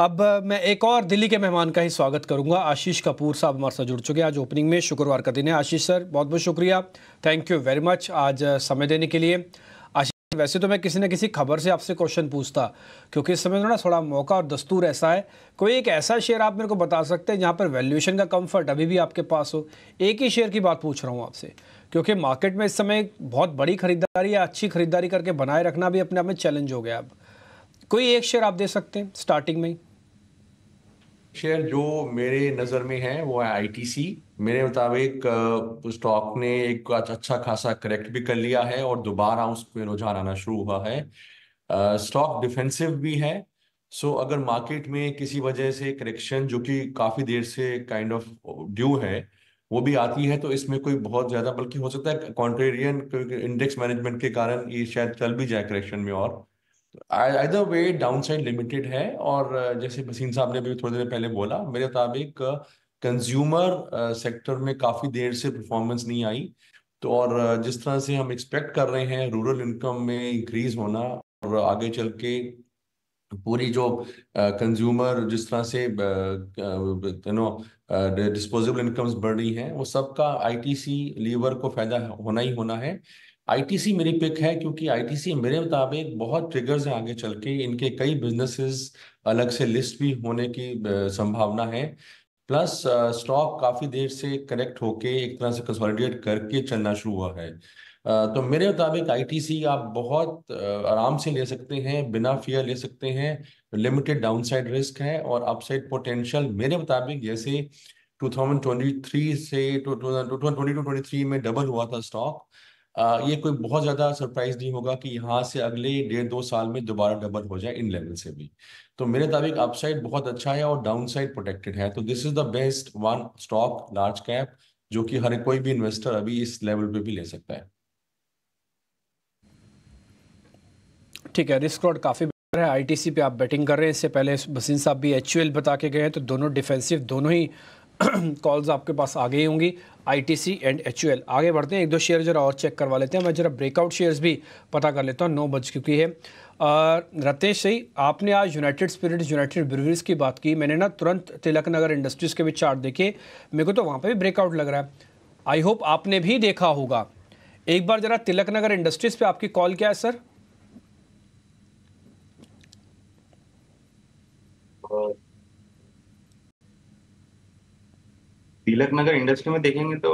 अब मैं एक और दिल्ली के मेहमान का ही स्वागत करूंगा आशीष कपूर साहब हमारे साथ जुड़ चुके हैं आज ओपनिंग में शुक्रवार का दिन है आशीष सर बहुत बहुत शुक्रिया थैंक यू वेरी मच आज समय देने के लिए वैसे तो मैं किसी न किसी खबर से आपसे क्वेश्चन पूछता क्योंकि इस समय ना थोड़ा मौका और दस्तूर ऐसा है कोई एक ऐसा शेयर आप मेरे को बता सकते हैं जहाँ पर वैल्यूएशन का कंफर्ट अभी भी आपके पास हो एक ही शेयर की बात पूछ रहा हूँ आपसे क्योंकि मार्केट में इस समय बहुत बड़ी खरीदारी या अच्छी खरीदारी करके बनाए रखना भी अपने आप में चैलेंज हो गया अब कोई एक शेयर आप दे सकते हैं स्टार्टिंग में ही शेयर जो मेरे नज़र में है वो है आईटीसी मेरे मुताबिक स्टॉक ने एक अच्छा खासा करेक्ट भी कर लिया है और दोबारा उस पर रुझान आना शुरू हुआ है स्टॉक डिफेंसिव भी है सो अगर मार्केट में किसी वजह से करेक्शन जो कि काफ़ी देर से काइंड ऑफ ड्यू है वो भी आती है तो इसमें कोई बहुत ज़्यादा बल्कि हो सकता है कॉन्ट्रेरियन इंडेक्स मैनेजमेंट के कारण ये शायद चल भी जाए करेक्शन में और आइदर वे डाउनसाइड लिमिटेड है और uh, जैसे भसीन साहब ने भी थोड़ी देर पहले बोला मेरे मुताबिक कंज्यूमर uh, सेक्टर uh, में काफ़ी देर से परफॉर्मेंस नहीं आई तो और जिस तरह से हम एक्सपेक्ट कर रहे हैं रूरल इनकम में इंक्रीज होना और आगे चल के पूरी जो कंज्यूमर जिस तरह से यू नो डिस्पोजेबल इनकम्स बढ़ रही हैं वो सब का आईटीसी लीवर को फायदा होना ही होना है आईटीसी मेरी पिक है क्योंकि आईटीसी मेरे मुताबिक बहुत ट्रिगर्स हैं आगे चल के इनके कई बिजनेसेस अलग से लिस्ट भी होने की संभावना है प्लस स्टॉक काफ़ी देर से कनेक्ट होके एक तरह से कंसोलिडेट करके चलना शुरू हुआ है तो मेरे मुताबिक आईटीसी आप बहुत आराम से ले सकते हैं बिना फियर ले सकते हैं लिमिटेड डाउनसाइड रिस्क है और अपसाइड पोटेंशियल मेरे मुताबिक जैसे 2023 से 2022-23 में डबल हुआ था स्टॉक ये कोई बहुत ज़्यादा सरप्राइज नहीं होगा कि यहाँ से अगले डेढ़ दो साल में दोबारा डबल हो जाए इन लेवल से भी तो मेरे मुताबिक अपसाइड बहुत अच्छा है और डाउनसाइड प्रोटेक्टेड है तो this is the best one stock large cap जो कि हर कोई भी इन्वेस्टर अभी इस लेवल पे भी ले सकता है ठीक है रिस्क और काफ़ी बेहतर है आईटीसी पे आप बेटिंग कर रहे हैं इससे पहले बसिन साहब भी एच बता के गए हैं तो दोनों डिफेंसिव दोनों ही कॉल्स आपके पास आ गई होंगी आईटीसी एंड एचयूएल आगे बढ़ते हैं एक दो शेयर जरा और चेक करवा लेते हैं मैं जरा ब्रेकआउट शेयर्स भी पता कर लेता हूँ नौ बज चुकी है और रतेश सही आपने आज यूनाइटेड स्पिरिट्स यूनाइटेड ब्रिवरीज की बात की मैंने ना तुरंत तिलक नगर इंडस्ट्रीज़ के भी चार्ट देखे मेरे को तो वहाँ पर भी ब्रेकआउट लग रहा है आई होप आपने भी देखा होगा एक बार जरा तिलक नगर इंडस्ट्रीज़ पर आपकी कॉल क्या है sir Uh, Tilak Nagar industry में देखेंगे तो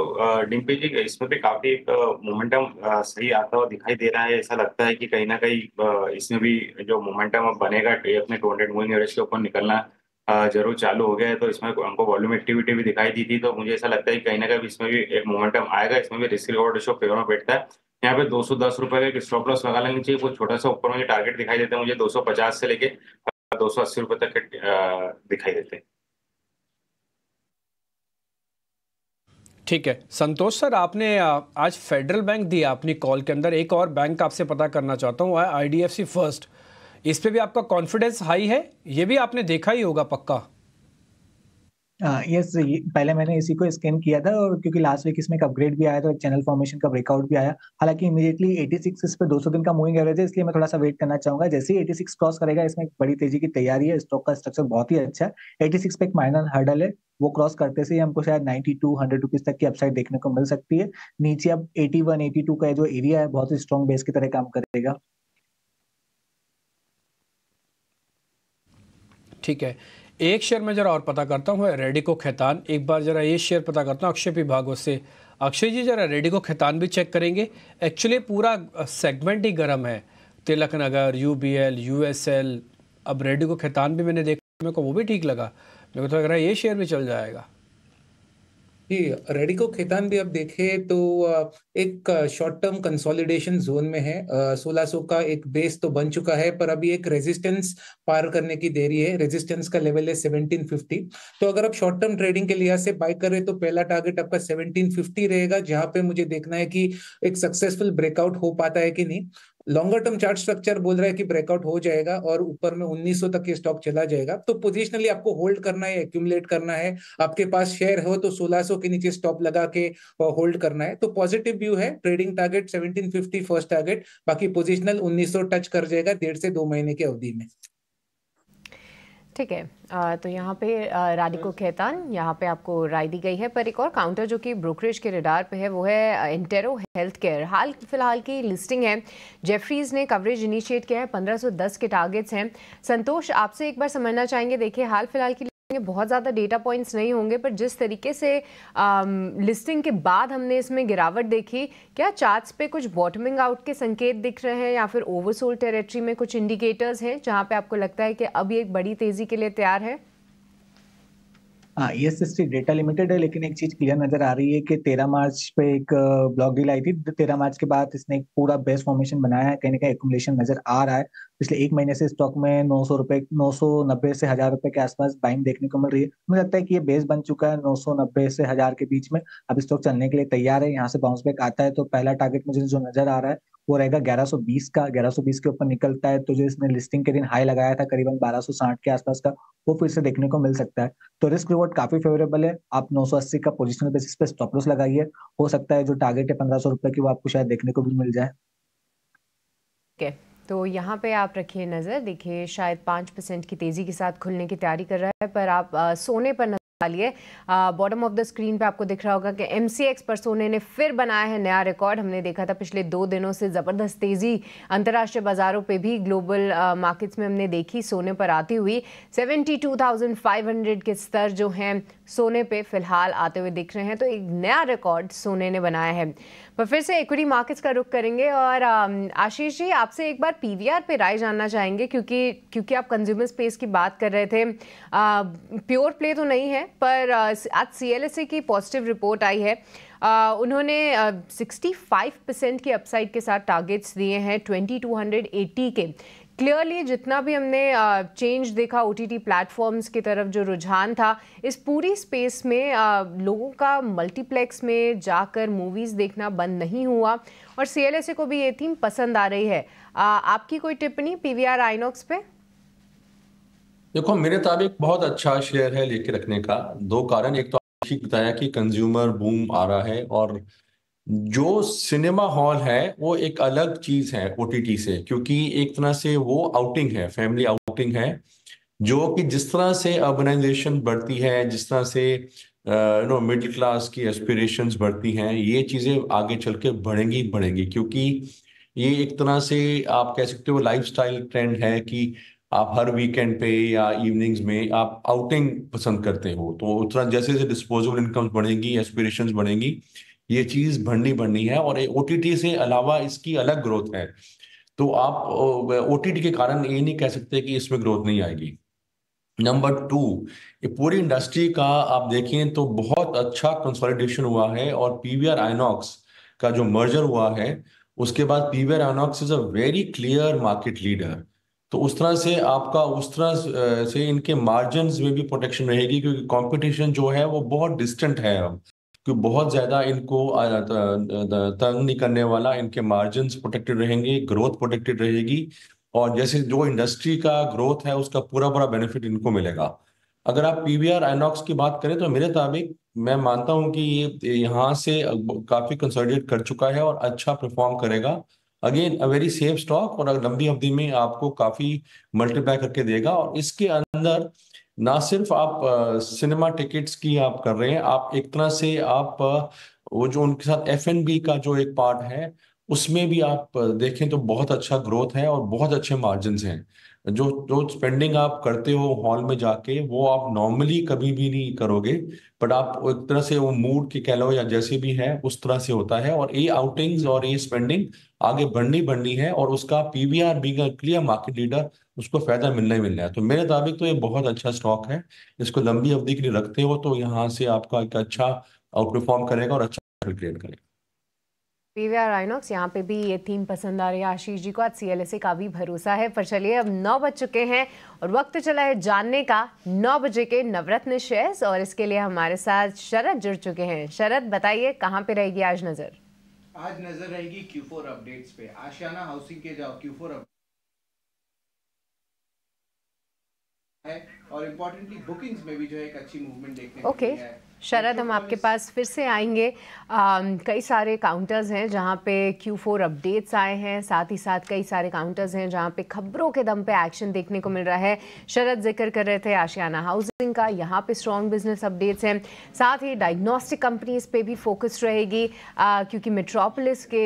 डिम्पी जी इसमें भी काफी मोमेंटम सही आता हुआ दिखाई दे रहा है ऐसा लगता है कि कहीं ना कहीं इसमें भी जो मोमेंटम अब बनेगा अपने टू हंड्रेड मूविंग एवरेज के ऊपर निकलना जरूर चालू हो गया है तो इसमें हमको वॉल्यूम एक्टिविटी भी दिखाई दी थी तो मुझे ऐसा लगता है कि कहीं ना कहीं इसमें भी एक मोमेंटम आएगा इसमें भी रिस्क रिवॉर्ड रेशो फेवर में बैठता है यहाँ पे दो सौ दस रुपए का स्टॉप लॉस लगा लेना चाहिए वो छोटा सा ऊपर मुझे टारगेट दिखाई देता है मुझे दो सौ पचास से लेके दो सौ अस्सी रुपए तक दिखाई देते हैं ठीक है संतोष सर आपने आज फेडरल बैंक दिया अपनी कॉल के अंदर एक और बैंक आपसे पता करना चाहता हूँ I D F C first इस पर भी आपका कॉन्फिडेंस हाई है ये भी आपने देखा ही होगा पक्का हाँ, तो यस पहले मैंने इसी को स्कैन किया था और क्योंकि लास्ट वीक इसमें एक अपग्रेड भी आया था एक चैनल फॉर्मेशन का ब्रेकआउट भी आया हालांकि इमीडिएटली 86 इस पे 200 दिन का मूविंग एवरेज है इसलिए मैं थोड़ा सा वेट करना चाहूंगा जैसे ही 86 क्रॉस करेगा इसमें एक बड़ी तेजी की तैयारी है स्टॉक का स्ट्रक्चर बहुत ही अच्छा है एटी पे एक माइनर हर्डल है वो क्रॉस करते से हमको शायद नाइन्टी टू हंड्रेड रुपीज तक की अपसाइड देखने को मिल सकती है नीचे अब एटी वन का जो एरिया है बहुत ही स्ट्रॉन्ग बेस की तरह काम करेगा ठीक है एक शेयर मैं ज़रा और पता करता हूँ रेडिको खैतान एक बार ज़रा ये शेयर पता करता हूँ अक्षय विभागों से अक्षय जी ज़रा रेडिको खैतान भी चेक करेंगे एक्चुअली पूरा सेगमेंट ही गर्म है Tilak Nagar U B L U S L अब रेडिको खैतान भी मैंने देखा मेरे को वो भी ठीक लगा मेरे को तो लग रहा है ये शेयर भी चल जाएगा जी रेडिको खेतान भी आप देखे तो एक शॉर्ट टर्म कंसोलिडेशन जोन में है सोलह सौ का एक बेस तो बन चुका है पर अभी एक रेजिस्टेंस पार करने की देरी है रेजिस्टेंस का लेवल है फिफ्टी तो अगर आप शॉर्ट टर्म ट्रेडिंग के लिहाज से बाय करें तो पहला टारगेट आपका फिफ्टी रहेगा जहां पे मुझे देखना है कि एक सक्सेसफुल ब्रेकआउट हो पाता है कि नहीं लॉन्गर टर्म चार्ट स्ट्रक्चर बोल रहा है कि ब्रेकआउट हो जाएगा और ऊपर में 1900 तक ये स्टॉक चला जाएगा तो पोजिशनली आपको होल्ड करना है एक्यूमुलेट करना है आपके पास शेयर हो तो 1600 के नीचे स्टॉप लगा के होल्ड करना है तो पॉजिटिव व्यू है ट्रेडिंग टारगेट 1750 फर्स्ट टारगेट बाकी पोजिशनल 1900 टच कर जाएगा डेढ़ से दो महीने की अवधि में ठीक है तो यहाँ पे राधिको खेतान यहाँ पे आपको राय दी गई है पर एक और काउंटर जो कि ब्रोकरेज के रिडार पे है वो है इंटेरो हेल्थ केयर हाल फिलहाल की लिस्टिंग है जेफरीज ने कवरेज इनिशिएट किया है 1510 के टारगेट्स हैं संतोष आपसे एक बार समझना चाहेंगे देखिए हाल फिलहाल की बहुत ज़्यादा डेटा पॉइंट्स नहीं होंगे पर जिस तरीके से आ, um, लिस्टिंग के बाद हमने इसमें गिरावट देखी क्या चार्ट्स पे कुछ बॉटमिंग आउट के संकेत दिख रहे हैं या फिर ओवरसोल्ड टेरिटरी में कुछ इंडिकेटर्स हैं जहां पे आपको लगता है कि अब ये एक बड़ी तेज़ी के लिए तैयार है हाँ डेटा लिमिटेड है लेकिन एक चीज क्लियर नजर आ रही है कि तेरह मार्च पे एक ब्लॉक डील आई थी तेरह मार्च के बाद इसने एक पूरा बेस्ट फॉर्मेशन बनाया है कहीं ना कहीं एकुमुलेशन नजर आ रहा है पिछले एक महीने से स्टॉक में नौ सौ रुपए नौ सौ नब्बे से हजार रुपए के आसपास बाइंग देखने को मिल रही है मुझे लगता है कि ये बेस बन चुका है नौ सौ नब्बे से हजार के बीच में अब स्टॉक चलने के लिए तैयार है यहाँ से बाउंस बैक आता है तो पहला टारगेट मुझे जो नजर आ रहा है वो रहेगा 1120 का 1120 के ऊपर निकलता है तो जो इसने लिस्टिंग के दिन हाई लगाया था करीबन 1260 के आसपास का वो फिर से देखने को मिल सकता है तो रिस्क रिवॉर्ड काफी फेवरेबल है आप 980 का पोजिशनल बेसिस पे स्टॉप लॉस लगाइए हो सकता है जो टारगेट है पंद्रह रुपए की वो आपको शायद देखने को भी मिल जाए okay. तो यहाँ पे आप रखिए नज़र देखिए शायद पांच परसेंट की तेज़ी के साथ खुलने की तैयारी कर रहा है पर आप आ, सोने पर लिए बॉटम ऑफ द स्क्रीन पे आपको दिख रहा होगा कि एम सी एक्स पर सोने ने फिर बनाया है नया रिकॉर्ड हमने देखा था पिछले दो दिनों से ज़बरदस्त तेज़ी अंतर्राष्ट्रीय बाज़ारों पे भी ग्लोबल मार्केट्स में हमने देखी सोने पर आती हुई 72,500 के स्तर जो हैं सोने पे फिलहाल आते हुए दिख रहे हैं तो एक नया रिकॉर्ड सोने ने बनाया है पर फिर से इक्विटी मार्केट्स का रुख करेंगे और आशीष जी आपसे एक बार पीवीआर पे राय जानना चाहेंगे क्योंकि क्योंकि आप कंज्यूमर स्पेस की बात कर रहे थे आ, प्योर प्ले तो नहीं है पर आज सी की पॉजिटिव रिपोर्ट आई है आ, उन्होंने आ, 65 परसेंट के अपसाइड के साथ टारगेट्स दिए हैं 2280 के क्लियरली जितना भी हमने चेंज uh, देखा ओ टी प्लेटफॉर्म्स की तरफ जो रुझान था इस पूरी स्पेस में uh, लोगों का मल्टीप्लेक्स में जाकर मूवीज़ देखना बंद नहीं हुआ और सी को भी ये थीम पसंद आ रही है uh, आपकी कोई टिप्पणी पी वी आर आइनॉक्स पे देखो मेरे ताबिक बहुत अच्छा शेयर है लेके रखने का दो कारण एक तो ठीक बताया कि कंज्यूमर बूम आ रहा है और जो सिनेमा हॉल है वो एक अलग चीज है ओटीटी से क्योंकि एक तरह से वो आउटिंग है फैमिली आउटिंग है जो कि जिस तरह से अर्बनाइजेशन बढ़ती है जिस तरह से यू नो मिडिल क्लास की एस्पिरेशंस बढ़ती हैं ये चीज़ें आगे चल के बढ़ेंगी बढ़ेंगी क्योंकि ये एक तरह से आप कह सकते हो लाइफ ट्रेंड है कि आप हर वीकेंड पे या इवनिंग्स में आप आउटिंग पसंद करते हो तो उतना जैसे जैसे डिस्पोजेबल इनकम्स बढ़ेंगी एस्पिरेशंस बढ़ेंगी ये चीज बढ़नी बढ़नी है और ओ से अलावा इसकी अलग ग्रोथ है तो आप ओ के कारण ये नहीं कह सकते कि इसमें ग्रोथ नहीं आएगी नंबर टू ये पूरी इंडस्ट्री का आप देखें तो बहुत अच्छा कंसोलिडेशन हुआ है और पीवीआर आइनॉक्स का जो मर्जर हुआ है उसके बाद PVR INOX is a very clear market leader तो उस तरह से आपका उस तरह से इनके मार्जिन में भी प्रोटेक्शन रहेगी क्योंकि कंपटीशन जो है वो बहुत डिस्टेंट है अब कि बहुत ज़्यादा इनको तंग नहीं करने वाला इनके मार्जिन प्रोटेक्टेड रहेंगे ग्रोथ प्रोटेक्टेड रहेगी और जैसे जो इंडस्ट्री का ग्रोथ है उसका पूरा पूरा बेनिफिट इनको मिलेगा अगर आप पी वी आर आइनॉक्स की बात करें तो मेरे मुताबिक मैं मानता हूं कि ये यहाँ से काफ़ी कंसोलिडेट कर चुका है और अच्छा परफॉर्म करेगा again a very safe stock और लंबी अवधि में आपको काफ़ी मल्टीप्लाई करके देगा और इसके अंदर ना सिर्फ आप सिनेमा टिकट्स की आप कर रहे हैं आप एक तरह से आप वो जो उनके साथ एफ एन बी का जो एक पार्ट है उसमें भी आप देखें तो बहुत अच्छा ग्रोथ है और बहुत अच्छे मार्जिन हैं जो जो स्पेंडिंग आप करते हो हॉल में जाके वो आप नॉर्मली कभी भी नहीं करोगे बट आप एक तरह से वो मूड के कह लो या जैसे भी है उस तरह से होता है और ये आउटिंग्स और ये स्पेंडिंग आगे बढ़नी बढ़नी है और उसका पीवीआर बी का क्लियर मार्केट लीडर उसको फायदा मिलना ही मिलना है तो मेरे मुताबिक तो ये बहुत अच्छा स्टॉक है इसको लंबी अवधि के लिए रखते हो तो यहाँ से आपका एक अच्छा आउट परफॉर्म करेगा और अच्छा क्रिएट करेगा पीवीआर आइनॉक्स यहाँ पे भी ये थीम पसंद आ रही है आशीष जी को आज सीएलएसए का भी भरोसा है पर चलिए अब नौ बज चुके हैं और वक्त चला है जानने का नौ बजे के नवरत्न शेयर्स और इसके लिए हमारे साथ शरद जुड़ चुके हैं शरद बताइए कहाँ पे रहेगी आज नजर आज नजर रहेगी Q4 अपडेट्स पे आशियाना हाउसिंग के जाओ Q4 अपडेट है और इम्पोर्टेंटली बुकिंग्स में भी जो है एक अच्छी मूवमेंट देखने को okay. मिली है शरद हम आपके पास फिर से आएंगे आ, कई सारे काउंटर्स हैं जहाँ पे Q4 अपडेट्स आए हैं साथ ही साथ कई सारे काउंटर्स हैं जहाँ पे खबरों के दम पे एक्शन देखने को मिल रहा है शरद जिक्र कर रहे थे आशियाना हाउसिंग का यहाँ पे स्ट्रॉन्ग बिजनेस अपडेट्स हैं साथ ही डायग्नोस्टिक कंपनीज पे भी फोकस रहेगी आ, क्योंकि मेट्रोपोलिस के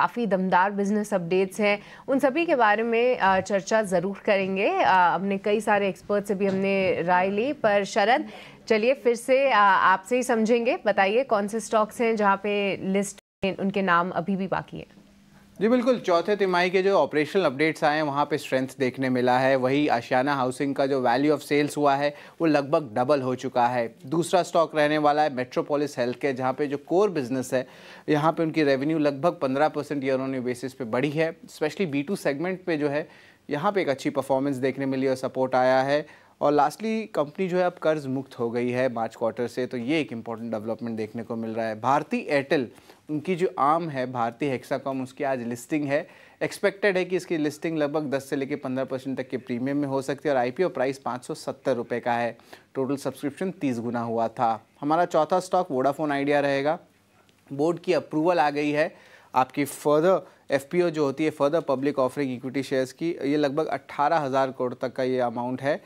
काफ़ी दमदार बिजनेस अपडेट्स हैं उन सभी के बारे में आ, चर्चा ज़रूर करेंगे अपने कई सारे एक्सपर्ट से भी हमने राय ली पर शरद चलिए फिर से आपसे ही समझेंगे बताइए कौन से स्टॉक्स हैं जहाँ पे लिस्ट उनके नाम अभी भी बाकी है जी बिल्कुल चौथे तिमाही के जो ऑपरेशनल अपडेट्स आए हैं वहाँ पे स्ट्रेंथ देखने मिला है वही आशियाना हाउसिंग का जो वैल्यू ऑफ सेल्स हुआ है वो लगभग डबल हो चुका है दूसरा स्टॉक रहने वाला है मेट्रोपोलिस हेल्थ के जहाँ पे जो कोर बिजनेस है यहाँ पे उनकी रेवेन्यू लगभग पंद्रह परसेंट ईयर ऑन बेसिस पे बढ़ी है स्पेशली बी सेगमेंट पर जो है यहाँ पर एक अच्छी परफॉर्मेंस देखने मिली और सपोर्ट आया है और लास्टली कंपनी जो है अब कर्ज मुक्त हो गई है मार्च क्वार्टर से तो ये एक इम्पॉर्टेंट डेवलपमेंट देखने को मिल रहा है भारती एयरटेल उनकी जो आम है भारतीय हेक्साकॉम उसकी आज लिस्टिंग है एक्सपेक्टेड है कि इसकी लिस्टिंग लगभग 10 से लेकर 15 परसेंट तक के प्रीमियम में हो सकती है और आईपीओ प्राइस पाँच सौ का है टोटल सब्सक्रिप्शन 30 गुना हुआ था हमारा चौथा स्टॉक वोडाफोन आइडिया रहेगा बोर्ड की अप्रूवल आ गई है आपकी फर्दर एफ जो होती है further public offering equity shares की ये लगभग अट्ठारह करोड़ तक का ये अमाउंट है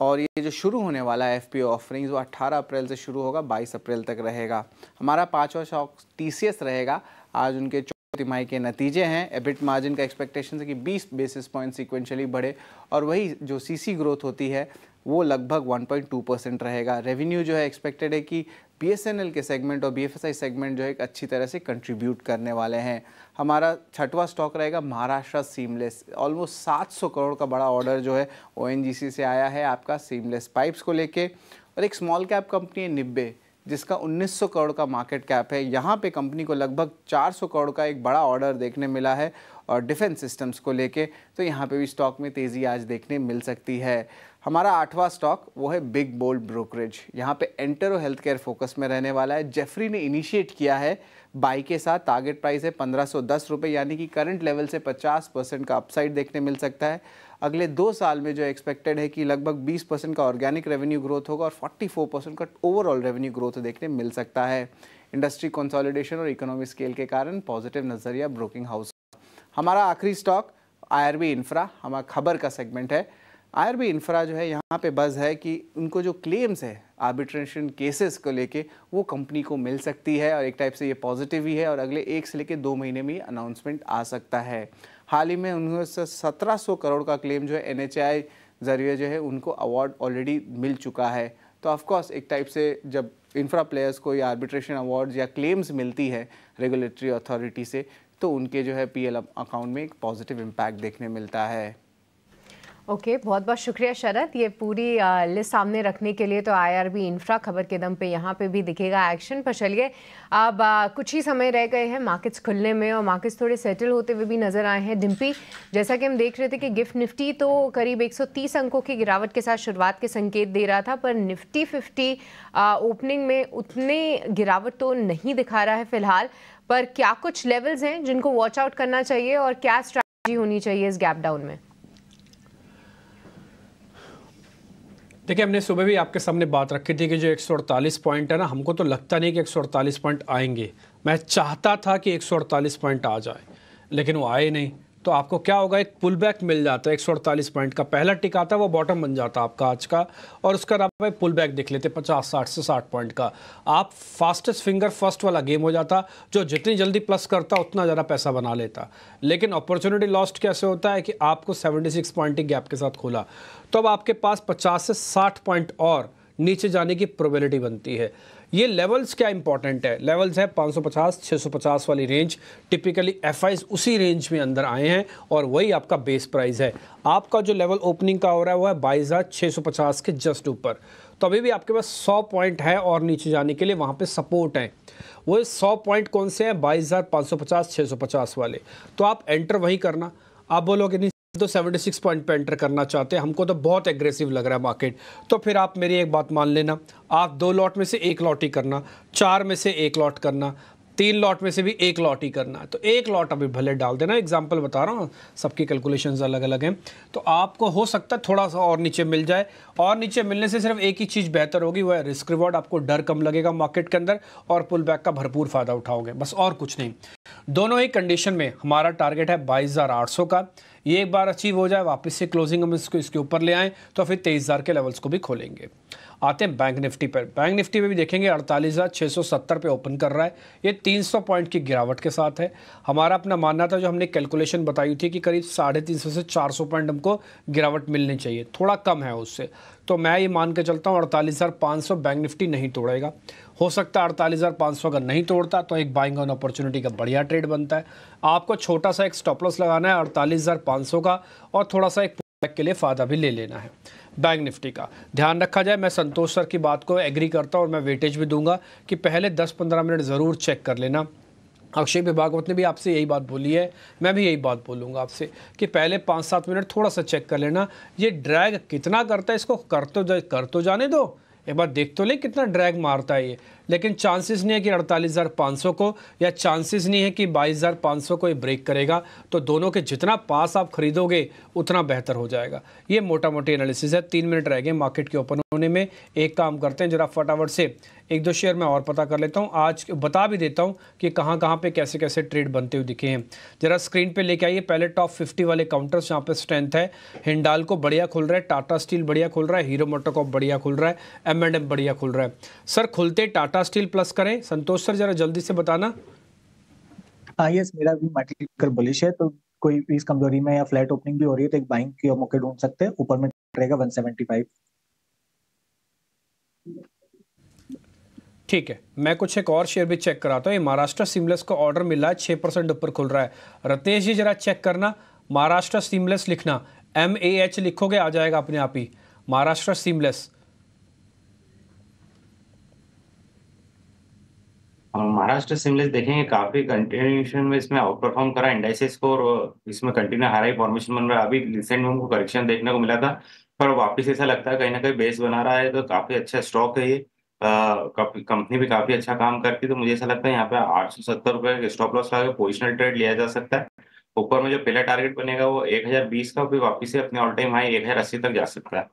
और ये जो शुरू होने वाला है एफ पी ऑफरिंग्स वो 18 अप्रैल से शुरू होगा 22 अप्रैल तक रहेगा हमारा पाँचवा शॉक टी सी एस रहेगा आज उनके तिमाही के नतीजे हैं एबिट मार्जिन का एक्सपेक्टेशन है कि 20 बेसिस पॉइंट सिक्वेंशली बढ़े और वही जो सीसी ग्रोथ होती है वो लगभग 1.2 परसेंट रहेगा रेवेन्यू जो है एक्सपेक्टेड है कि बी के सेगमेंट और बी सेगमेंट जो है एक अच्छी तरह से कंट्रीब्यूट करने वाले हैं हमारा छठवा स्टॉक रहेगा महाराष्ट्र सीमलेस ऑलमोस्ट सात सौ करोड़ का बड़ा ऑर्डर जो है ओ से आया है आपका सीमलेस पाइप्स को लेके और एक स्मॉल कैप कंपनी है निब्बे जिसका 1900 करोड़ का मार्केट कैप है यहाँ पे कंपनी को लगभग 400 करोड़ का एक बड़ा ऑर्डर देखने मिला है और डिफेंस सिस्टम्स को लेके तो यहाँ पे भी स्टॉक में तेज़ी आज देखने मिल सकती है हमारा आठवां स्टॉक वो है बिग बोल्ड ब्रोकरेज यहाँ पे एंटरो हेल्थ केयर फोकस में रहने वाला है जेफरी ने इनिशिएट किया है बाई के साथ टारगेट प्राइस है पंद्रह सौ दस रुपये यानी कि करंट लेवल से पचास परसेंट का अपसाइड देखने मिल सकता है अगले दो साल में जो एक्सपेक्टेड है कि लगभग 20 परसेंट का ऑर्गेनिक रेवेन्यू ग्रोथ होगा और 44 परसेंट का ओवरऑल रेवेन्यू ग्रोथ देखने मिल सकता है इंडस्ट्री कंसोलिडेशन और इकोनॉमिक स्केल के कारण पॉजिटिव नजरिया ब्रोकिंग हाउस हमारा आखिरी स्टॉक आई इंफ्रा हमारा खबर का सेगमेंट है आई इंफ्रा जो है यहाँ पे बज है कि उनको जो क्लेम्स है आर्बिट्रेशन केसेस को लेके वो कंपनी को मिल सकती है और एक टाइप से ये पॉजिटिव ही है और अगले एक से लेके दो महीने में अनाउंसमेंट आ सकता है हाल ही में उन्होंने सत्रह करोड़ का क्लेम जो है एन जरिए जो है उनको अवार्ड ऑलरेडी मिल चुका है तो ऑफकोर्स एक टाइप से जब इंफ्रा प्लेयर्स को या आर्बिट्रेशन अवार्ड्स या क्लेम्स मिलती है रेगुलेटरी अथॉरिटी से तो उनके जो है पीएल अकाउंट में एक पॉजिटिव इम्पैक्ट देखने मिलता है ओके okay, बहुत बहुत शुक्रिया शरद ये पूरी लिस्ट सामने रखने के लिए तो आईआरबी इंफ्रा खबर के दम पे यहाँ पे भी दिखेगा एक्शन पर चलिए अब कुछ ही समय रह गए हैं मार्केट्स खुलने में और मार्केट्स थोड़े सेटल होते हुए भी नज़र आए हैं डिम्पी जैसा कि हम देख रहे थे कि गिफ्ट निफ्टी तो करीब 130 अंकों की गिरावट के साथ शुरुआत के संकेत दे रहा था पर निफ्टी फिफ्टी ओपनिंग में उतने गिरावट तो नहीं दिखा रहा है फिलहाल पर क्या कुछ लेवल्स हैं जिनको वॉच आउट करना चाहिए और क्या स्ट्रैटी होनी चाहिए इस गैप डाउन में देखिए हमने सुबह भी आपके सामने बात रखी थी कि जो 148 पॉइंट है ना हमको तो लगता नहीं कि 148 पॉइंट आएंगे मैं चाहता था कि 148 पॉइंट आ जाए लेकिन वो आए नहीं तो आपको क्या होगा एक पुल बैक मिल जाता है एक सौ अड़तालीस पॉइंट का पहला टिक आता है वो बॉटम बन जाता है आपका आज का और उसका आप भाई पुल बैक देख लेते पचास साठ से साठ पॉइंट का आप फास्टेस्ट फिंगर फर्स्ट वाला गेम हो जाता जो जितनी जल्दी प्लस करता उतना ज़्यादा पैसा बना लेता लेकिन अपॉर्चुनिटी लॉस्ट कैसे होता है कि आपको सेवेंटी सिक्स पॉइंट गैप के साथ खोला तो अब आपके पास पचास से साठ पॉइंट और नीचे जाने की प्रोबेबिलिटी बनती है ये लेवल्स क्या इंपॉर्टेंट है लेवल्स है 550 650 वाली रेंज टिपिकली एफ उसी रेंज में अंदर आए हैं और वही आपका बेस प्राइस है आपका जो लेवल ओपनिंग का हो रहा है वो है बाईस हज़ार के जस्ट ऊपर तो अभी भी आपके पास 100 पॉइंट है और नीचे जाने के लिए वहाँ पे सपोर्ट है वो 100 पॉइंट कौन से हैं बाईस हज़ार सौ पचास सौ पचास वाले तो आप एंटर वहीं करना आप बोलोगे नहीं तो 76 पॉइंट पे एंटर करना चाहते हैं हमको तो बहुत एग्रेसिव लग रहा है मार्केट तो फिर आप मेरी एक बात मान लेना आप दो लॉट में से एक लॉट ही करना चार में से एक लॉट करना तीन लॉट में से भी एक लॉट ही करना है तो एक लॉट अभी भले डाल देना एग्जाम्पल बता रहा हूँ सबकी कैलकुलेशन अलग अलग हैं तो आपको हो सकता है थोड़ा सा और नीचे मिल जाए और नीचे मिलने से सिर्फ एक ही चीज़ बेहतर होगी वह रिस्क रिवॉर्ड आपको डर कम लगेगा मार्केट के अंदर और पुल बैक का भरपूर फ़ायदा उठाओगे बस और कुछ नहीं दोनों ही कंडीशन में हमारा टारगेट है बाईस का ये एक बार अचीव हो जाए वापस से क्लोजिंग हम इसको इसके ऊपर ले आएँ तो फिर तेईस हज़ार के लेवल्स को भी खोलेंगे आते हैं बैंक निफ्टी पर बैंक निफ्टी में भी देखेंगे अड़तालीस हज़ार छः सौ सत्तर पे ओपन कर रहा है ये तीन सौ पॉइंट की गिरावट के साथ है हमारा अपना मानना था जो हमने कैलकुलेशन बताई थी कि करीब साढ़े तीन सौ से चार सौ पॉइंट हमको गिरावट मिलनी चाहिए थोड़ा कम है उससे तो मैं ये मान के चलता हूँ अड़तालीस हज़ार पाँच सौ बैंक निफ्टी नहीं तोड़ेगा हो सकता है अड़तालीस हज़ार पाँच सौ अगर नहीं तोड़ता तो एक बाइंग ऑन अपॉर्चुनिटी का बढ़िया ट्रेड बनता है आपको छोटा सा एक स्टॉपलॉस लगाना है अड़तालीस हज़ार पाँच सौ का और थोड़ा सा एक बैक के लिए फ़ायदा भी ले लेना है बैंक निफ्टी का ध्यान रखा जाए मैं संतोष सर की बात को एग्री करता हूँ और मैं वेटेज भी दूंगा कि पहले दस पंद्रह मिनट ज़रूर चेक कर लेना अक्षय विभागवत ने भी आपसे यही बात बोली है मैं भी यही बात बोलूँगा आपसे कि पहले पाँच सात मिनट थोड़ा सा चेक कर लेना ये ड्रैग कितना करता है इसको कर तो जा कर तो जाने दो एक बार देख तो ले कितना ड्रैग मारता है ये लेकिन चांसेस नहीं है कि 48,500 को या चांसेस नहीं है कि 22,500 को ये ब्रेक करेगा तो दोनों के जितना पास आप खरीदोगे उतना बेहतर हो जाएगा ये मोटा मोटी एनालिसिस है तीन मिनट रह गए मार्केट के ओपन होने में एक काम करते हैं जरा फटाफट से एक दो शेयर मैं और पता कर लेता हूँ आज बता भी देता हूँ कि कहाँ कहाँ पे कैसे कैसे ट्रेड बनते हुए दिखे हैं जरा स्क्रीन पे लेके आइए पहले टॉप 50 वाले काउंटर्स जहाँ पे स्ट्रेंथ है हिंडाल को बढ़िया खुल रहा है टाटा स्टील बढ़िया खुल रहा है हीरो मोटोकॉप बढ़िया खुल रहा है एम एंड एम बढ़िया खुल रहा है सर खुलते टाटा स्टील प्लस करें संतोष सर जरा जल्दी से बताना हाँ यस मेरा भी मार्केट बुलिश है तो कोई इस कमजोरी में या फ्लैट ओपनिंग भी हो रही है तो एक बाइंग के मौके ढूंढ सकते हैं ऊपर में रहेगा वन सेवेंटी फाइव ठीक है मैं कुछ एक और शेयर भी चेक कराता हूँ ये महाराष्ट्र सिमलेस का ऑर्डर मिला है छः परसेंट ऊपर खुल रहा है रतेश जी जरा चेक करना महाराष्ट्र सिमलेस लिखना एम ए एच लिखोगे आ जाएगा अपने आप ही महाराष्ट्र सिमलेस महाराष्ट्र सिमलेस देखेंगे काफी कंटिन्यूशन में इसमें आउट परफॉर्म करा इंडाइसिस को और इसमें कंटिन्यू हाई फॉर्मेशन बन रहा है अभी रिसेंट में हमको करेक्शन देखने को मिला था पर वापस ऐसा लगता है कहीं ना कहीं बेस बना रहा है तो काफी अच्छा स्टॉक है ये कंपनी भी काफी अच्छा काम करती है तो मुझे ऐसा लगता है यहाँ पे आठ सौ सत्तर रुपए स्टॉप लॉस लगा पोजिशनल ट्रेड लिया जा सकता है ऊपर में जो पहला टारगेट बनेगा वो एक हजार बीस का भी वापिस से अपने ऑल टाइम हाई एक हजार अस्सी तक जा सकता है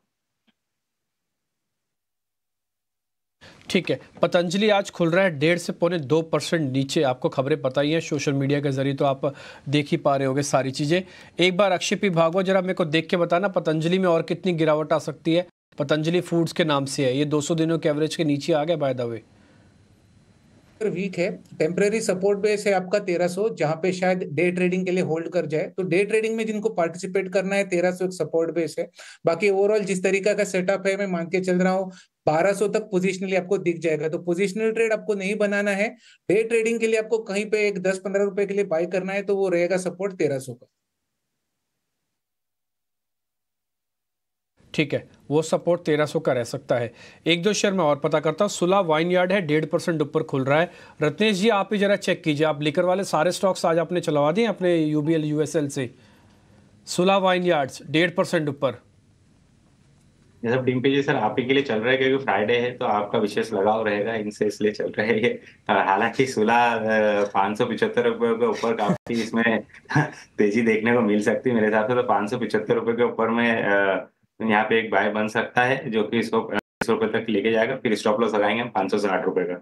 ठीक है पतंजलि आज खुल रहा है डेढ़ से पौने दो परसेंट नीचे आपको खबरें पता ही हैं सोशल मीडिया के जरिए तो आप देख ही पा रहे होंगे सारी चीज़ें एक बार अक्षय पी भागवत जरा मेरे को देख के बताना पतंजलि में और कितनी गिरावट आ सकती है पतंजलि फूड्स के नाम से है ये 200 दिनों के एवरेज के नीचे आ गया बाय द वे वीक है टेम्परेरी सपोर्ट बेस है आपका 1300 जहाँ पे शायद डे ट्रेडिंग के लिए होल्ड कर जाए तो डे ट्रेडिंग में जिनको पार्टिसिपेट करना है 1300 एक सपोर्ट बेस है बाकी ओवरऑल जिस तरीका का सेटअप है मैं मान के चल रहा हूँ 1200 तक पोजिशनली आपको दिख जाएगा तो पोजिशनल ट्रेड आपको नहीं बनाना है डे ट्रेडिंग के लिए आपको कहीं पे एक दस पंद्रह रुपए के लिए बाय करना है तो वो रहेगा सपोर्ट तेरह का ठीक है वो सपोर्ट 1300 का रह सकता है एक दो शेयर मैं और पता करता हूँ सुला वाइन यार्ड है डेढ़ परसेंट ऊपर खुल रहा है रत्नेश जी आप ही जरा चेक कीजिए आप लेकर वाले सारे स्टॉक्स आज आपने चलवा दिए अपने U B L U S L से सुला वाइन यार्ड डेढ़ परसेंट ऊपर जैसे डिम्पी जी सर आप ही के लिए चल रहा है क्योंकि फ्राइडे है तो आपका विशेष लगाव रहेगा इनसे इसलिए चल रहे हैं हालांकि सुला पाँच सौ पिछहत्तर रुपये के ऊपर काफी इसमें तेजी देखने को मिल सकती है मेरे हिसाब से तो पाँच सौ पिछहत्तर रुपये के ऊपर में यहाँ पे एक बाय बन सकता है जो कि इसको सौ रुपए तक लेके जाएगा फिर स्टॉप लॉस लगाएंगे हम पांच सौ से रुपए का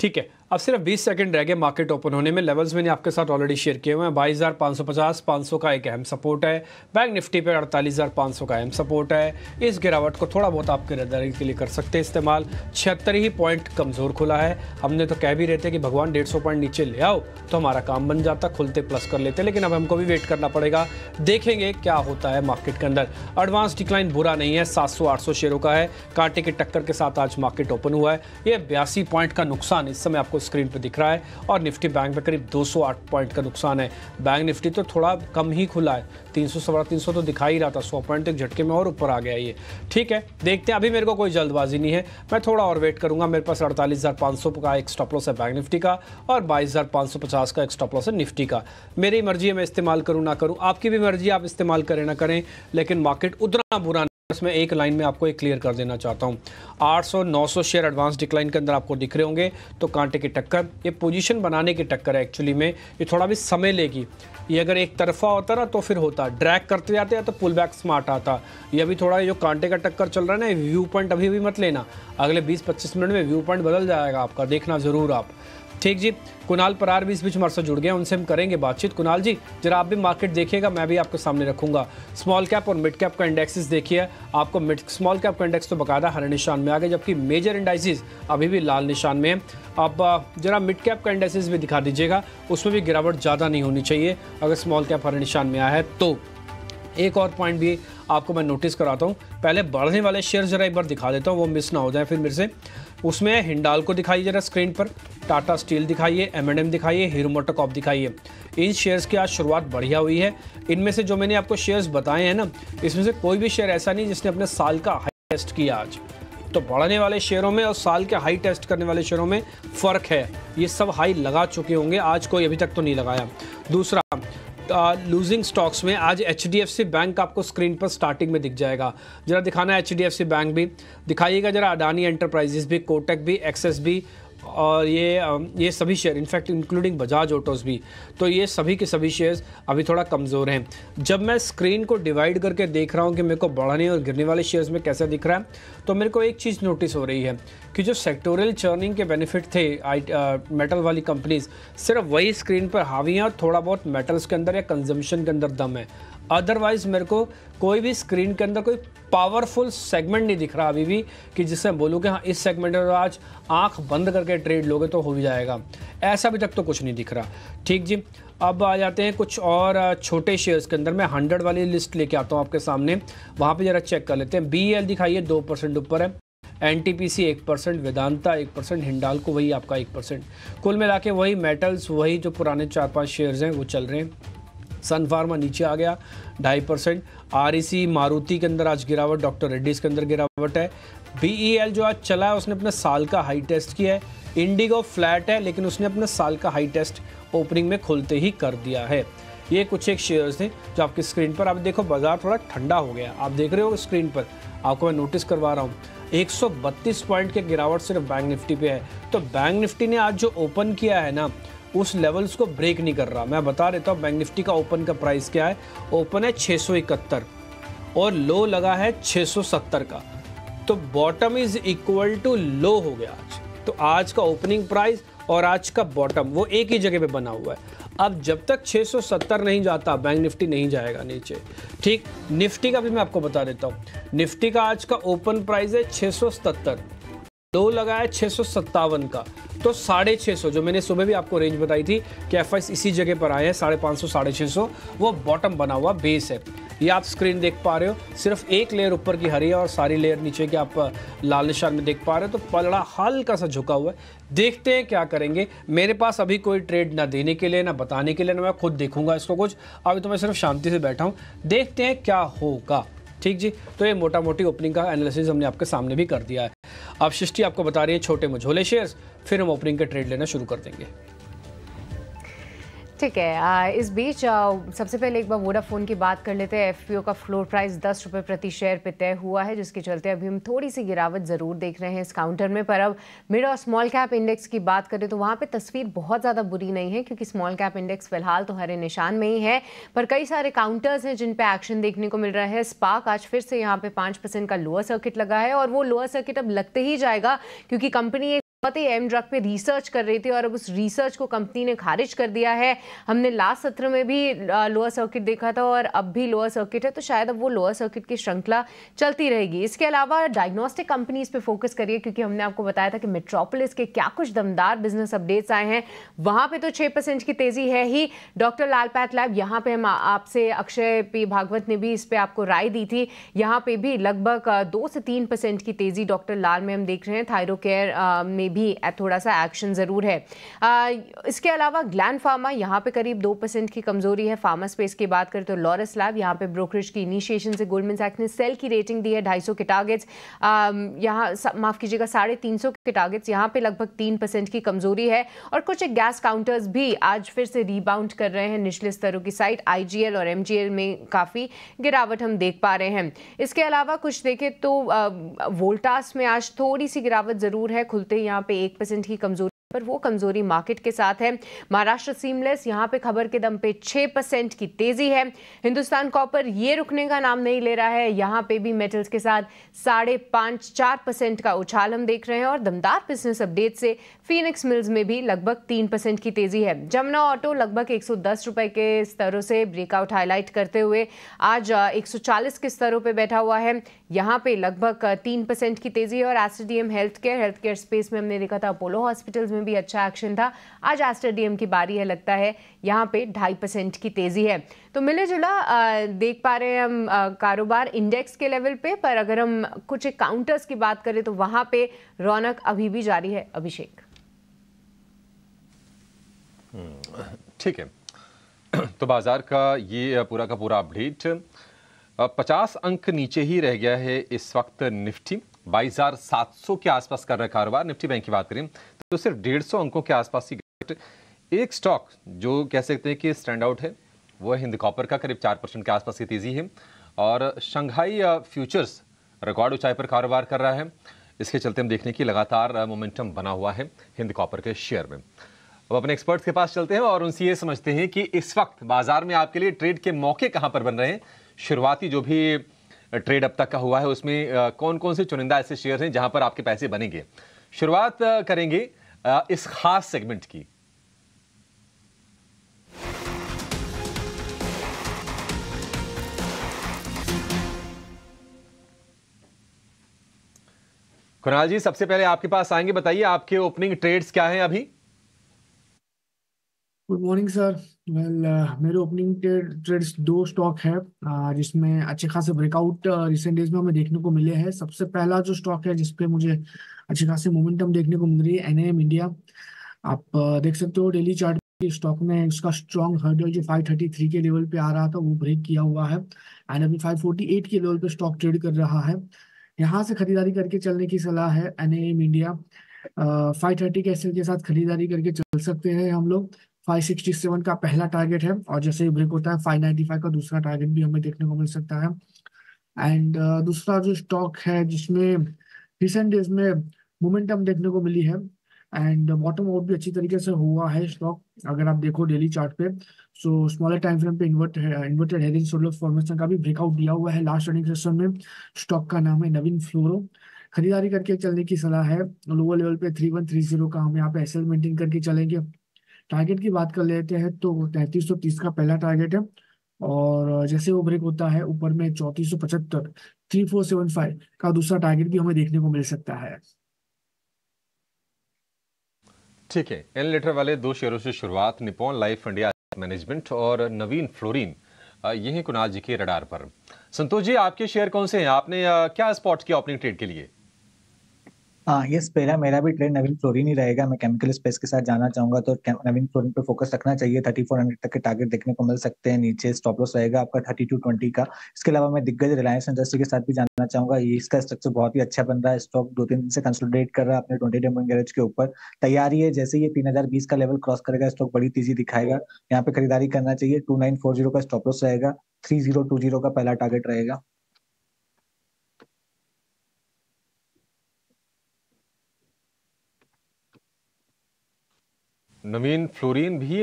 ठीक है अब सिर्फ 20 सेकंड रह गए मार्केट ओपन होने में लेवल्स मैंने आपके साथ ऑलरेडी शेयर किए हुए हैं बाईस हज़ार पाँच सौ पचास पाँच सौ का एक अहम सपोर्ट है बैंक निफ्टी पे अड़तालीस हज़ार पाँच सौ का अहम सपोर्ट है इस गिरावट को थोड़ा बहुत आपके रदारी के लिए कर सकते हैं इस्तेमाल छिहत्तर ही पॉइंट कमज़ोर खुला है हमने तो कह भी रहे थे कि भगवान डेढ़ सौ पॉइंट नीचे ले आओ तो हमारा काम बन जाता खुलते प्लस कर लेते लेकिन अब हमको भी वेट करना पड़ेगा देखेंगे क्या होता है मार्केट के अंदर एडवांस डिक्लाइन बुरा नहीं है सात सौ आठ सौ शेयरों का है कांटे की टक्कर के साथ आज मार्केट ओपन हुआ है ये बयासी पॉइंट का नुकसान इस समय आपको आपको स्क्रीन पर दिख रहा है और निफ्टी बैंक में करीब 208 पॉइंट का नुकसान है बैंक निफ्टी तो थोड़ा कम ही खुला है तीन सौ सवा तीन तो दिखा ही रहा था सौ पॉइंट एक झटके में और ऊपर आ गया ये ठीक है देखते हैं अभी मेरे को कोई जल्दबाजी नहीं है मैं थोड़ा और वेट करूंगा मेरे पास अड़तालीस का एक स्टॉप है बैंक निफ्टी का और बाईस का एक स्टॉपलॉस है निफ्टी का मेरी मर्जी है मैं इस्तेमाल करूँ ना करूँ आपकी भी मर्जी आप इस्तेमाल करें ना करें लेकिन मार्केट उतना बुरा बस मैं एक लाइन में आपको एक क्लियर कर देना चाहता हूँ 800-900 शेयर एडवांस डिक्लाइन के अंदर आपको दिख रहे होंगे तो कांटे की टक्कर ये पोजीशन बनाने की टक्कर है एक्चुअली में ये थोड़ा भी समय लेगी ये अगर एक तरफा होता ना तो फिर होता ड्रैग करते जाते हैं तो पुल बैक स्मार्ट आता ये अभी थोड़ा जो कांटे का टक्कर चल रहा है ना व्यू पॉइंट अभी भी मत लेना अगले बीस पच्चीस मिनट में व्यू पॉइंट बदल जाएगा आपका देखना ज़रूर आप ठीक जी कुणाल परार भी इस बीच हमारे साथ जुड़ गए उनसे हम करेंगे बातचीत कुणाल जी जरा आप भी मार्केट देखिएगा मैं भी आपके सामने रखूंगा स्मॉल कैप और मिड कैप का इंडेक्सेस देखिए आपको मिड स्मॉल कैप का इंडेक्स तो बकायदा हरे निशान में आ गया जबकि मेजर इंडाइसिस अभी भी लाल निशान में है आप जरा मिड कैप का इंडेक्सेस भी दिखा दीजिएगा उसमें भी गिरावट ज़्यादा नहीं होनी चाहिए अगर स्मॉल कैप हरे निशान में आया है तो एक और पॉइंट भी आपको मैं नोटिस कराता हूँ पहले बढ़ने वाले शेयर ज़रा एक बार दिखा देता हूँ वो मिस ना हो जाए फिर मेरे से उसमें हिंडाल को दिखाइए जरा स्क्रीन पर टाटा स्टील दिखाइए एम एंड एम दिखाइए हीरो मोटोकॉप दिखाइए इन शेयर्स की आज शुरुआत बढ़िया हुई है इनमें से जो मैंने आपको शेयर्स बताए हैं ना इसमें से कोई भी शेयर ऐसा नहीं जिसने अपने साल का हाई टेस्ट किया आज तो बढ़ने वाले शेयरों में और साल के हाई टेस्ट करने वाले शेयरों में फ़र्क है ये सब हाई लगा चुके होंगे आज कोई अभी तक तो नहीं लगाया दूसरा लूजिंग स्टॉक्स में आज एच बैंक आपको स्क्रीन पर स्टार्टिंग में दिख जाएगा जरा दिखाना है एच बैंक भी दिखाइएगा जरा अडानी एंटरप्राइजेस भी कोटक भी एक्सेस भी और ये ये सभी share in fact including Bajaj autos भी तो ये सभी के सभी शेयर्स अभी थोड़ा कमज़ोर हैं जब मैं स्क्रीन को डिवाइड करके देख रहा हूँ कि मेरे को बढ़ने और गिरने वाले शेयर्स में कैसा दिख रहा है तो मेरे को एक चीज़ नोटिस हो रही है कि जो सेक्टोरियल चर्निंग के बेनिफिट थे आई आ, मेटल वाली कंपनीज सिर्फ वही स्क्रीन पर हावी हैं और थोड़ा बहुत मेटल्स के अंदर या कंजम्पशन के अंदर दम है अदरवाइज मेरे को कोई भी स्क्रीन के अंदर कोई पावरफुल सेगमेंट नहीं दिख रहा अभी भी कि जिससे मैं बोलूँ कि हाँ इस सेगमेंट में आज आंख बंद करके ट्रेड लोगे तो हो भी जाएगा ऐसा अभी तक तो कुछ नहीं दिख रहा ठीक जी अब आ जाते हैं कुछ और छोटे शेयर्स के अंदर मैं हंड्रेड वाली लिस्ट लेके आता हूँ आपके सामने वहाँ पर ज़रा चेक कर लेते हैं बी एल e दिखाइए दो परसेंट ऊपर है एन टी पी सी एक परसेंट वेदांता एक परसेंट हिंडाल को वही आपका एक परसेंट कुल मिला के वही मेटल्स वही जो पुराने चार पाँच शेयर्स हैं वो चल रहे हैं सन फार्मा नीचे आ गया ढाई परसेंट आर मारुति के अंदर आज गिरावट डॉक्टर रेड्डीज के अंदर गिरावट है बी जो आज चला है उसने अपने साल का हाई टेस्ट किया है इंडिगो फ्लैट है लेकिन उसने अपने साल का हाई टेस्ट ओपनिंग में खोलते ही कर दिया है ये कुछ एक शेयर्स थे जो आपकी स्क्रीन पर आप देखो बाजार थोड़ा ठंडा हो गया आप देख रहे हो स्क्रीन पर आपको मैं नोटिस करवा रहा हूँ 132 पॉइंट के गिरावट सिर्फ बैंक निफ्टी पे है तो बैंक निफ्टी ने आज जो ओपन किया है ना उस लेवल्स को ब्रेक नहीं कर रहा मैं बता देता हूँ बैंक निफ्टी का ओपन का प्राइस क्या है ओपन है छः और लो लगा है 670 का तो bottom is equal to low हो गया आज तो आज का ओपनिंग प्राइस और आज का बॉटम वो एक ही जगह पे बना हुआ है अब जब तक 670 नहीं जाता बैंक निफ्टी नहीं जाएगा नीचे ठीक निफ्टी का भी मैं आपको बता देता हूँ निफ्टी का आज का ओपन प्राइस है 677 तो वो लगाया छः का तो साढ़े छः सौ जो मैंने सुबह भी आपको रेंज बताई थी कि एफ इसी जगह पर आए हैं साढ़े पाँच सौ साढ़े छः सौ वो बॉटम बना हुआ बेस है ये आप स्क्रीन देख पा रहे हो सिर्फ एक लेयर ऊपर की हरी है और सारी लेयर नीचे की आप लाल निशान में देख पा रहे हो तो पलड़ा हल्का सा झुका हुआ है देखते हैं क्या करेंगे मेरे पास अभी कोई ट्रेड ना देने के लिए ना बताने के लिए ना मैं खुद देखूंगा इसको कुछ अभी तो मैं सिर्फ शांति से बैठा हूँ देखते हैं क्या होगा ठीक जी तो ये मोटा मोटी ओपनिंग का एनालिसिस हमने आपके सामने भी कर दिया है अब सृष्टि आपको बता रही है छोटे मझोले शेयर्स फिर हम ओपनिंग के ट्रेड लेना शुरू कर देंगे ठीक है आ, इस बीच आ, सबसे पहले एक बार वोडाफोन की बात कर लेते हैं एफपीओ का फ्लोर प्राइस दस रुपये प्रति शेयर पे तय हुआ है जिसके चलते अभी हम थोड़ी सी गिरावट ज़रूर देख रहे हैं इस काउंटर में पर अब मिड और स्मॉल कैप इंडेक्स की बात करें तो वहाँ पे तस्वीर बहुत ज़्यादा बुरी नहीं है क्योंकि स्मॉल कैप इंडेक्स फिलहाल तो हरे निशान में ही है पर कई सारे काउंटर्स हैं जिन पर एक्शन देखने को मिल रहा है स्पाक आज फिर से यहाँ पर पाँच का लोअर सर्किट लगा है और वो लोअर सर्किट अब लगते ही जाएगा क्योंकि कंपनी बहुत एम ड्रग पे रिसर्च कर रही थी और अब उस रिसर्च को कंपनी ने खारिज कर दिया है हमने लास्ट सत्र में भी लोअर सर्किट देखा था और अब भी लोअर सर्किट है तो शायद अब वो लोअर सर्किट की श्रृंखला चलती रहेगी इसके अलावा डायग्नोस्टिक कंपनीज पे फोकस करिए क्योंकि हमने आपको बताया था कि मेट्रोपोलिस के क्या कुछ दमदार बिजनेस अपडेट्स आए हैं वहाँ पर तो छः की तेज़ी है ही डॉक्टर लाल पैथ लैब यहाँ पर हम आपसे अक्षय पी भागवत ने भी इस पर आपको राय दी थी यहाँ पर भी लगभग दो से तीन की तेज़ी डॉक्टर लाल में हम देख रहे हैं थायरोकेयर में में भी थोड़ा सा एक्शन ज़रूर है आ, इसके अलावा ग्लैंड फार्मा यहाँ पे करीब दो परसेंट की कमजोरी है फार्मा स्पेस की बात करें तो लॉरस लैब यहाँ पे ब्रोकरेज की इनिशिएशन से गोल्डमैन सैक्स ने सेल की रेटिंग दी है ढाई के टारगेट्स यहाँ माफ़ कीजिएगा साढ़े तीन के टारगेट्स यहाँ पे लगभग तीन परसेंट की कमजोरी है और कुछ गैस काउंटर्स भी आज फिर से रीबाउंड कर रहे हैं निचले स्तरों की साइड आई और एम में काफ़ी गिरावट हम देख पा रहे हैं इसके अलावा कुछ देखें तो वोल्टास में आज थोड़ी सी गिरावट ज़रूर है खुलते यहाँ यहाँ पे एक परसेंट की कमजोरी पर वो कमजोरी मार्केट के साथ है महाराष्ट्र सीमलेस यहाँ पे खबर के दम पे छह परसेंट की तेजी है हिंदुस्तान कॉपर ये रुकने का नाम नहीं ले रहा है यहाँ पे भी मेटल्स के साथ साढ़े पांच चार परसेंट का उछाल हम देख रहे हैं और दमदार बिजनेस अपडेट से फीनिक्स मिल्स में भी लगभग तीन परसेंट की तेजी है जमुना ऑटो लगभग एक रुपए के स्तरों से ब्रेकआउट हाईलाइट करते हुए आज एक के स्तरों पर बैठा हुआ है यहाँ पे लगभग तीन परसेंट की तेजी है और SDM health care health care space में हमने देखा था अपोलो हॉस्पिटल में भी अच्छा एक्शन था आज एस्टर डीएम की बारी है लगता है यहाँ पे ढाई परसेंट की तेज़ी है तो मिले जुला देख पा रहे हैं हम कारोबार इंडेक्स के लेवल पे पर अगर हम कुछ काउंटर्स की बात करें तो वहां पे रौनक अभी भी जारी है अभिषेक हम्म, ठीक है तो बाजार का ये पूरा का पूरा अपडेट पचास अंक नीचे ही रह गया है इस वक्त निफ्टी बाईस के आसपास कर रहा कारोबार निफ्टी बैंक की बात करें तो सिर्फ डेढ़ सौ अंकों के आसपास ही एक स्टॉक जो कह सकते हैं कि स्टैंड आउट है वो हिंद कॉपर का करीब चार परसेंट के आसपास की तेज़ी है और शंघाई फ्यूचर्स रिकॉर्ड ऊंचाई पर कारोबार कर रहा है इसके चलते हम देखने की लगातार मोमेंटम बना हुआ है हिंद कॉपर के शेयर में अब अपने एक्सपर्ट्स के पास चलते हैं और उनसे ये समझते हैं कि इस वक्त बाजार में आपके लिए ट्रेड के मौके कहाँ पर बन रहे हैं शुरुआती जो भी ट्रेड अब तक का हुआ है उसमें कौन कौन से चुनिंदा ऐसे शेयर हैं जहाँ पर आपके पैसे बनेंगे शुरुआत करेंगे इस खास सेगमेंट की कुणाल जी सबसे पहले आपके पास आएंगे बताइए आपके ओपनिंग ट्रेड्स क्या हैं अभी गुड मॉर्निंग सर वेल मेरे ओपनिंग ट्रेड्स दो स्टॉक है जिसमें अच्छे खासे ब्रेकआउट रिसेंट डेज में हमें देखने को मिले हैं सबसे पहला जो स्टॉक है जिसपे मुझे अच्छी खासी मोमेंटम देखने को मिल रही है एनएम इंडिया आप देख सकते हो डेली चार्ट स्टॉक में इसका स्ट्रॉन्ग हर्डल जो 533 के लेवल पे आ रहा था वो ब्रेक किया हुआ है एंड अभी 548 के लेवल पे स्टॉक ट्रेड कर रहा है यहाँ से खरीदारी करके चलने की सलाह है एन इंडिया फाइव थर्टी के एसएल के साथ खरीदारी करके चल सकते हैं हम लोग 567 का पहला टारगेट है और जैसे ही ब्रेक होता है 595 का दूसरा टारगेट भी हमें देखने को मिल सकता है एंड uh, दूसरा जो स्टॉक है जिसमें uh, रिसेंट डेज में मोमेंटम देखने को मिली है एंड बॉटम आउट भी अच्छी तरीके से हुआ है स्टॉक अगर आप देखो डेली चार्ट पे सो स्मॉलर टाइम फ्रेम पे इन्वर्ट इन्वर्टेड फॉर्मेशन का भी ब्रेकआउट दिया हुआ है लास्ट रनिंग सेशन में स्टॉक का नाम है नवीन फ्लोरो खरीदारी करके चलने की सलाह है लोअर लेवल पे थ्री वन थ्री जीरो का हम यहाँ पे एसएल मेंटेन करके चलेंगे टारगेट की बात कर लेते हैं तो तैतीस सौ तीस का पहला टारगेट है और जैसे वो ब्रेक होता है ऊपर में चौतीस सौ पचहत्तर थ्री फोर सेवन फाइव का दूसरा टारगेट भी हमें देखने को मिल सकता है ठीक है एन लेटर वाले दो शेयरों से शुरुआत निपोन लाइफ इंडिया मैनेजमेंट और नवीन फ्लोरिन ये कुणाल कुनाल जी के रडार पर संतोष जी आपके शेयर कौन से हैं आपने क्या स्पॉट किया ओपनिंग ट्रेड के लिए हाँ यस पहला मेरा भी ट्रेंड नवीन फ्लोरिन ही रहेगा मैं केमिकल स्पेस के साथ जाना चाहूंगा तो नवीन फ्लोरिन पे फोकस रखना चाहिए थर्टी फोर हंड्रेड तक के टारगेट देखने को मिल सकते हैं नीचे स्टॉप लॉस रहेगा आपका थर्टी टू ट्वेंटी का इसके अलावा मैं दिग्गज रिलायंस इंडस्ट्री के साथ भी जाना चाहूंगा इसका स्ट्रक्चर बहुत ही अच्छा बन रहा है स्टॉक दो तीन दिन से कंसोलिडेट कर रहा है अपने ट्वेंटी डे गैरेज के ऊपर तैयारी है जैसे ये तीन हजार बीस का लेवल क्रॉस करेगा स्टॉक बड़ी तेजी दिखाएगा यहाँ पे खरीदारी करना चाहिए टू नाइन फोर जीरो का स्टॉप लॉस रहेगा थ्री जीरो टू जीरो का पहला टारगेट रहेगा नवीन फ्लोरीन भी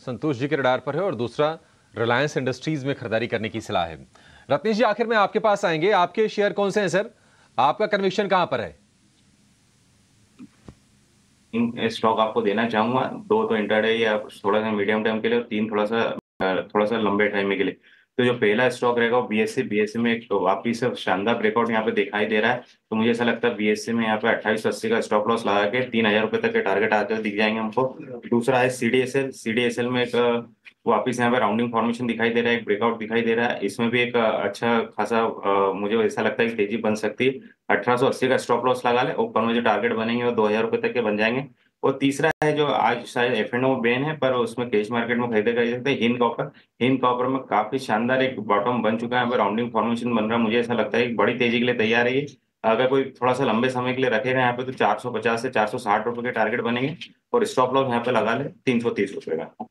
संतोष जी के रडार पर है और दूसरा रिलायंस इंडस्ट्रीज में खरीदारी करने की सलाह है रत्नेश जी आखिर में आपके पास आएंगे आपके शेयर कौन से हैं सर आपका कन्विक्शन कहां पर है स्टॉक आपको देना चाहूंगा दो तो इंटरडे या थोड़ा सा मीडियम टाइम के लिए और तीन थोड़ा सा थोड़ा सा लंबे टाइम के लिए तो जो पहला स्टॉक रहेगा वो बीएससी बीएससी में एक वापिस शानदार ब्रेकआउट यहाँ पे दिखाई दे रहा है तो मुझे ऐसा लगता है बीएससी में यहाँ पे अट्ठाईस अस्सी का स्टॉप लॉस लगा के तीन हजार रुपए तक के टारगेट आते दिख जाएंगे हमको दूसरा है सीडीएसएल सीडीएसएल में एक वापिस यहाँ पे राउंडिंग फॉर्मेशन दिखाई दे रहा है एक ब्रेकआउट दिखाई दे रहा है इसमें भी एक अच्छा खासा आ, मुझे ऐसा लगता है कि तेजी बन सकती है अठारह का स्टॉप लॉस लगा ले ऊपर में जो टारगेट बनेंगे वो दो हजार रुपये तक के बन जाएंगे और तीसरा है जो आज शायद एफ एंड ओ बेन है पर उसमें कैश मार्केट में खरीदा जा सकता है हिंद कॉपर हिंद कॉपर में काफी शानदार एक बॉटम बन चुका है राउंडिंग फॉर्मेशन बन रहा है मुझे ऐसा लगता है बड़ी तेजी के लिए तैयार है अगर कोई थोड़ा सा लंबे समय के लिए रखेगा यहाँ पे तो 450 से 460 रुपए के टारगेट बनेंगे और स्टॉप लॉस यहाँ पे लगा ले तीस रुपए का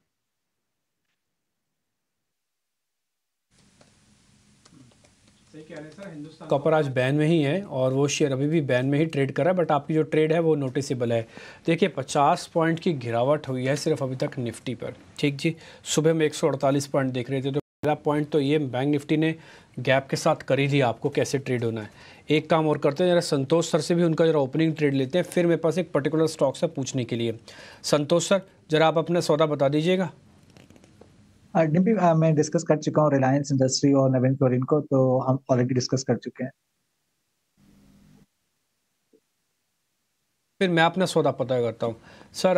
कॉपर आज बैन में ही है और वो शेयर अभी भी बैन में ही ट्रेड कर रहा है बट आपकी जो ट्रेड है वो नोटिसेबल है देखिए 50 पॉइंट की गिरावट हुई है सिर्फ अभी तक निफ्टी पर ठीक जी सुबह में 148 पॉइंट देख रहे थे तो पहला पॉइंट तो ये बैंक निफ्टी ने गैप के साथ कर ही दिया आपको कैसे ट्रेड होना है एक काम और करते हैं जरा संतोष सर से भी उनका जरा ओपनिंग ट्रेड लेते हैं फिर मेरे पास एक पर्टिकुलर स्टॉक से पूछने के लिए संतोष सर जरा आप अपना सौदा बता दीजिएगा डिम्पी हाँ, हाँ, मैं डिस्कस कर चुका हूँ रिलायंस इंडस्ट्री और नवीन फ्लोरिन को तो हम ऑलरेडी डिस्कस कर चुके हैं फिर मैं अपना सौदा पता करता हूँ सर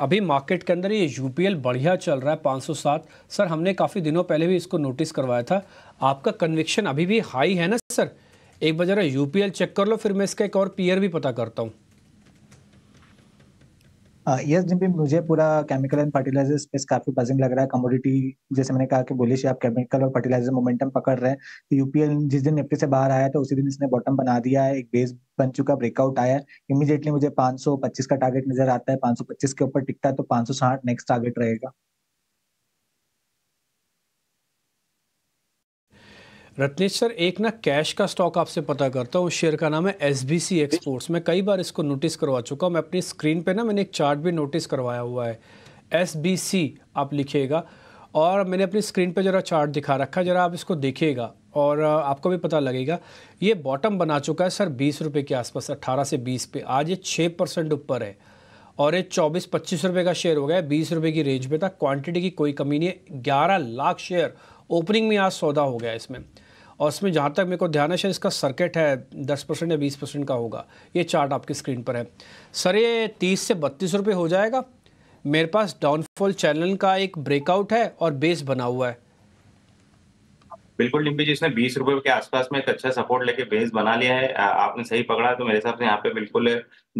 अभी मार्केट के अंदर ये यूपीएल बढ़िया चल रहा है 507 सर हमने काफ़ी दिनों पहले भी इसको नोटिस करवाया था आपका कन्विक्शन अभी भी हाई है ना सर एक बार जरा यूपीएल चेक कर लो फिर मैं इसका एक और पीयर भी पता करता हूँ यस भी मुझे पूरा केमिकल एंड फर्टिलाइजर स्पेस काफी बजिंग लग रहा है कमोडिटी जैसे मैंने कहा कि बोलिश आप केमिकल और फर्टिलाइजर मोमेंटम पकड़ रहे हैं तो यूपीएल जिस दिन निफ्टी से बाहर आया था तो उसी दिन इसने बॉटम बना दिया है एक बेस बन चुका ब्रेकआउट आया इमीडिएटली मुझे पांच का टारगेट नजर आता है पांच के ऊपर टिकता है तो पांच नेक्स्ट टारगेट रहेगा रत्नेश सर एक ना कैश का स्टॉक आपसे पता करता हूँ उस शेयर का नाम है एस बी सी एक्सपोर्ट्स मैं कई बार इसको नोटिस करवा चुका हूँ मैं अपनी स्क्रीन पे ना मैंने एक चार्ट भी नोटिस करवाया हुआ है एस बी सी आप लिखिएगा और मैंने अपनी स्क्रीन पे ज़रा चार्ट दिखा रखा है ज़रा आप इसको देखिएगा और आपको भी पता लगेगा ये बॉटम बना चुका है सर बीस रुपये के आसपास अट्ठारह से बीस पे आज ये छः परसेंट ऊपर है और ये चौबीस पच्चीस रुपये का शेयर हो गया है बीस रुपये की रेंज में था क्वांटिटी की कोई कमी नहीं है ग्यारह लाख शेयर ओपनिंग में आज सौदा हो गया इसमें और इसमें जहाँ तक मेरे को ध्यान है शायद इसका सर्किट है दस परसेंट या बीस परसेंट का होगा ये चार्ट आपकी स्क्रीन पर है सर ये तीस से बत्तीस रुपये हो जाएगा मेरे पास डाउनफॉल चैनल का एक ब्रेकआउट है और बेस बना हुआ है बिल्कुल डिम्पी जी इसने बीस रुपए के आसपास में एक अच्छा सपोर्ट लेके बेस बना लिया है आपने सही पकड़ा तो मेरे हिसाब से यहाँ पे बिल्कुल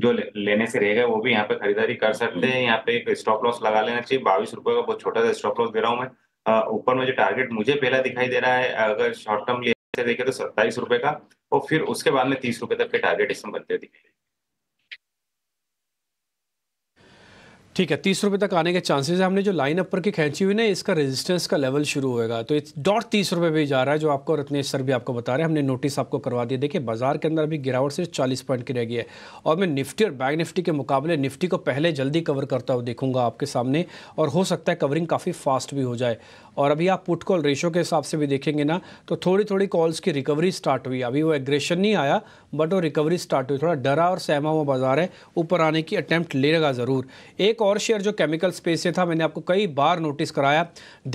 जो लेने से रहेगा वो भी यहाँ पे खरीदारी कर सकते हैं यहाँ पे एक स्टॉप लॉस लगा लेना चाहिए बाईस रुपए का बहुत छोटा सा स्टॉप लॉस दे रहा हूँ मैं ऊपर में जो टारगेट मुझे पहला दिखाई दे रहा है अगर शॉर्ट टर्म लिए देखे तो सत्ताईस रुपए का और फिर उसके बाद में तीस रुपए तक के टारगेट इसमें बनते दिखाई ठीक है तीस रुपये तक आने के चांसेस है हमने जो लाइन अप पर की खींची हुई ना इसका रेजिस्टेंस का लेवल शुरू होएगा तो डॉट तीस रुपये भी जा रहा है जो आपको रत्नेश सर भी आपको बता रहे हैं हमने नोटिस आपको करवा दिया देखिए बाजार के अंदर अभी गिरावट सिर्फ चालीस पॉइंट की रह गई है और मैं निफ्टी और बैंक निफ्टी के मुकाबले निफ्टी को पहले जल्दी कवर करता हुआ देखूंगा आपके सामने और हो सकता है कवरिंग काफ़ी फास्ट भी हो जाए और अभी आप पुट कॉल रेशो के हिसाब से भी देखेंगे ना तो थोड़ी थोड़ी कॉल्स की रिकवरी स्टार्ट हुई अभी वो एग्रेशन नहीं आया बट वो रिकवरी स्टार्ट हुई थोड़ा डरा और सहमा हुआ बाजार है ऊपर आने की अटैम्प्ट लेगा ज़रूर एक और शेयर जो केमिकल स्पेस से था मैंने आपको कई बार नोटिस कराया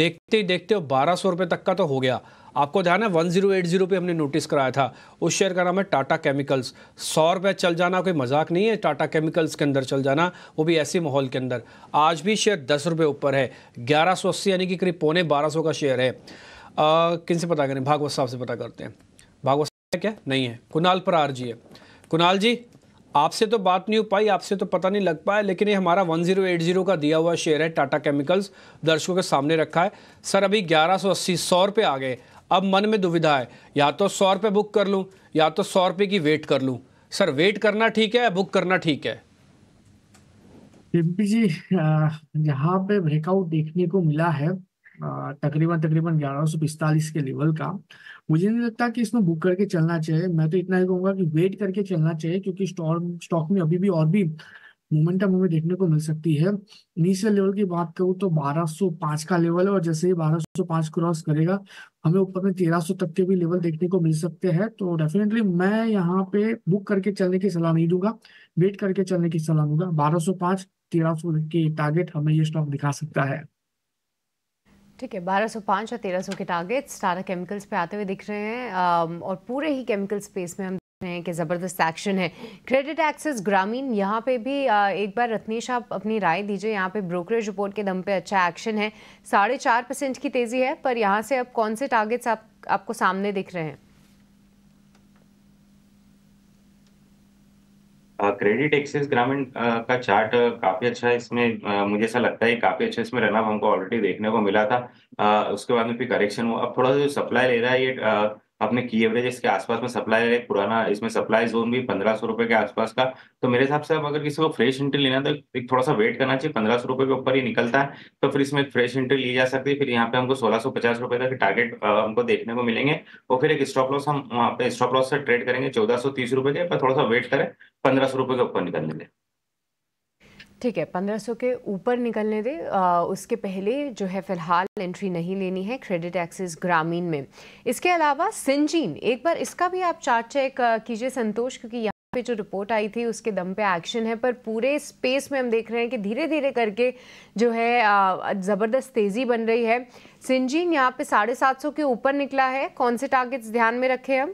देखते ही देखते हो बारह सौ रुपये तक का तो हो गया आपको ध्यान है वन जीरो एट जीरो पे हमने नोटिस कराया था उस शेयर का नाम है टाटा केमिकल्स सौ रुपये चल जाना कोई मजाक नहीं है टाटा केमिकल्स के अंदर चल जाना वो भी ऐसे माहौल के अंदर आज भी शेयर दस रुपये ऊपर है ग्यारह सौ अस्सी यानी कि करीब पौने बारह सौ का शेयर है किन से पता करें भागवत साहब से पता करते हैं भागवत साहब क्या नहीं है कुणाल पर आर जी है कुणाल जी आपसे तो बात नहीं हो पाई आपसे तो पता नहीं लग पाया लेकिन ये हमारा 1080 का दिया हुआ शेयर है टाटा केमिकल्स दर्शकों के सामने रखा है सर अभी 1180 सौ रुपये आ गए अब मन में दुविधा है या तो सौ रुपये बुक कर लूँ या तो सौ रुपये की वेट कर लूँ सर वेट करना ठीक है या बुक करना ठीक है जी यहाँ पे ब्रेकआउट देखने को मिला है तकरीबन तकरीबन ग्यारह के लेवल का मुझे नहीं लगता कि इसमें बुक करके चलना चाहिए मैं तो इतना ही कहूंगा कि वेट करके चलना चाहिए क्योंकि स्टॉक में अभी भी और भी मोमेंटम हमें देखने को मिल सकती है इनिशियल लेवल की बात करूँ तो 1205 का लेवल है और जैसे ही 1205 क्रॉस करेगा हमें ऊपर में 1300 तक के भी लेवल देखने को मिल सकते हैं तो डेफिनेटली मैं यहाँ पे बुक करके चलने की सलाह नहीं दूंगा वेट करके चलने की सलाह दूंगा 1205 1300 के टारगेट हमें ये स्टॉक दिखा सकता है ठीक है 1205 और 1300 के टारगेट्स टाटा केमिकल्स पे आते हुए दिख रहे हैं और पूरे ही केमिकल स्पेस में हम देख रहे हैं कि ज़बरदस्त एक्शन है क्रेडिट एक्सेस ग्रामीण यहाँ पे भी एक बार रत्नेश आप अपनी राय दीजिए यहाँ पे ब्रोकरेज रिपोर्ट के दम पे अच्छा एक्शन है साढ़े चार परसेंट की तेज़ी है पर यहाँ से अब कौन से टारगेट्स आप आपको सामने दिख रहे हैं क्रेडिट एक्सेस ग्रामीण का चार्ट काफ़ी अच्छा है इसमें मुझे ऐसा लगता है काफ़ी अच्छा इसमें रनअप हमको ऑलरेडी देखने को मिला था उसके बाद में फिर करेक्शन हुआ अब थोड़ा सा जो सप्लाई ले रहा है ये अपने की एवरेज इसके आसपास में सप्लाई है पुराना इसमें सप्लाई जोन भी पंद्रह सौ रुपए के आसपास का तो मेरे हिसाब से अब अगर किसी को फ्रेश एंट्री लेना है तो एक थोड़ा सा वेट करना चाहिए पंद्रह सौ रुपए के ऊपर ही निकलता है तो फिर इसमें फ्रेश एंट्री ली जा सकती है फिर यहाँ पे हमको सोलह सौ पचास रुपए तक टारगेट हमको देखने को मिलेंगे और फिर एक स्टॉप लॉस हम वहाँ पे स्टॉप लॉस से ट्रेड करेंगे चौदह सौ तीस रुपए के पर थोड़ा सा वेट करें पंद्रह सौ रुपए के ऊपर निकलने के ठीक है 1500 के ऊपर निकलने दे आ, उसके पहले जो है फिलहाल एंट्री नहीं लेनी है क्रेडिट एक्सेस ग्रामीण में इसके अलावा सिंजीन एक बार इसका भी आप चार्ट चेक कीजिए संतोष क्योंकि यहाँ पे जो रिपोर्ट आई थी उसके दम पे एक्शन है पर पूरे स्पेस में हम देख रहे हैं कि धीरे धीरे करके जो है ज़बरदस्त तेज़ी बन रही है सिंजीन यहाँ पे साढ़े सात सौ के ऊपर निकला है कौन से टारगेट्स ध्यान में रखें हम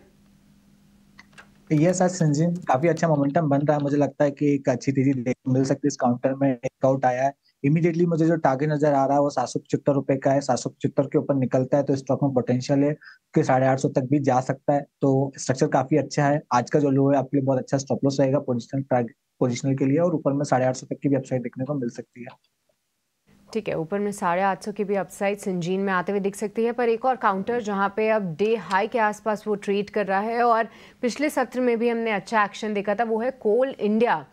तो यस आज संजीव काफी अच्छा मोमेंटम बन रहा है मुझे लगता है कि एक अच्छी तेजी मिल सकती है इस काउंटर में एक आउट आया है इमीडिएटली मुझे जो टारगेट नजर आ रहा है वो सात सौ पचहत्तर रुपए का है सात सौ पचहत्तर के ऊपर निकलता है तो स्टॉक में पोटेंशियल है कि साढ़े आठ सौ तक भी जा सकता है तो स्ट्रक्चर काफी अच्छा है आज का जो लो है आपके लिए बहुत अच्छा स्टॉप लॉस रहेगा पोजिशनल पोजिशनल के लिए और ऊपर में साढ़े आठ सौ तक की भी अपसाइड देखने को मिल सकती है ठीक है ऊपर में साढ़े आठ सौ की भी अपसाइड सिंजीन में आते हुए दिख सकती है पर एक और काउंटर जहां पे अब डे हाई के आसपास वो ट्रेड कर रहा है और पिछले सत्र में भी हमने अच्छा एक्शन देखा था वो है कोल इंडिया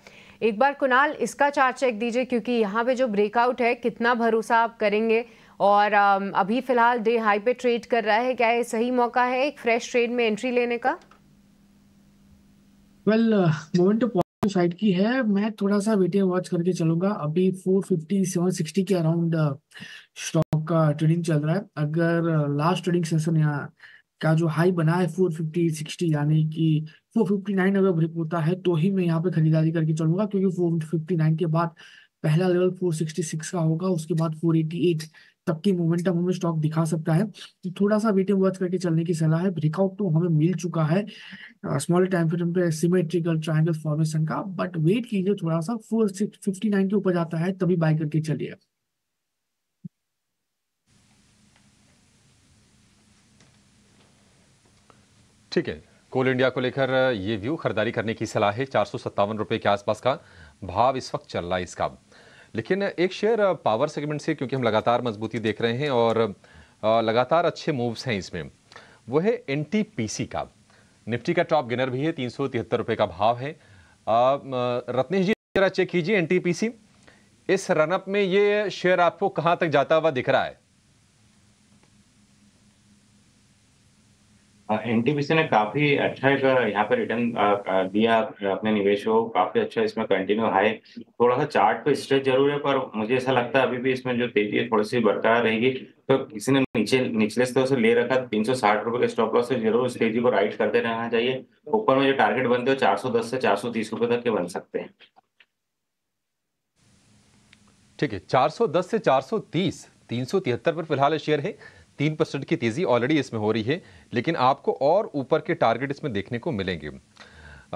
एक बार कुणाल इसका चार्ज चेक दीजिए क्योंकि यहाँ पे जो ब्रेकआउट है कितना भरोसा आप करेंगे और अभी फिलहाल डे हाई पे ट्रेड कर रहा है क्या ये सही मौका है एक फ्रेश ट्रेड में एंट्री लेने का वेल uh, साइड की है मैं थोड़ा सा वेटिंग वॉच करके चलूंगा अभी 450 760 के अराउंड स्टॉक का ट्रेडिंग चल रहा है अगर लास्ट ट्रेडिंग सेशन यहाँ का जो हाई बना है 450 60 यानी कि 459 अगर ब्रेक होता है तो ही मैं यहाँ पे खरीदारी करके चलूंगा क्योंकि 459 के बाद पहला लेवल 466 का होगा उसके बाद 488 तब की मोमेंटम हमें स्टॉक दिखा सकता है तो थोड़ा सा वेटिंग वॉच करके चलने की सलाह है ब्रेकआउट तो हमें मिल चुका है स्मॉल टाइम फ्रेम पे सिमेट्रिकल ट्राइंगल फॉर्मेशन का बट वेट कीजिए थोड़ा सा फोर के ऊपर जाता है तभी बाय करके चलिए ठीक है कोल इंडिया को लेकर ये व्यू खरीदारी करने की सलाह है चार रुपए के आसपास का भाव इस वक्त चल रहा है इसका लेकिन एक शेयर पावर सेगमेंट से क्योंकि हम लगातार मजबूती देख रहे हैं और uh, लगातार अच्छे मूव्स हैं इसमें वो है एन का निफ्टी का टॉप गिनर भी है तीन सौ का भाव है uh, रत्नेश जी जरा चेक कीजिए एन इस रनअप में ये शेयर आपको कहाँ तक जाता हुआ दिख रहा है एनटीपीसी uh, ने काफी अच्छा एक uh, यहाँ पे रिटर्न uh, दिया अपने निवेश को काफी अच्छा इसमें कंटिन्यू हाई थोड़ा सा चार्ट पे स्ट्रेच जरूर है पर मुझे ऐसा लगता है अभी भी इसमें जो तेजी है थोड़ी सी बरकरार रहेगी तो किसी ने नीचे निचले स्तर से ले रखा तीन सौ साठ रुपए के स्टॉप लॉस से जरूर इस तेजी को राइट करते रहना चाहिए ऊपर में जो टारगेट बनते हो चार सौ दस से चार सौ तीस रुपए तक के बन सकते हैं ठीक है चार सौ दस से चार सौ तीस तीन सौ तिहत्तर पर फिलहाल शेयर है तीन परसेंट की तेज़ी ऑलरेडी इसमें हो रही है लेकिन आपको और ऊपर के टारगेट इसमें देखने को मिलेंगे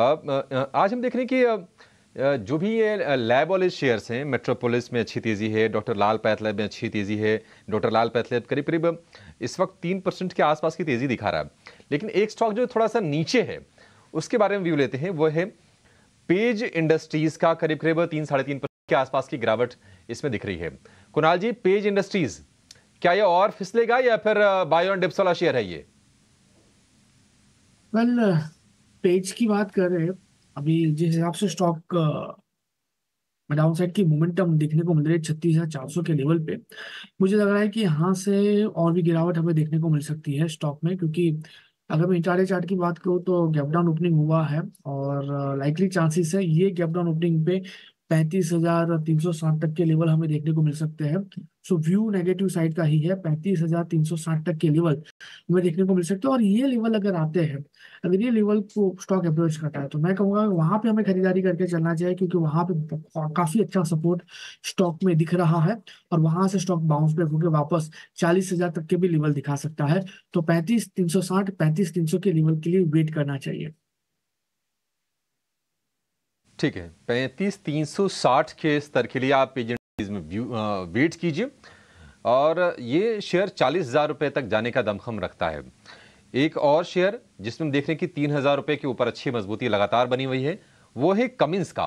आज हम देख रहे हैं कि जो भी ये लैब वाले शेयर्स हैं मेट्रोपोलिस में अच्छी तेज़ी है डॉक्टर लाल पैथलैब में अच्छी तेज़ी है डॉक्टर लाल पैथलैब करीब करीब इस वक्त तीन परसेंट के आसपास की तेज़ी दिखा रहा है लेकिन एक स्टॉक जो थोड़ा सा नीचे है उसके बारे में व्यू लेते हैं वो है पेज इंडस्ट्रीज़ का करीब करीब तीन साढ़े तीन के आसपास की गिरावट इसमें दिख रही है कुणाल जी पेज इंडस्ट्रीज़ क्या ये और फिसलेगा या फिर बायो एंड डिप्स वाला शेयर है ये वेल well, पेज की बात कर रहे हैं अभी जिस हिसाब से स्टॉक में डाउन साइड की मोमेंटम देखने को मिल रही है छत्तीस हजार चार सौ के लेवल पे मुझे लग रहा है कि यहाँ से और भी गिरावट हमें देखने को मिल सकती है स्टॉक में क्योंकि अगर मैं इंटारे चार्ट की बात करूँ तो गैप डाउन ओपनिंग हुआ है और लाइकली चांसेस है ये गैप डाउन ओपनिंग पे पैंतीस हजार तीन सौ साठ तक के लेवल हमें देखने को मिल सकते हैं सो व्यू नेगेटिव साइड का ही है पैंतीस हजार तीन सौ साठ तक के लेवल हमें देखने को मिल सकते हैं और ये लेवल अगर आते हैं अगर ये लेवल को स्टॉक अप्रोच करता है तो मैं कहूंगा वहां पे हमें खरीदारी करके चलना चाहिए क्योंकि वहां पे काफी अच्छा सपोर्ट स्टॉक में दिख रहा है और वहां से स्टॉक बाउंस बैक होकर वापस चालीस हजार तक के भी लेवल दिखा सकता है तो पैंतीस तीन सौ साठ पैंतीस तीन सौ के लेवल के लिए वेट करना चाहिए ठीक है पैंतीस तीन सौ साठ के स्तर के लिए आप एजेंट में वेट कीजिए और ये शेयर चालीस हज़ार रुपये तक जाने का दमखम रखता है एक और शेयर जिसमें देख रहे हैं कि तीन हज़ार रुपये के ऊपर अच्छी मजबूती लगातार बनी हुई है वो है कमिंस का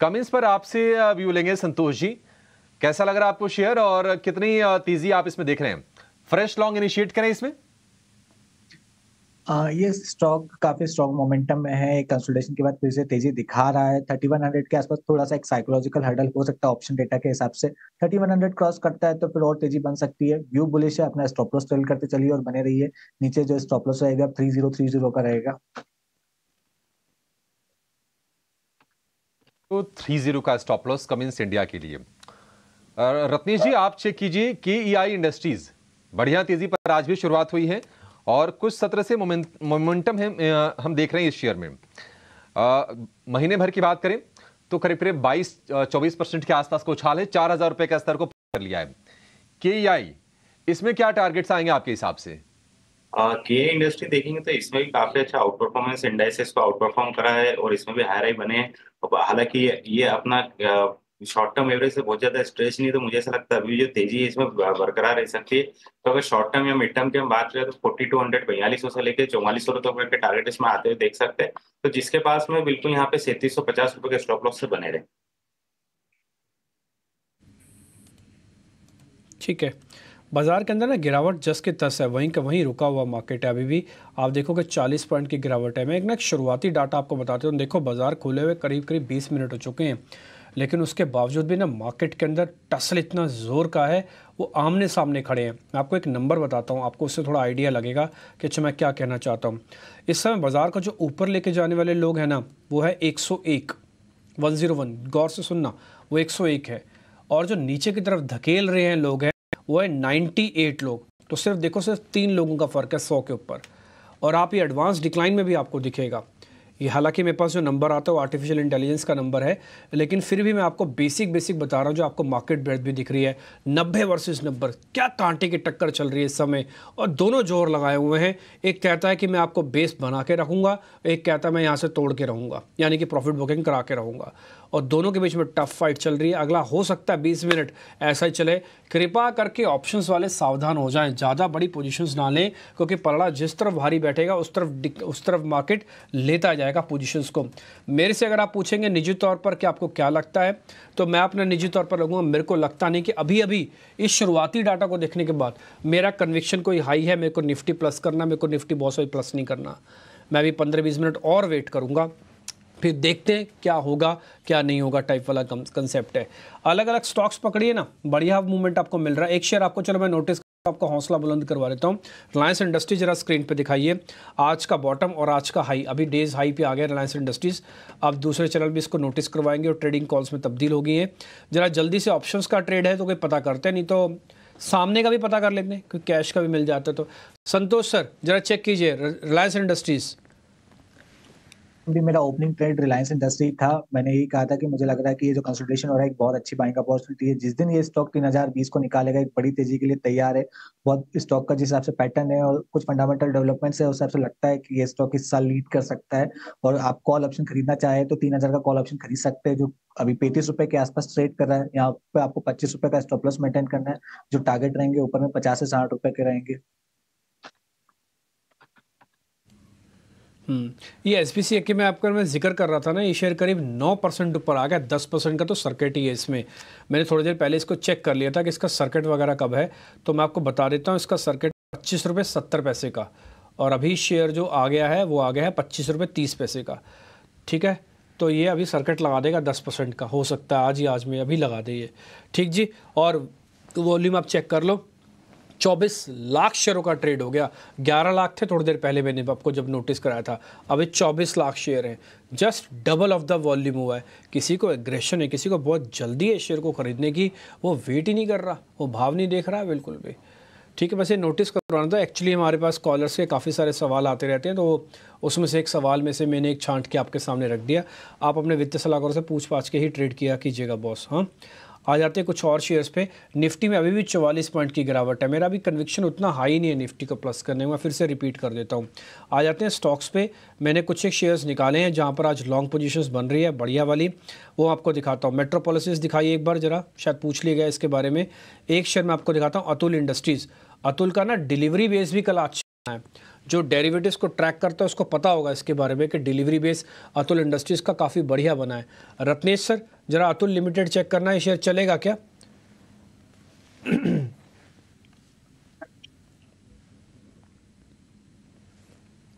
कमिंस पर आपसे व्यू लेंगे संतोष जी कैसा लग रहा है आपको शेयर और कितनी तेज़ी आप इसमें देख रहे हैं फ्रेश लॉन्ग इनिशिएट करें इसमें ये स्टॉक काफी स्ट्रॉन्ग मोमेंटम में है कंसल्टेशन के बाद फिर से तेजी दिखा रहा है थर्टी वन हंड्रेड के आसपास थोड़ा सा एक साइकोलॉजिकल हर्डल हो सकता है ऑप्शन डेटा के हिसाब से थर्टी वन हंड्रेड क्रॉस करता है तो फिर और तेजी बन सकती है व्यू बुलिश है अपना स्टॉप लॉस ट्रेल करते चलिए और बने रहिए नीचे जो स्टॉप लॉस रहेगा थ्री जीरो थ्री जीरो का रहेगा तो थ्री जीरो का स्टॉप लॉस कमिंस इंडिया के लिए रत्नेश जी आप चेक कीजिए के ई आई इंडस्ट्रीज बढ़िया तेजी पर आज भी शुरुआत हुई है और कुछ सत्र से मोमेंटम है हम देख रहे हैं इस शेयर में आ, महीने भर की बात करें तो करीब करीब बाईस चौबीस परसेंट के आसपास को उछाल है चार हजार रुपए के स्तर को कर लिया है के इसमें क्या टारगेट्स आएंगे आपके हिसाब से के इंडस्ट्री देखेंगे तो इसमें भी काफी अच्छा आउट परफॉर्मेंस इंडाइसेस को आउट परफॉर्म करा है और इसमें भी हाई हाई बने हालांकि ये अपना शॉर्ट टर्म एवरेज से बहुत ज्यादा स्ट्रेस नहीं तो मुझे ऐसा लगता है अभी जो तेजी है इसमें बरकरार रह सकती है तो अगर शॉर्ट टर्म या मिड टर्म की हम बात करें तो फोर्टी टू हंड्रेड बयालीस से लेकर चौवालीस सौ रुपए के टारगेट इसमें आते हुए देख सकते हैं तो जिसके पास में बिल्कुल यहाँ पे सैंतीस सौ पचास रुपए के स्टॉप लॉस से बने रहे ठीक है बाजार के अंदर ना गिरावट जस के तस है वहीं का वहीं रुका हुआ मार्केट है अभी भी आप देखोगे 40 पॉइंट की गिरावट है मैं एक ना शुरुआती डाटा आपको बताते हूँ देखो बाजार खुले हुए करीब करीब 20 मिनट हो चुके हैं लेकिन उसके बावजूद भी ना मार्केट के अंदर टसल इतना ज़ोर का है वो आमने सामने खड़े हैं मैं आपको एक नंबर बताता हूँ आपको उससे थोड़ा आइडिया लगेगा कि अच्छा मैं क्या कहना चाहता हूँ इस समय बाज़ार का जो ऊपर लेके जाने वाले लोग हैं ना वो है एक सौ एक वन ज़ीरो वन गौर से सुनना वो एक सौ एक है और जो नीचे की तरफ धकेल रहे हैं लोग हैं वो है नाइन्टी एट लोग तो सिर्फ देखो सिर्फ तीन लोगों का फ़र्क है सौ के ऊपर और आप ये एडवांस डिक्लाइन में भी आपको दिखेगा ये हालांकि मेरे पास जो नंबर आता है वो आर्टिफिशियल इंटेलिजेंस का नंबर है लेकिन फिर भी मैं आपको बेसिक बेसिक बता रहा हूँ जो आपको मार्केट ब्रेथ भी दिख रही है नब्बे वर्सेज नंबर क्या कांटे की टक्कर चल रही है इस समय और दोनों जोर लगाए हुए हैं एक कहता है कि मैं आपको बेस बना के रखूँगा एक कहता है मैं यहाँ से तोड़ के रहूँगा यानी कि प्रॉफिट बुकिंग करा के रहूँगा और दोनों के बीच में टफ फाइट चल रही है अगला हो सकता है बीस मिनट ऐसा ही चले कृपा करके ऑप्शंस वाले सावधान हो जाएं ज़्यादा बड़ी पोजीशंस ना लें क्योंकि पलड़ा जिस तरफ भारी बैठेगा उस तरफ उस तरफ मार्केट लेता जाएगा पोजीशंस को मेरे से अगर आप पूछेंगे निजी तौर पर कि आपको क्या लगता है तो मैं अपने निजी तौर पर लगूँगा मेरे को लगता नहीं कि अभी अभी इस शुरुआती डाटा को देखने के बाद मेरा कन्विक्शन कोई हाई है मेरे को निफ्टी प्लस करना मेरे को निफ्टी बहुत सारी प्लस नहीं करना मैं भी पंद्रह बीस मिनट और वेट करूँगा फिर देखते हैं क्या होगा क्या नहीं होगा टाइप वाला कंसेप्ट है अलग अलग स्टॉक्स पकड़िए ना बढ़िया मूवमेंट आपको मिल रहा है एक शेयर आपको चलो मैं नोटिस आपका हौसला बुलंद करवा देता हूँ रिलायंस इंडस्ट्री जरा स्क्रीन पे दिखाइए आज का बॉटम और आज का हाई अभी डेज हाई पे आ गया रिलायंस इंडस्ट्रीज़ अब दूसरे चैनल भी इसको नोटिस करवाएंगे और ट्रेडिंग कॉल्स में तब्दील हो गई है जरा जल्दी से ऑप्शंस का ट्रेड है तो कोई पता करते हैं नहीं तो सामने का भी पता कर लेते हैं क्योंकि कैश का भी मिल जाता है तो संतोष सर जरा चेक कीजिए रिलायंस इंडस्ट्रीज़ भी मेरा ओपनिंग ट्रेड रिलायंस इंडस्ट्री था मैंने यही कहा था कि मुझे लग रहा है कि ये जो कंसल्टेशन हो रहा है एक बहुत अच्छी बाइंग अपॉर्चुनिटी है जिस दिन ये स्टॉक बीस को निकालेगा एक बड़ी तेजी के लिए तैयार है बहुत स्टॉक का जिस हिसाब से पैटर्न है और कुछ फंडामेंटल डेवलपमेंट्स है उस हिसाब से लगता है कि ये स्टॉक इस साल लीड कर सकता है और आप कॉल ऑप्शन खरीदना चाहे तो तीन का कॉल ऑप्शन खरीद सकते हैं जो अभी पैंतीस रुपए के आसपास ट्रेड कर रहा है यहाँ पे आपको पच्चीस रुपए का स्टॉप लॉस मेंटेन करना है जो टारगेट रहेंगे ऊपर में पचास से साठ रुपए के रहेंगे हम्म। ये एस पी सी के मैं आपका मैं जिक्र कर रहा था ना ये शेयर करीब नौ परसेंट ऊपर आ गया दस परसेंट का तो सर्किट ही है इसमें मैंने थोड़ी देर पहले इसको चेक कर लिया था कि इसका सर्किट वगैरह कब है तो मैं आपको बता देता हूँ इसका सर्किट पच्चीस रुपये सत्तर पैसे का और अभी शेयर जो आ गया है वो आ गया है पच्चीस रुपये तीस पैसे का ठीक है तो ये अभी सर्किट लगा देगा दस परसेंट का हो सकता है आज ही आज में अभी लगा दे ये ठीक जी और वॉल्यूम आप चेक कर लो चौबीस लाख शेयरों का ट्रेड हो गया ग्यारह लाख थे थोड़ी देर पहले मैंने आपको जब नोटिस कराया था अब ये लाख शेयर हैं just double of the volume हुआ है किसी को एग्रेशन है किसी को बहुत जल्दी है शेयर को ख़रीदने की वो वेट ही नहीं कर रहा वो भाव नहीं देख रहा है बिल्कुल भी ठीक है बस ये नोटिस करवाना था एक्चुअली हमारे पास कॉलर्स के काफ़ी सारे सवाल आते रहते हैं तो उसमें से एक सवाल में से मैंने एक छांट के आपके सामने रख दिया आप अपने वित्तीय सलाहकारों से पूछ पाछ के ही ट्रेड किया कीजिएगा बॉस हाँ आ जाते हैं कुछ और शेयर्स पे निफ्टी में अभी भी चवालीस पॉइंट की गिरावट है मेरा भी कन्विक्शन उतना हाई नहीं है निफ्टी को प्लस करने में फिर से रिपीट कर देता हूँ आ जाते हैं स्टॉक्स पे मैंने कुछ एक शेयर्स निकाले हैं जहाँ पर आज लॉन्ग पोजिशन बन रही है बढ़िया वाली वो आपको दिखाता हूँ मेट्रोपोलिस दिखाई एक बार ज़रा शायद पूछ लिया गया इसके बारे में एक शेयर मैं आपको दिखाता हूँ अतुल इंडस्ट्रीज़ अतुल का ना डिलीवरी बेस भी कल अच्छा है जो डेरिवेटिव्स को ट्रैक करता है उसको पता होगा इसके बारे में कि डिलीवरी बेस अतुल इंडस्ट्रीज़ का काफ़ी बढ़िया बना है रत्नेश सर ज़रा अतुल लिमिटेड चेक करना है शेयर चलेगा क्या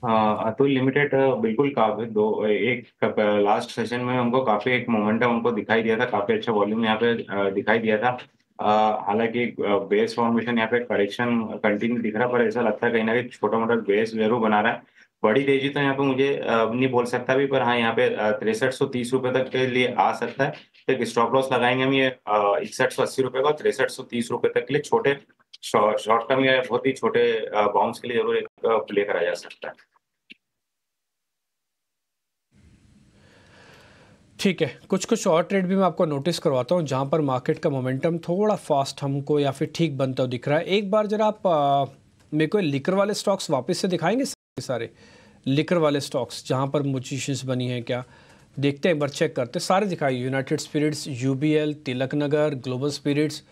हाँ, अतुल लिमिटेड बिल्कुल काफी दो एक लास्ट सेशन में हमको काफी एक मोमेंटम हमको दिखाई दिया था काफी अच्छा वॉल्यूम यहाँ पे दिखाई दिया था हालांकि बेस फॉर्मेशन यहाँ पे करेक्शन कंटिन्यू दिख रहा पर ऐसा लगता है कहीं ना कहीं छोटा मोटा बेस जरूर बना रहा है बड़ी तेजी तो यहाँ पे मुझे नहीं बोल सकता भी पर हाँ यहाँ पे तिरसठ सौ तीस रुपए तक के लिए आ सकता है फिर स्टॉप लॉस लगाएंगे हम ये इकसठ सौ अस्सी रुपए का तिरसठ सौ तीस रुपए तक के लिए छोटे शॉर्ट टर्म या बहुत ही छोटे बाउंस के लिए जरूर एक प्ले करा जा सकता है ठीक है कुछ कुछ और ट्रेड भी मैं आपको नोटिस करवाता हूँ जहाँ पर मार्केट का मोमेंटम थोड़ा फास्ट हमको या फिर ठीक बनता हुआ दिख रहा है एक बार जरा आप मेरे को लिकर वाले स्टॉक्स वापस से दिखाएंगे सारे लिकर वाले स्टॉक्स जहाँ पर पोजिशंस बनी हैं क्या देखते हैं एक बार चेक करते सारे दिखाएँ United Spirits UBL Tilaknagar global spirits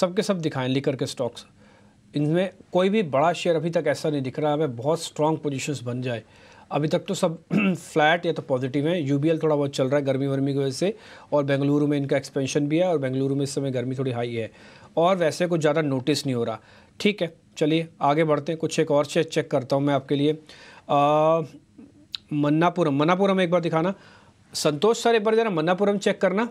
सब के सब दिखाएं लिकर के स्टॉक्स इनमें कोई भी बड़ा शेयर अभी तक ऐसा नहीं दिख रहा हमें बहुत स्ट्रॉन्ग पोजिशन बन जाए अभी तक तो सब फ्लैट या तो पॉजिटिव है यू थोड़ा बहुत चल रहा है गर्मी वर्मी की वजह से और बेंगलुरु में इनका एक्सपेंशन भी है और बेंगलुरु में इस समय गर्मी थोड़ी हाई है और वैसे कुछ ज़्यादा नोटिस नहीं हो रहा ठीक है चलिए आगे बढ़ते हैं कुछ एक और चेक चेक करता हूँ मैं आपके लिए मन्नापुरम मन्नापुरम एक बार दिखाना संतोष सर एक बार जरा मन्नापुरम चेक करना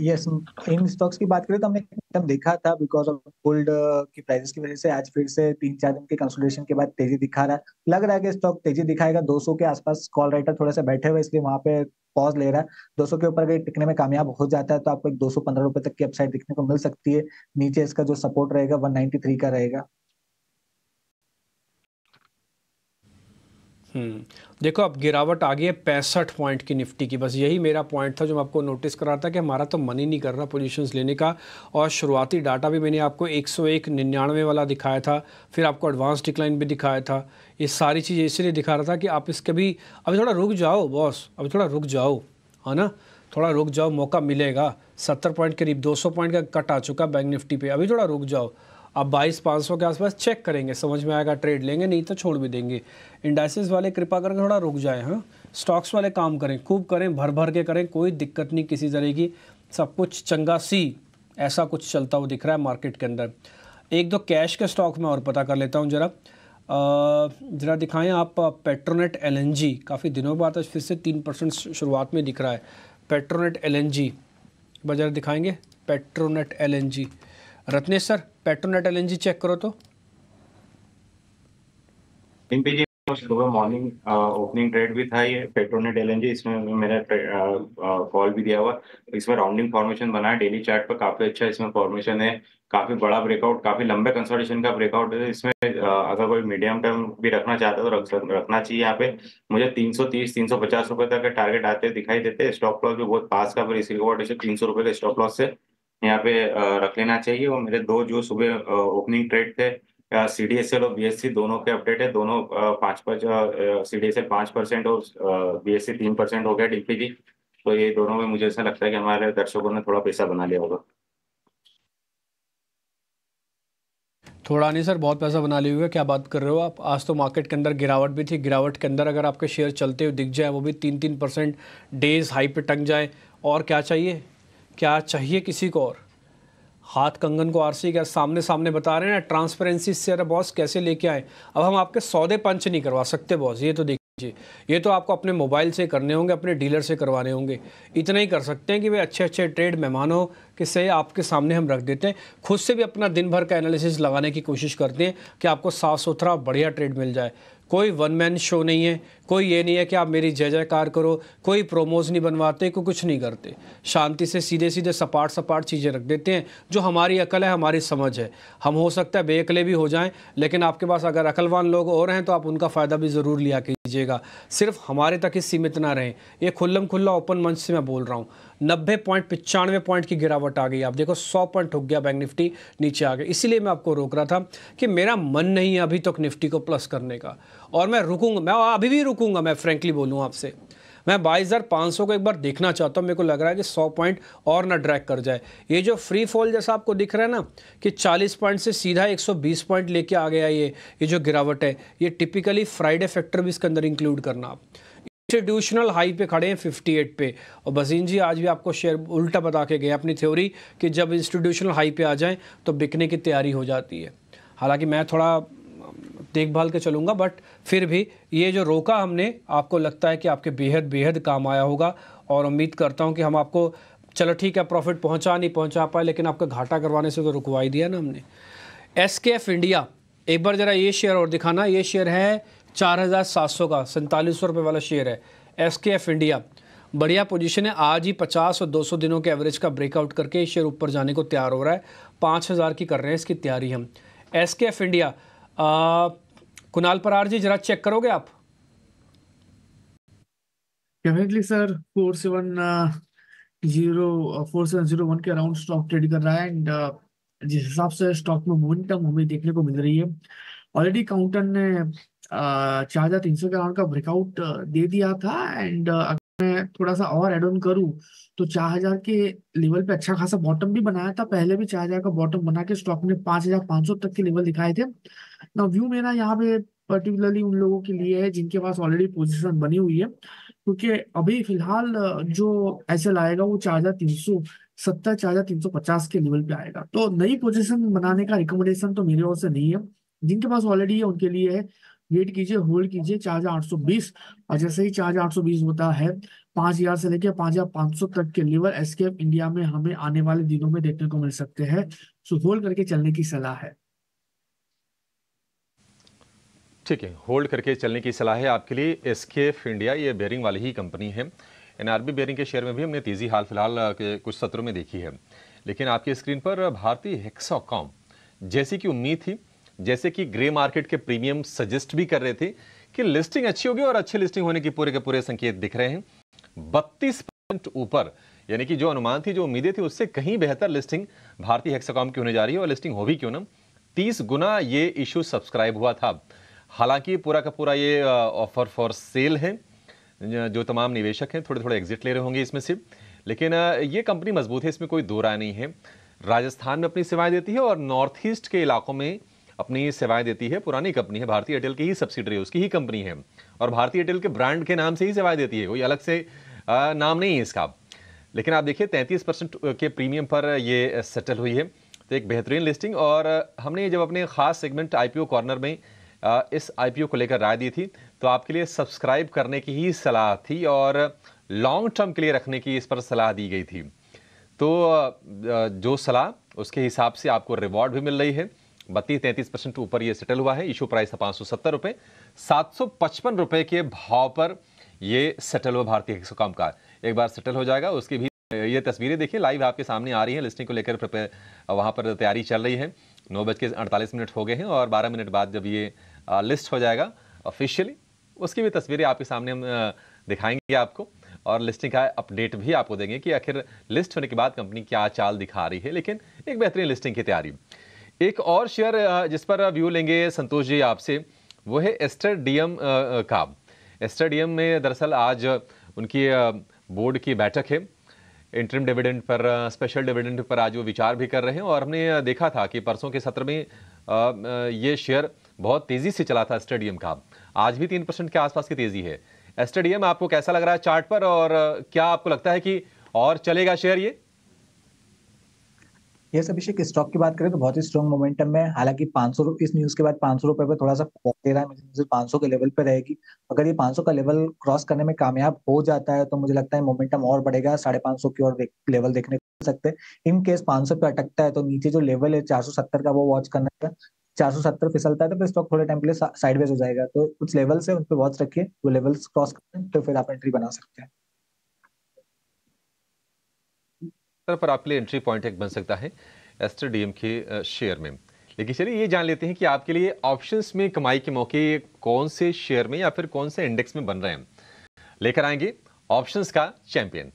यस हाँ, इन स्टॉक्स की बात करें तो हमने एकदम देखा था बिकॉज ऑफ गोल्ड की प्राइसेस की वजह से आज फिर से तीन चार दिन के कंसोलिडेशन के बाद तेजी दिखा रहा है लग रहा है कि स्टॉक तेजी दिखाएगा 200 के आसपास कॉल राइटर थोड़ा सा बैठे हुए इसलिए वहां पे पॉज ले रहा है 200 के ऊपर अगर टिकने में कामयाब हो जाता है तो आपको एक दो सौ तक की अपसाइड दिखने को मिल सकती है नीचे इसका जो सपोर्ट रहेगा वन का रहेगा हम्म। देखो अब गिरावट आ गई है पैंसठ पॉइंट की निफ्टी की बस यही मेरा पॉइंट था जो मैं आपको नोटिस कर रहा था कि हमारा तो मन ही नहीं कर रहा पोजीशंस लेने का और शुरुआती डाटा भी मैंने आपको एक निन्यानवे वाला दिखाया था फिर आपको एडवांस डिक्लाइन भी दिखाया था ये सारी चीज़ें इसलिए दिखा रहा था कि आप इसके भी अभी थोड़ा रुक जाओ बॉस अभी थोड़ा रुक जाओ है ना थोड़ा रुक जाओ मौका मिलेगा सत्तर पॉइंट करीब दो पॉइंट का कट आ चुका बैंक निफ्टी पर अभी थोड़ा रुक जाओ आप बाईस पाँच सौ के आसपास चेक करेंगे समझ में आएगा ट्रेड लेंगे नहीं तो छोड़ भी देंगे इंडस्ट्रीज़ वाले कृपा करके थोड़ा रुक जाए हाँ स्टॉक्स वाले काम करें खूब करें भर भर के करें कोई दिक्कत नहीं किसी तरह की सब कुछ चंगा सी ऐसा कुछ चलता हुआ दिख रहा है मार्केट के अंदर एक दो कैश के स्टॉक में और पता कर लेता हूँ ज़रा ज़रा दिखाएं आप पेट्रोनेट एल काफ़ी दिनों बाद आज फिर से तीन परसेंट शुरुआत में दिख रहा है पेट्रोनेट एल एन बाजार दिखाएंगे Petronet L Ratnesh sir Petronet L check करो तो सुबह मॉर्निंग ओपनिंग ट्रेड भी था ये पेट्रोनेट एल इसमें मेरा कॉल भी दिया हुआ इसमें राउंडिंग फॉर्मेशन बना है डेली चार्ट पर काफी अच्छा इसमें फॉर्मेशन है काफी बड़ा ब्रेकआउट काफी लंबे कंसोलिडेशन का ब्रेकआउट है इसमें अगर कोई मीडियम टर्म भी रखना चाहता है तो रख, रखना चाहिए यहाँ पे मुझे 330 350 रुपए तक के टारगेट आते दिखाई देते स्टॉप लॉस भी बहुत पास का फिर इसी रिकॉर्ड तीन सौ रुपए के स्टॉप लॉस से यहाँ पे रख लेना चाहिए और मेरे दो जो सुबह ओपनिंग ट्रेड थे सी डी एस एल और बी एस सी दोनों के अपडेट है दोनों पाँच पाँच सी डी एस एल पाँच परसेंट और बी एस सी तीन परसेंट हो गया डी पी जी तो ये दोनों में मुझे ऐसा लगता है कि हमारे दर्शकों ने थोड़ा पैसा बना लिया होगा थोड़ा नहीं सर बहुत पैसा बना लिया हुआ क्या बात कर रहे हो आप आज तो मार्केट के अंदर गिरावट भी थी गिरावट के अंदर अगर आपके शेयर चलते हुए दिख जाए वो भी तीन तीन परसेंट डेज हाई पे टंग जाए और क्या चाहिए क्या चाहिए किसी को और हाथ कंगन को आरसी क्या सामने सामने बता रहे हैं ट्रांसपेरेंसी से अरे बॉस कैसे लेके आए अब हम आपके सौदे पंच नहीं करवा सकते बॉस ये तो देख जी ये तो आपको अपने मोबाइल से करने होंगे अपने डीलर से करवाने होंगे इतना ही कर सकते हैं कि वे अच्छे अच्छे ट्रेड मेहमान हो कि से आपके सामने हम रख देते हैं खुद से भी अपना दिन भर का एनालिसिस लगाने की कोशिश करते हैं कि आपको साफ़ सुथरा बढ़िया ट्रेड मिल जाए कोई वन मैन शो नहीं है कोई ये नहीं है कि आप मेरी जय जयकार करो कोई प्रोमोज नहीं बनवाते कोई कुछ नहीं करते शांति से सीधे सीधे सपाट सपाट चीज़ें रख देते हैं जो हमारी अकल है हमारी समझ है हम हो सकता है बेअकले भी हो जाएं लेकिन आपके पास अगर अकलवान लोग और हैं तो आप उनका फ़ायदा भी ज़रूर लिया कीजिए कीजिएगा सिर्फ हमारे तक ही सीमित ना रहें ये खुल्लम खुल्ला ओपन मंच से मैं बोल रहा हूँ नब्बे पॉइंट पचानवे पॉइंट की गिरावट आ गई आप देखो सौ पॉइंट ठुक गया बैंक निफ्टी नीचे आ गया इसीलिए मैं आपको रोक रहा था कि मेरा मन नहीं है अभी तक तो निफ्टी को प्लस करने का और मैं रुकूंगा मैं अभी भी रुकूंगा मैं फ्रेंकली बोलूँ आपसे मैं बाईस हज़ार पाँच सौ को एक बार देखना चाहता हूँ मेरे को लग रहा है कि सौ पॉइंट और ना ड्रैक कर जाए ये जो फ्री फॉल जैसा आपको दिख रहा है ना कि चालीस पॉइंट से सीधा एक सौ बीस पॉइंट लेके आ गया ये ये जो गिरावट है ये टिपिकली फ्राइडे फैक्टर भी इसके अंदर इंक्लूड करना आप इंस्टीट्यूशनल हाई पे खड़े हैं 58 पे और बसीन जी आज भी आपको शेयर उल्टा बता के गए अपनी थ्योरी कि जब इंस्टीट्यूशनल हाई पे आ जाएं तो बिकने की तैयारी हो जाती है हालांकि मैं थोड़ा देखभाल के चलूँगा बट फिर भी ये जो रोका हमने आपको लगता है कि आपके बेहद बेहद काम आया होगा और उम्मीद करता हूँ कि हम आपको चलो ठीक है प्रॉफिट पहुँचा नहीं पहुँचा पाए लेकिन आपका घाटा करवाने से तो रुकवा ही दिया ना हमने एस के एफ इंडिया एक बार ज़रा ये शेयर और दिखाना ये शेयर है चार हज़ार सात सौ का सैंतालीस सौ रुपये वाला शेयर है एस के एफ इंडिया बढ़िया पोजीशन है आज ही 50 और 200 दिनों के एवरेज का ब्रेकआउट करके शेयर ऊपर जाने को तैयार हो रहा है 5000 की कर रहे हैं इसकी तैयारी हम S K F India Kunal Parar ji जरा चेक करोगे आप definitely sir four seven zero four seven zero one के अराउंड स्टॉक ट्रेड कर रहा है एंड uh, जिस हिसाब से स्टॉक में मोमेंटम हमें देखने को मिल रही है ऑलरेडी काउंटर ने uh, चार हजार तीन सौ के अराउंड का ब्रेकआउट uh, दे दिया था एंड मैं थोड़ा सा और एड ऑन करूं तो 4000 के लेवल पे अच्छा खासा बॉटम भी बनाया था पहले भी 4000 का बॉटम बना के स्टॉक ने 5500 तक के लेवल दिखाए थे ना व्यू मेरा यहाँ पे पर्टिकुलरली उन लोगों के लिए है जिनके पास ऑलरेडी पोजीशन बनी हुई है क्योंकि अभी फिलहाल जो ऐसे आएगा वो चार हजार तीन सौ सत्तर चार हजार तीन सौ पचास के लेवल पे आएगा तो नई पोजीशन बनाने का रिकमेंडेशन तो मेरे ओर से नहीं है जिनके पास ऑलरेडी है उनके लिए है वेट कीजिए होल्ड कीजिए चार हजार आठ सौ बीस और जैसे ही चार आठ सौ बीस होता है पांच हजार से लेकर पांच हजार पांच सौ तक के लेवल एसकेएफ इंडिया में हमें आने वाले दिनों में देखने को मिल सकते हैं सो होल्ड करके चलने की सलाह है ठीक है होल्ड करके चलने की सलाह है आपके लिए एसकेएफ इंडिया ये बेरिंग वाली ही कंपनी है एनआरबी बेरिंग के शेयर में भी हमने तेज़ी हाल फिलहाल कुछ सत्रों में देखी है लेकिन आपकी स्क्रीन पर भारतीय कॉम जैसी कि उम्मीद थी जैसे कि ग्रे मार्केट के प्रीमियम सजेस्ट भी कर रहे थे कि लिस्टिंग अच्छी होगी और अच्छी लिस्टिंग होने के पूरे के पूरे संकेत दिख रहे हैं बत्तीस परसेंट ऊपर यानी कि जो अनुमान थी जो उम्मीदें थी उससे कहीं बेहतर लिस्टिंग भारतीय हेक्साकॉम की होने जा रही है और लिस्टिंग हो भी क्यों ना तीस गुना ये इशू सब्सक्राइब हुआ था हालांकि पूरा का पूरा ये ऑफर फॉर सेल है जो तमाम निवेशक हैं थोड़े थोड़े एग्जिट ले रहे होंगे इसमें से लेकिन ये कंपनी मजबूत है इसमें कोई दो राय नहीं है राजस्थान में अपनी सेवाएं देती है और नॉर्थ ईस्ट के इलाकों में अपनी सेवाएं देती है पुरानी कंपनी है भारतीय एयरटेल की ही सब्सिडरी उसकी ही कंपनी है और भारतीय एयरटेल के ब्रांड के नाम से ही सेवाएं देती है कोई अलग से नाम नहीं है इसका लेकिन आप देखिए तैंतीस परसेंट के प्रीमियम पर ये सेटल हुई है तो एक बेहतरीन लिस्टिंग और हमने जब अपने ख़ास सेगमेंट आई कॉर्नर में इस आई को लेकर राय दी थी तो आपके लिए सब्सक्राइब करने की ही सलाह थी और लॉन्ग टर्म के लिए रखने की इस पर सलाह दी गई थी तो जो सलाह उसके हिसाब से आपको रिवॉर्ड भी मिल रही है बत्तीस तैंतीस परसेंट ऊपर ये सेटल हुआ है इशू प्राइस था पाँच सौ सत्तर रुपये सात सौ पचपन रुपये के भाव पर ये सेटल हुआ भारतीय हिक्सोकॉम का एक बार सेटल हो जाएगा उसकी भी ये तस्वीरें देखिए लाइव आपके सामने आ रही हैं लिस्टिंग को लेकर वहाँ पर तैयारी चल रही है नौ बज के अड़तालीस मिनट हो गए हैं और बारह मिनट बाद जब ये लिस्ट हो जाएगा ऑफिशियली उसकी भी तस्वीरें आपके सामने हम दिखाएंगे आपको और लिस्टिंग का अपडेट भी आपको देंगे कि आखिर लिस्ट होने के बाद कंपनी क्या चाल दिखा रही है लेकिन एक बेहतरीन लिस्टिंग की तैयारी एक और शेयर जिस पर व्यू लेंगे संतोष जी आपसे वो है एस्टर डीएम का एस्टर डीएम में दरअसल आज उनकी बोर्ड की बैठक है इंटरम डिविडेंड पर स्पेशल डिविडेंड पर आज वो विचार भी कर रहे हैं और हमने देखा था कि परसों के सत्र में ये शेयर बहुत तेज़ी से चला था स्टेडियम का आज भी तीन परसेंट के आसपास की तेज़ी है स्टेडियम आपको कैसा लग रहा है चार्ट पर और क्या आपको लगता है कि और चलेगा शेयर ये यस अभिषेक स्टॉक की बात करें तो बहुत ही स्ट्रॉन्ग मोमेंटम में हालांकि 500 इस न्यूज के बाद पांच सौ रुपए पर थोड़ा सा दे रहा है मुझे पांच सौ के लेवल पे रहेगी अगर ये 500 का लेवल क्रॉस करने में कामयाब हो जाता है तो मुझे लगता है मोमेंटम और बढ़ेगा साढ़े पांच सौ की और लेवल देखने को सकते हैं इन केस पांच सौ पे अटकता है तो नीचे जो लेवल है चार सौ सत्तर का वो वॉच करना है चार सौ सत्तर फिसलता है तो फिर स्टॉक थोड़े टाइम के लिए साइडवेज हो जाएगा तो कुछ लेवल्स है उन पर वॉच रखिए वो लेवल्स क्रॉस करें तो फिर आप एंट्री बना सकते हैं तरफ पर आपके लिए एंट्री पॉइंट एक बन सकता है एस्टर डीएम के शेयर में लेकिन चलिए ये जान लेते हैं कि आपके लिए ऑप्शंस में कमाई के मौके कौन से शेयर में या फिर कौन से इंडेक्स में बन रहे हैं लेकर आएंगे ऑप्शंस का चैंपियन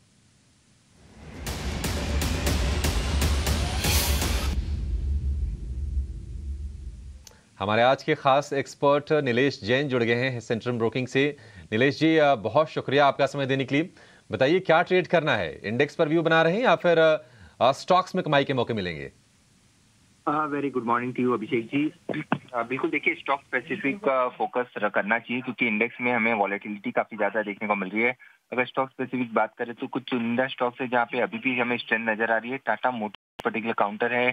हमारे आज के खास एक्सपर्ट नीलेश जैन जुड़ गए हैं सेंट्रल ब्रोकिंग से नीलेश जी बहुत शुक्रिया आपका समय देने के लिए बताइए क्या ट्रेड करना है इंडेक्स पर व्यू बना रहे हैं या फिर स्टॉक्स में कमाई के मौके मिलेंगे very good morning to you Abhishek ji बिल्कुल देखिए स्टॉक स्पेसिफिक फोकस करना चाहिए क्योंकि इंडेक्स में हमें वॉलेटिलिटी काफी ज्यादा देखने को मिल रही है अगर स्टॉक स्पेसिफिक बात करें तो कुछ चुनिंदा स्टॉक्स है जहाँ पे अभी भी हमें स्ट्रेंथ नजर आ रही है टाटा मोटर पर्टिकुलर काउंटर है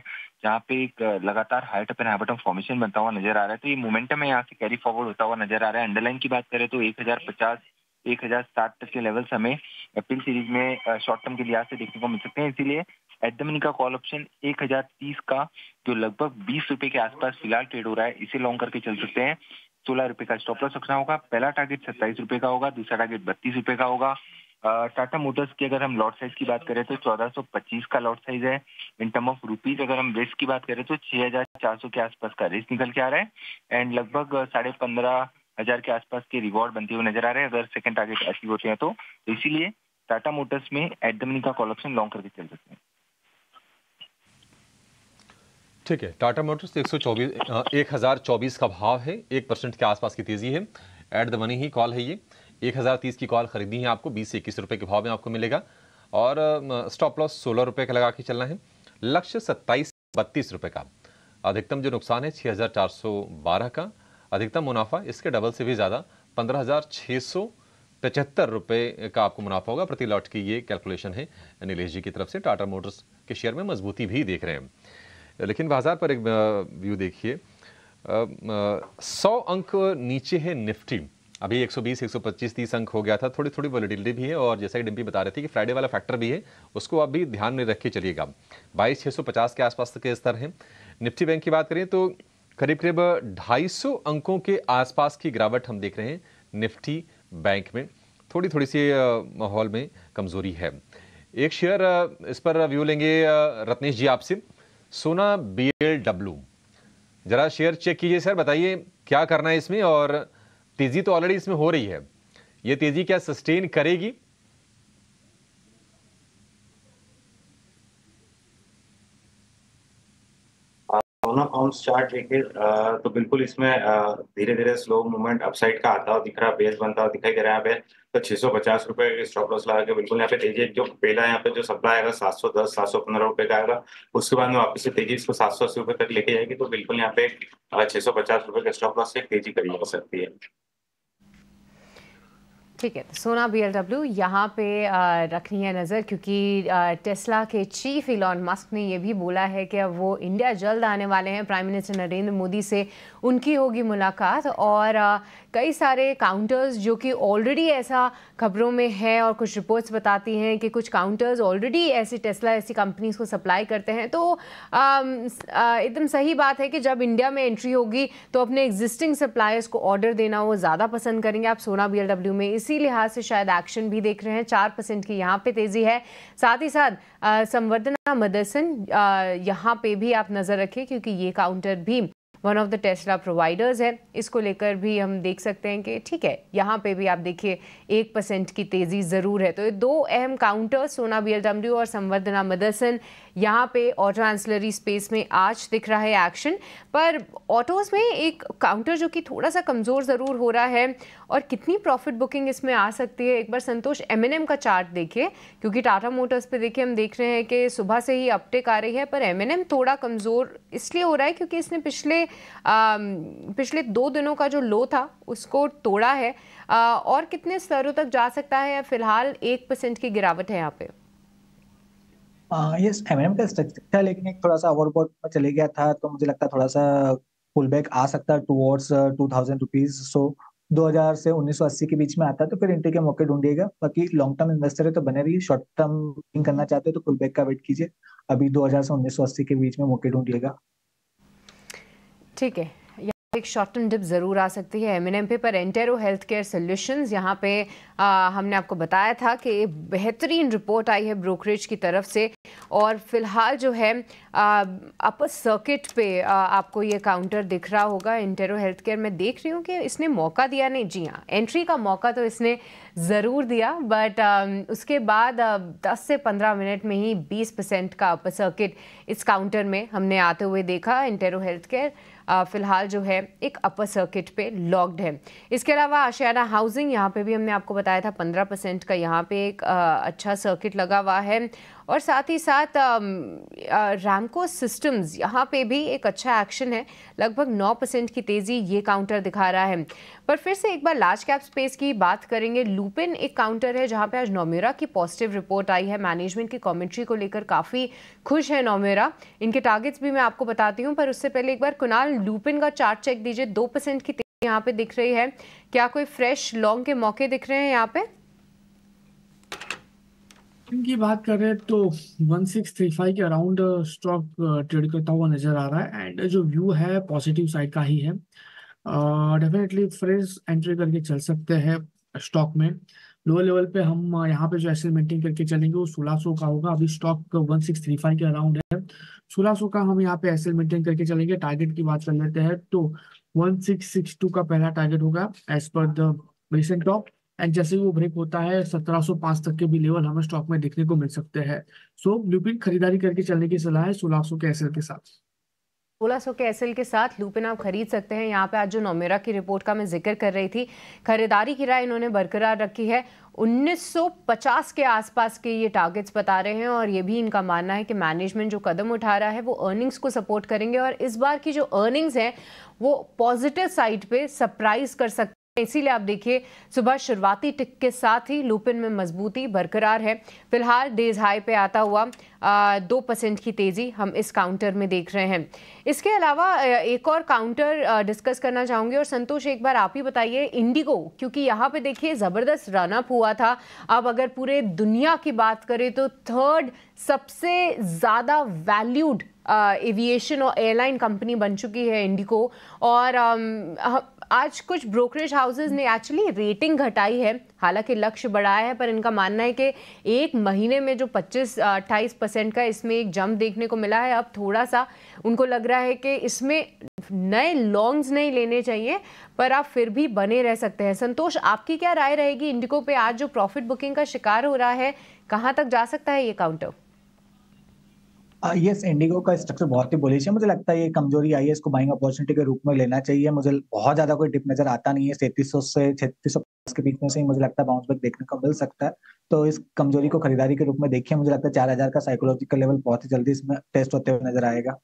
जहाँ पे एक लगातार हाइट टप हाइट फॉर्मेशन बनता हुआ नजर आ रहा है तो ये मोमेंटम है यहाँ से कैरी फॉरवर्ड होता हुआ नजर आ रहा है अंडरलाइन की बात करें तो एक हजार पचास एक हजार सात तक के लेवल्स हमें एप्पल सीरीज में शॉर्ट टर्म के लिहाज से देखने को मिल सकते हैं इसीलिए एडमन का कॉल ऑप्शन एक हजार तीस का जो लगभग बीस रुपए के आसपास फिलहाल ट्रेड हो रहा है इसे लॉन्ग करके चल सकते हैं सोलह रुपए का स्टॉप लॉस रखना होगा पहला टारगेट सत्ताईस रुपए का होगा दूसरा टारगेट बत्तीस रुपए का होगा टाटा मोटर्स की अगर हम लॉट साइज की बात करें तो चौदह का लॉट साइज है इन टर्म ऑफ रुपीज अगर हम रिस्क की बात करें तो छह के आसपास का रिस्क निकल के आ रहा है एंड लगभग साढ़े पंद्रह हजार के आसपास के रिवॉर्ड बनते हुए नजर आ रहे हैं अगर सेकंड टारगेट अचीव होते हैं तो, तो इसीलिए टाटा मोटर्स में एडमनी का कॉल ऑप्शन लॉन्ग करके चल सकते हैं ठीक है टाटा मोटर्स एक सौ चौबीस का भाव है एक परसेंट के आसपास की तेज़ी है एट द मनी ही कॉल है ये एक हज़ार तीस की कॉल खरीदनी है आपको बीस से इक्कीस रुपये के भाव में आपको मिलेगा और स्टॉप लॉस सोलह रुपये का लगा के चलना है लक्ष्य सत्ताईस बत्तीस रुपये का अधिकतम जो नुकसान है छः हज़ार चार सौ बारह का अधिकतम मुनाफा इसके डबल से भी ज़्यादा पंद्रह हज़ार छः सौ पचहत्तर रुपये का आपको मुनाफा होगा प्रति लॉट की ये कैलकुलेशन है नीलेश जी की तरफ से टाटा मोटर्स के शेयर में मजबूती भी देख रहे हैं लेकिन बाजार पर एक व्यू देखिए सौ अंक नीचे है निफ्टी अभी 120, 125, 30 अंक हो गया था थोड़ी थोड़ी वॉलीटिलिटी भी है और जैसा कि डिम्पी बता रहे थे कि फ्राइडे वाला फैक्टर भी है उसको आप भी ध्यान में रख के चलिएगा बाईस छः के आसपास के स्तर हैं निफ्टी बैंक की बात करें तो करीब करीब 250 अंकों के आसपास की गिरावट हम देख रहे हैं निफ्टी बैंक में थोड़ी थोड़ी सी माहौल में कमजोरी है एक शेयर इस पर व्यू लेंगे रत्नेश जी आपसे सोना बी जरा शेयर चेक कीजिए सर बताइए क्या करना है इसमें और तेजी तो ऑलरेडी इसमें हो रही है ये तेजी क्या सस्टेन करेगी दोनों काउंट्स चार्ट देखे तो बिल्कुल इसमें धीरे धीरे स्लो मूवमेंट अपसाइड का आता हुआ दिख रहा है बेस बनता हुआ दिखाई दे रहा है यहाँ पे तो छह सौ पचास रुपए स्टॉप लॉस लगा के बिल्कुल यहाँ पे तेजी जो पहला यहाँ पे जो सप्लाई आएगा सात सौ दस सात सौ पंद्रह रुपए का आएगा उसके बाद में वापस से तेजी इसको सात सौ अस्सी रुपए तक लेके जाएगी तो बिल्कुल यहाँ पे छह सौ पचास रुपए का स्टॉप लॉस से तेजी करी जा सकती है ठीक है सोना बी एल डब्ल्यू यहाँ पे रखनी है नज़र क्योंकि टेस्ला के चीफ इलॉन मस्क ने यह भी बोला है कि अब वो इंडिया जल्द आने वाले हैं प्राइम मिनिस्टर नरेंद्र मोदी से उनकी होगी मुलाकात और कई सारे काउंटर्स जो कि ऑलरेडी ऐसा खबरों में है और कुछ रिपोर्ट्स बताती हैं कि कुछ काउंटर्स ऑलरेडी ऐसे टेस्ला ऐसी कंपनीज को सप्लाई करते हैं तो एकदम सही बात है कि जब इंडिया में एंट्री होगी तो अपने एग्जिस्टिंग सप्लायर्स को ऑर्डर देना वो ज़्यादा पसंद करेंगे आप सोना बी में इस इसी लिहाज से शायद एक्शन भी देख रहे हैं चार परसेंट की यहाँ पे तेजी है साथ ही साथ संवर्धना मदरसन यहाँ पे भी आप नज़र रखें क्योंकि ये काउंटर भी one of the Tesla providers है इसको लेकर भी हम देख सकते हैं कि ठीक है यहाँ पे भी आप देखिए एक परसेंट की तेज़ी ज़रूर है तो ये दो अहम काउंटर्स सोना बी और संवर्धना मदरसन यहाँ पे ऑटो एंसलरी स्पेस में आज दिख रहा है एक्शन पर ऑटोज़ में एक काउंटर जो कि थोड़ा सा कमज़ोर ज़रूर हो रहा है और कितनी प्रॉफिट बुकिंग इसमें आ सकती है एक बार संतोष एम का चार्ट देखिए क्योंकि टाटा मोटर्स पे देखिए हम देख रहे हैं कि सुबह से ही अपटेक आ रही है पर एम थोड़ा कमज़ोर इसलिए हो रहा है क्योंकि इसने पिछले आ, पिछले दो दिनों का जो लो था उसको तोड़ा है आ, और कितने स्तरों तक जा सकता है या फिलहाल एक परसेंट की गिरावट है यहाँ पे हाँ, यस एमएनएम M&M का स्ट्रक्चर था लेकिन एक थोड़ा सा ओवरबोर्ड में चले गया था तो मुझे लगता है थोड़ा सा पुल बैक आ सकता है towards two thousand rupees so दो हजार से उन्नीस सौ अस्सी के बीच में आता है तो फिर एंट्री के मौके ढूंढिएगा बाकी लॉन्ग टर्म इन्वेस्टर है तो बने रहिए शॉर्ट टर्म करना चाहते हो तो पुल बैक का वेट कीजिए अभी दो हजार से उन्नीस सौ अस्सी के बीच में मौके ढूंढिएगा ठीक है एक शॉर्ट टर्म डिप ज़रूर आ सकती है एमएनएम पे पर एंटेरो हेल्थ केयर सोल्यूशन यहाँ पे आ, हमने आपको बताया था कि बेहतरीन रिपोर्ट आई है ब्रोकरेज की तरफ से और फिलहाल जो है अपर सर्किट पे आ, आपको ये काउंटर दिख रहा होगा इंटेरो हेल्थ केयर मैं देख रही हूँ कि इसने मौका दिया नहीं जी हाँ एंट्री का मौका तो इसने ज़रूर दिया बट आ, उसके बाद आ, 10 से 15 मिनट में ही 20 परसेंट का अपर सर्किट इस काउंटर में हमने आते हुए देखा इंटेरो हेल्थ केयर फिलहाल जो है एक अपर सर्किट पे लॉक्ड है इसके अलावा आशियाना हाउसिंग यहाँ पे भी हमने आपको बताया था पंद्रह परसेंट का यहाँ पे एक अच्छा सर्किट लगा हुआ है और साथ ही साथ रैमको सिस्टम्स यहाँ पे भी एक अच्छा एक्शन है लगभग 9 परसेंट की तेज़ी ये काउंटर दिखा रहा है पर फिर से एक बार लार्ज कैप स्पेस की बात करेंगे लूपिन एक काउंटर है जहाँ पे आज नोमेरा की पॉजिटिव रिपोर्ट आई है मैनेजमेंट की कॉमेंट्री को लेकर काफ़ी खुश है नोमेरा इनके टारगेट्स भी मैं आपको बताती हूँ पर उससे पहले एक बार कुणाल लूपिन का चार्ट चेक दीजिए दो परसेंट की यहाँ पर दिख रही है क्या कोई फ्रेश लॉन्ग के मौके दिख रहे हैं यहाँ पर ऑप्शन की बात करें तो 1635 के अराउंड स्टॉक ट्रेड करता हुआ नजर आ रहा है एंड जो व्यू है पॉजिटिव साइड का ही है डेफिनेटली फ्रेश एंट्री करके चल सकते हैं स्टॉक में लोअर लेवल पे हम uh, यहाँ पे जो एसेट मेंटेन करके चलेंगे वो सोलह 1600 का होगा अभी stock one six three five के अराउंड है सोलह 1600 का हम यहाँ पे एसेट मेंटेन करके चलेंगे टारगेट की बात कर लेते हैं तो वन सिक्स सिक्स टू का पहला टारगेट होगा as per the recent top and जैसे वो ब्रेक होता है 1705 तक के भी लेवल हमें स्टॉक में देखने को मिल सकते हैं सो so, लुपिन खरीदारी करके चलने की सलाह है सोलह सौ के एसएल के साथ सोलह सौ के एस के साथ लूपिन आप खरीद सकते हैं यहाँ पे आज जो नोमेरा की रिपोर्ट का मैं जिक्र कर रही थी खरीदारी की राय इन्होंने बरकरार रखी है 1950 के आसपास के ये टारगेट्स बता रहे हैं और ये भी इनका मानना है कि मैनेजमेंट जो कदम उठा रहा है वो अर्निंग्स को सपोर्ट करेंगे और इस बार की जो अर्निंग्स हैं वो पॉजिटिव साइड पे सरप्राइज कर सकते इसीलिए आप देखिए सुबह शुरुआती टिक के साथ ही लूपिन में मजबूती बरकरार है फिलहाल डेज हाई पे आता हुआ आ, दो परसेंट की तेज़ी हम इस काउंटर में देख रहे हैं इसके अलावा एक और काउंटर डिस्कस करना चाहूँगी और संतोष एक बार आप ही बताइए इंडिगो क्योंकि यहाँ पे देखिए ज़बरदस्त रनअप हुआ था अब अगर पूरे दुनिया की बात करें तो थर्ड सबसे ज़्यादा वैल्यूड एविएशन और एयरलाइन कंपनी बन चुकी है इंडिगो और आ, आज कुछ ब्रोकरेज हाउसेज ने एक्चुअली रेटिंग घटाई है हालांकि लक्ष्य बढ़ाया है पर इनका मानना है कि एक महीने में जो 25 अट्ठाईस परसेंट का इसमें एक जंप देखने को मिला है अब थोड़ा सा उनको लग रहा है कि इसमें नए लॉन्ग्स नहीं लेने चाहिए पर आप फिर भी बने रह सकते हैं संतोष आपकी क्या राय रहेगी इंडिको पे आज जो प्रॉफिट बुकिंग का शिकार हो रहा है कहाँ तक जा सकता है ये काउंटर यस uh, इंडिगो का स्ट्रक्चर बहुत ही बोलिश है मुझे लगता है ये कमजोरी आई है इसको बाइंग अपॉर्चुनिटी के रूप में लेना चाहिए मुझे बहुत ज्यादा कोई डिप नजर आता नहीं है सैंतीस से छत्तीस के बीच में से ही मुझे लगता है बाउंस बैक देखने को मिल सकता है तो इस कमजोरी को खरीदारी के रूप में देखिए मुझे लगता है चार हजार का साइकोलॉजिकल लेवल बहुत ही जल्दी इसमें टेस्ट होते हुए नजर आएगा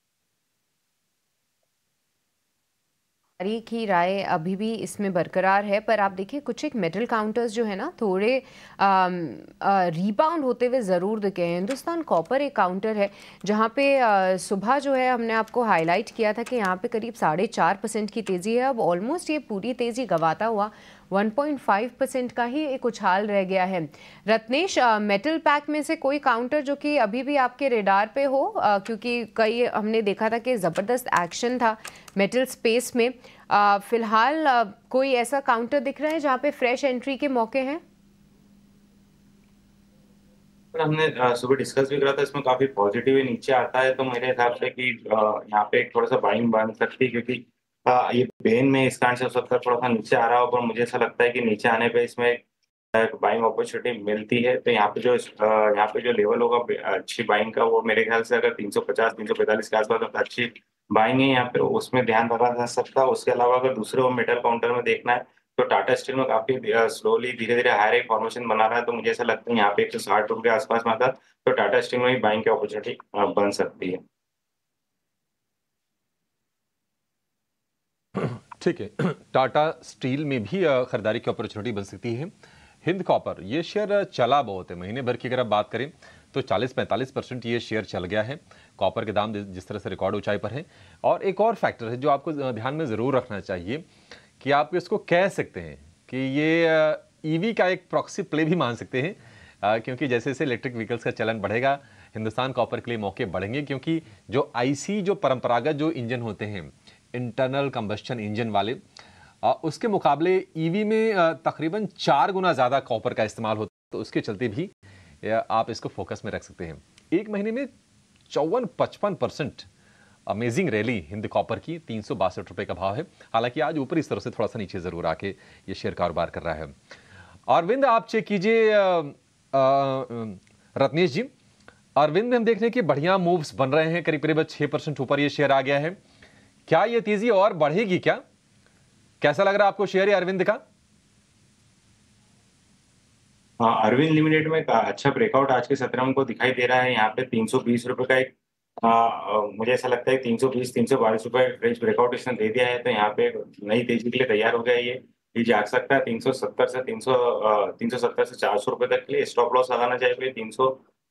तारीख की राय अभी भी इसमें बरकरार है पर आप देखिए कुछ एक मेटल काउंटर्स जो है ना थोड़े रीबाउंड होते हुए ज़रूर दिखे हैं हिंदुस्तान कॉपर एक काउंटर है जहाँ पे सुबह जो है हमने आपको हाईलाइट किया था कि यहाँ पे करीब साढ़े चार परसेंट की तेज़ी है अब ऑलमोस्ट ये पूरी तेज़ी गवाता हुआ 1.5 परसेंट का ही एक उछाल रह गया है रत्नेश मेटल पैक में से कोई काउंटर जो कि अभी भी आपके रेडार पे हो आ, क्योंकि कई हमने देखा था कि ज़बरदस्त एक्शन था मेटल स्पेस में फिलहाल कोई ऐसा काउंटर दिख रहा है जहाँ पे फ्रेश एंट्री के मौके हैं हमने सुबह डिस्कस भी करा था इसमें काफी पॉजिटिव नीचे आता है तो मेरे हिसाब से कि यहाँ पे थोड़ा सा बाइंग बन सकती है क्योंकि ये पेन में से आंसर सबका थोड़ा सा नीचे आ रहा हो पर मुझे ऐसा लगता है कि नीचे आने पे इसमें बाइंग अपॉर्चुनिटी मिलती है तो यहाँ पे जो यहाँ पे जो लेवल होगा अच्छी बाइंग का वो मेरे ख्याल से अगर 350 345 के आसपास तो अच्छी बाइंग है यहाँ पे उसमें ध्यान रखा जा सकता है उसके अलावा अगर दूसरे वो मेटल काउंटर में देखना है तो टाटा स्टील में काफी स्लोली धीरे धीरे हायर एक फॉर्मेशन बना रहा है तो मुझे ऐसा लगता है यहाँ पे एक सौ साठ रुपये के आसपास में आता तो टाटा स्टील में भी बाइंग की अपॉर्चुनिटी बन सकती है ठीक है टाटा स्टील में भी खरीदारी की अपॉर्चुनिटी बन सकती है हिंद कॉपर ये शेयर चला बहुत है महीने भर की अगर आप बात करें तो 40-45 परसेंट ये शेयर चल गया है कॉपर के दाम जिस तरह से रिकॉर्ड ऊंचाई पर है और एक और फैक्टर है जो आपको ध्यान में ज़रूर रखना चाहिए कि आप इसको कह सकते हैं कि ये ईवी e का एक प्रॉक्सी प्ले भी मान सकते हैं क्योंकि जैसे जैसे इलेक्ट्रिक व्हीकल्स का चलन बढ़ेगा हिंदुस्तान कॉपर के लिए मौके बढ़ेंगे क्योंकि जो आईसी जो परंपरागत जो इंजन होते हैं इंटरनल कम्बस्टन इंजन वाले उसके मुकाबले ईवी e में तकरीबन चार गुना ज़्यादा कॉपर का इस्तेमाल होता है तो उसके चलते भी आप इसको फोकस में रख सकते हैं एक महीने में चौवन पचपन percent amazing rally Hind copper की तीन सौ बासठ रुपये का भाव है हालांकि आज ऊपर इस तरह से थोड़ा सा नीचे ज़रूर आके ये शेयर कारोबार कर रहा है अरविंद आप चेक कीजिए रत्नेश जी अरविंद हम देख रहे हैं कि बढ़िया मूव्स बन रहे हैं करीब करीब छः परसेंट ऊपर ये शेयर आ गया है क्या यह तेजी और बढ़ेगी क्या कैसा लग रहा है आपको शेयर अरविंद का हाँ अरविंद लिमिटेड में अच्छा ब्रेकआउट आज के सत्रह को दिखाई दे रहा है यहाँ पे तीन सौ बीस रुपए का एक आ, आ, मुझे ऐसा लगता है तीन सौ बीस तीन सौ बाईस रुपए रेंज ब्रेकआउट इसने दे दिया है तो यहाँ पे नई तेजी के लिए तैयार हो गया ये ये जा सकता है तीन सौ सत्तर से तीन सौ तीन सौ सत्तर से चार सौ रुपए तक के लिए स्टॉप लॉस लगाना चाहिए तीन सौ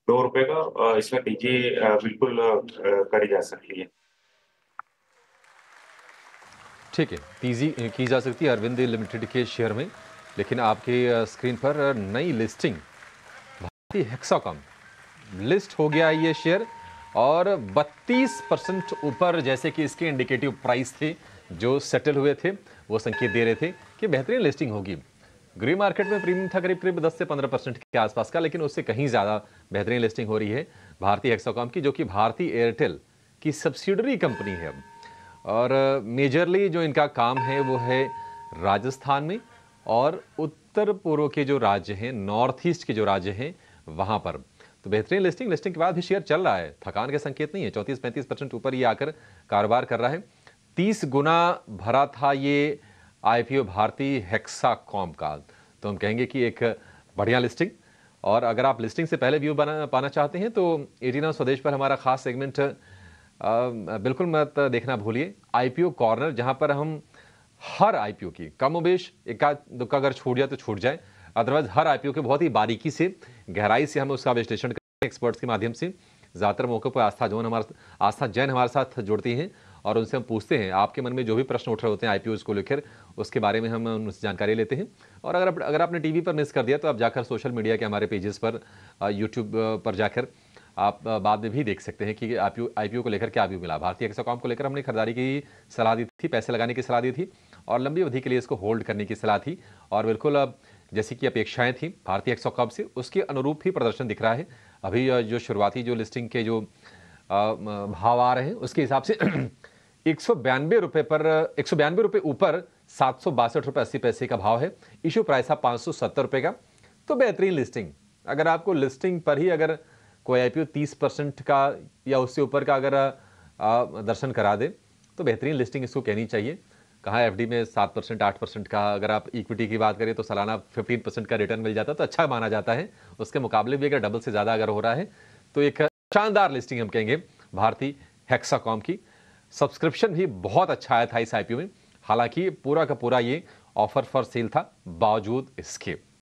दो रुपए का इसमें तेजी बिल्कुल करी जा सकती है ठीक है तेजी की जा सकती है अरविंद लिमिटेड के शेयर में लेकिन आपके स्क्रीन पर नई लिस्टिंग भारतीय हेक्साकॉम लिस्ट हो गया ये शेयर और 32 परसेंट ऊपर जैसे कि इसके इंडिकेटिव प्राइस थे जो सेटल हुए थे वो संकेत दे रहे थे कि बेहतरीन लिस्टिंग होगी ग्री मार्केट में प्रीमियम था करीब करीब 10 से 15 परसेंट के आसपास का लेकिन उससे कहीं ज़्यादा बेहतरीन लिस्टिंग हो रही है भारतीय हेक्साकॉम की जो कि भारतीय एयरटेल की सब्सिडरी कंपनी है अब और मेजरली जो इनका काम है वो है राजस्थान में और उत्तर पूर्व के जो राज्य हैं नॉर्थ ईस्ट के जो राज्य हैं वहाँ पर तो बेहतरीन लिस्टिंग लिस्टिंग के बाद भी शेयर चल रहा है थकान के संकेत नहीं है चौंतीस पैंतीस परसेंट ऊपर ये आकर कारोबार कर रहा है तीस गुना भरा था ये आईपीओ भारती हेक्सा कॉम का तो हम कहेंगे कि एक बढ़िया लिस्टिंग और अगर आप लिस्टिंग से पहले व्यू बना पाना चाहते हैं तो एटीना स्वदेश पर हमारा खास सेगमेंट बिल्कुल मत देखना भूलिए आईपीओ कॉर्नर जहां पर हम हर आईपीओ की कम उबेश एकाध दुक्का अगर छूट जाए तो छूट जाए अदरवाइज हर आईपीओ के बहुत ही बारीकी से गहराई से हम उसका विश्लेषण करते हैं एक्सपर्ट्स के माध्यम से ज़्यादातर मौके पर आस्था जौन हमारे आस्था जैन हमारे साथ जुड़ती हैं और उनसे हम पूछते हैं आपके मन में जो भी प्रश्न उठ रहे होते हैं आई को लेकर उसके बारे में हम उनसे जानकारी लेते हैं और अगर अगर आपने वी पर मिस कर दिया तो आप जाकर सोशल मीडिया के हमारे पेजेस पर यूट्यूब पर जाकर आप बाद में भी देख सकते हैं कि आई पी को लेकर क्या व्यू मिला भारतीय एक्साकॉम को लेकर हमने खरीदारी की सलाह दी थी पैसे लगाने की सलाह दी थी और लंबी अवधि के लिए इसको होल्ड करने की सलाह थी और बिल्कुल अब जैसी कि अपेक्षाएं थी भारतीय एक्साकॉम से उसके अनुरूप ही प्रदर्शन दिख रहा है अभी जो शुरुआती जो लिस्टिंग के जो भाव आ रहे हैं उसके हिसाब से एक सौ बयानवे रुपये पर एक सौ बयानवे रुपये ऊपर सात सौ बासठ रुपये अस्सी पैसे का भाव है इशू प्राइस था पाँच सौ सत्तर रुपये का तो बेहतरीन लिस्टिंग अगर आपको लिस्टिंग पर ही अगर कोई आई तीस परसेंट का या उससे ऊपर का अगर दर्शन करा दे तो बेहतरीन लिस्टिंग इसको कहनी चाहिए कहाँ एफ में सात परसेंट आठ परसेंट का अगर आप इक्विटी की बात करें तो सालाना फिफ्टीन परसेंट का रिटर्न मिल जाता है तो अच्छा माना जाता है उसके मुकाबले भी अगर डबल से ज़्यादा अगर हो रहा है तो एक शानदार लिस्टिंग हम कहेंगे भारतीय हेक्साकॉम की सब्सक्रिप्शन भी बहुत अच्छा आया था इस आई में हालांकि पूरा का पूरा ये ऑफर फॉर सेल था बावजूद इसके